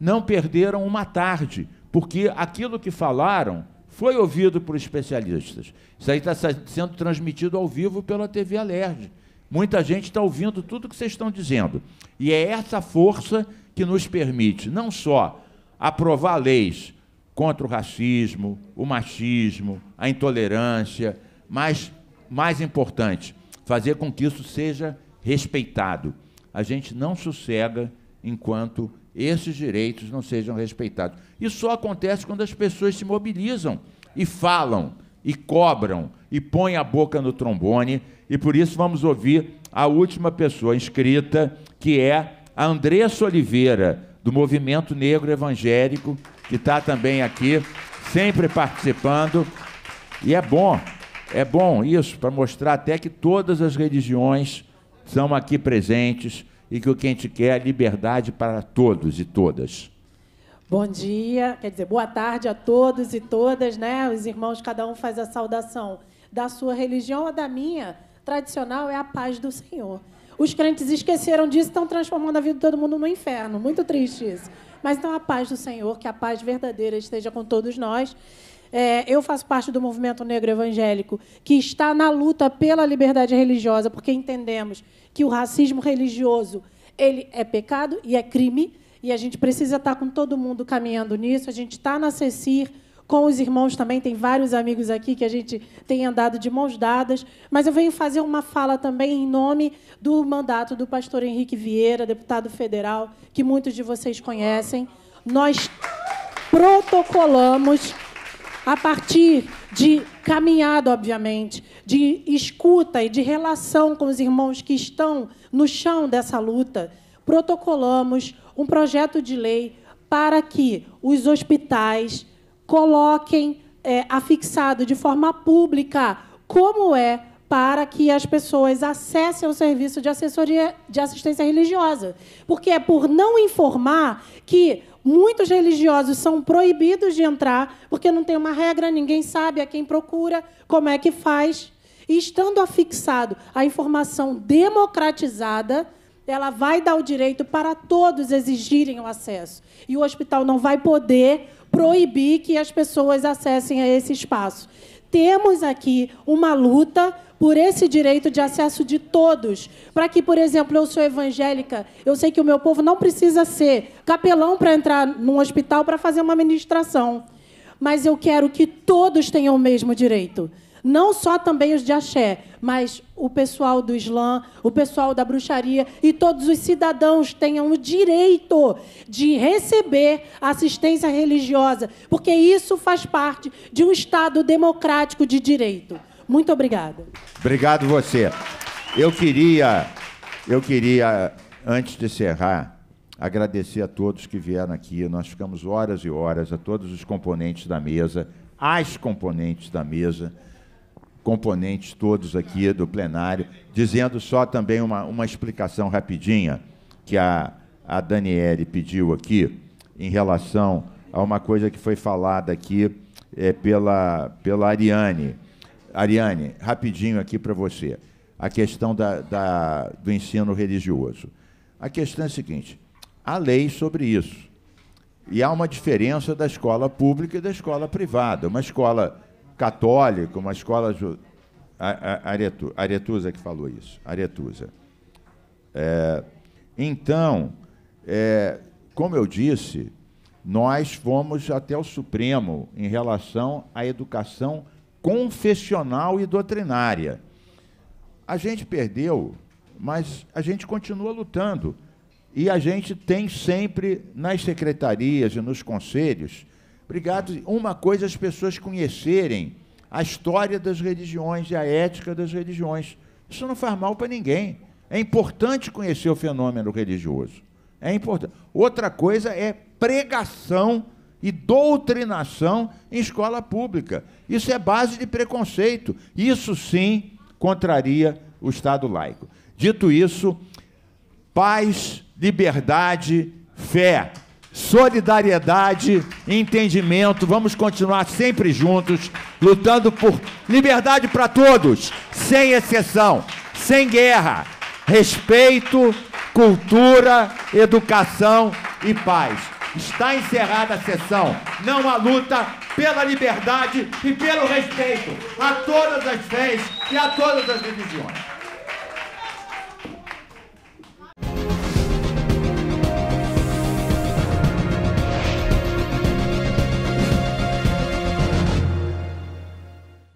não perderam uma tarde, porque aquilo que falaram foi ouvido por especialistas. Isso aí está sendo transmitido ao vivo pela TV Alerj. Muita gente está ouvindo tudo que vocês estão dizendo. E é essa força que nos permite não só aprovar leis contra o racismo, o machismo, a intolerância, mas, mais importante, fazer com que isso seja respeitado. A gente não sossega enquanto esses direitos não sejam respeitados. Isso só acontece quando as pessoas se mobilizam e falam, e cobram, e põem a boca no trombone. E por isso vamos ouvir a última pessoa inscrita, que é a Andressa Oliveira, do Movimento Negro Evangélico, que está também aqui, sempre participando. E é bom, é bom isso, para mostrar até que todas as religiões são aqui presentes e que o que a gente quer é liberdade para todos e todas. Bom dia, quer dizer, boa tarde a todos e todas, né? Os irmãos, cada um faz a saudação da sua religião ou da minha. Tradicional é a paz do Senhor. Os crentes esqueceram disso, estão transformando a vida de todo mundo no inferno. Muito triste isso. Mas então a paz do Senhor, que a paz verdadeira esteja com todos nós. É, eu faço parte do movimento negro evangélico que está na luta pela liberdade religiosa, porque entendemos que o racismo religioso ele é pecado e é crime, e a gente precisa estar tá com todo mundo caminhando nisso. A gente está na CECIR, com os irmãos também, tem vários amigos aqui que a gente tem andado de mãos dadas, mas eu venho fazer uma fala também em nome do mandato do pastor Henrique Vieira, deputado federal, que muitos de vocês conhecem. Nós protocolamos, a partir de caminhada, obviamente, de escuta e de relação com os irmãos que estão no chão dessa luta, protocolamos um projeto de lei para que os hospitais coloquem é, afixado de forma pública como é para que as pessoas acessem o serviço de assessoria de assistência religiosa. Porque é por não informar que muitos religiosos são proibidos de entrar, porque não tem uma regra, ninguém sabe a quem procura, como é que faz. E estando afixado a informação democratizada, ela vai dar o direito para todos exigirem o acesso. E o hospital não vai poder proibir que as pessoas acessem a esse espaço temos aqui uma luta por esse direito de acesso de todos, para que, por exemplo, eu sou evangélica, eu sei que o meu povo não precisa ser capelão para entrar num hospital para fazer uma ministração, mas eu quero que todos tenham o mesmo direito. Não só também os de axé, mas o pessoal do Islã, o pessoal da bruxaria e todos os cidadãos tenham o direito de receber assistência religiosa, porque isso faz parte de um Estado democrático de direito. Muito obrigada. Obrigado você. Eu queria, eu queria antes de encerrar, agradecer a todos que vieram aqui. Nós ficamos horas e horas, a todos os componentes da mesa, as componentes da mesa, componentes todos aqui do plenário, dizendo só também uma, uma explicação rapidinha que a, a Daniele pediu aqui em relação a uma coisa que foi falada aqui é, pela, pela Ariane Ariane, rapidinho aqui para você, a questão da, da, do ensino religioso. A questão é a seguinte: há lei sobre isso. E há uma diferença da escola pública e da escola privada. Uma escola católica, uma escola. Aretu, Aretusa que falou isso. Aretusa. É, então, é, como eu disse, nós fomos até o Supremo em relação à educação confessional e doutrinária. A gente perdeu, mas a gente continua lutando. E a gente tem sempre nas secretarias e nos conselhos, obrigado, uma coisa é as pessoas conhecerem a história das religiões e a ética das religiões. Isso não faz mal para ninguém. É importante conhecer o fenômeno religioso. É importante. Outra coisa é pregação e doutrinação em escola pública. Isso é base de preconceito. Isso sim contraria o Estado laico. Dito isso, paz, liberdade, fé, solidariedade, entendimento. Vamos continuar sempre juntos, lutando por liberdade para todos, sem exceção, sem guerra, respeito, cultura, educação e paz. Está encerrada a sessão. Não há luta pela liberdade e pelo respeito a todas as fés e a todas as religiões.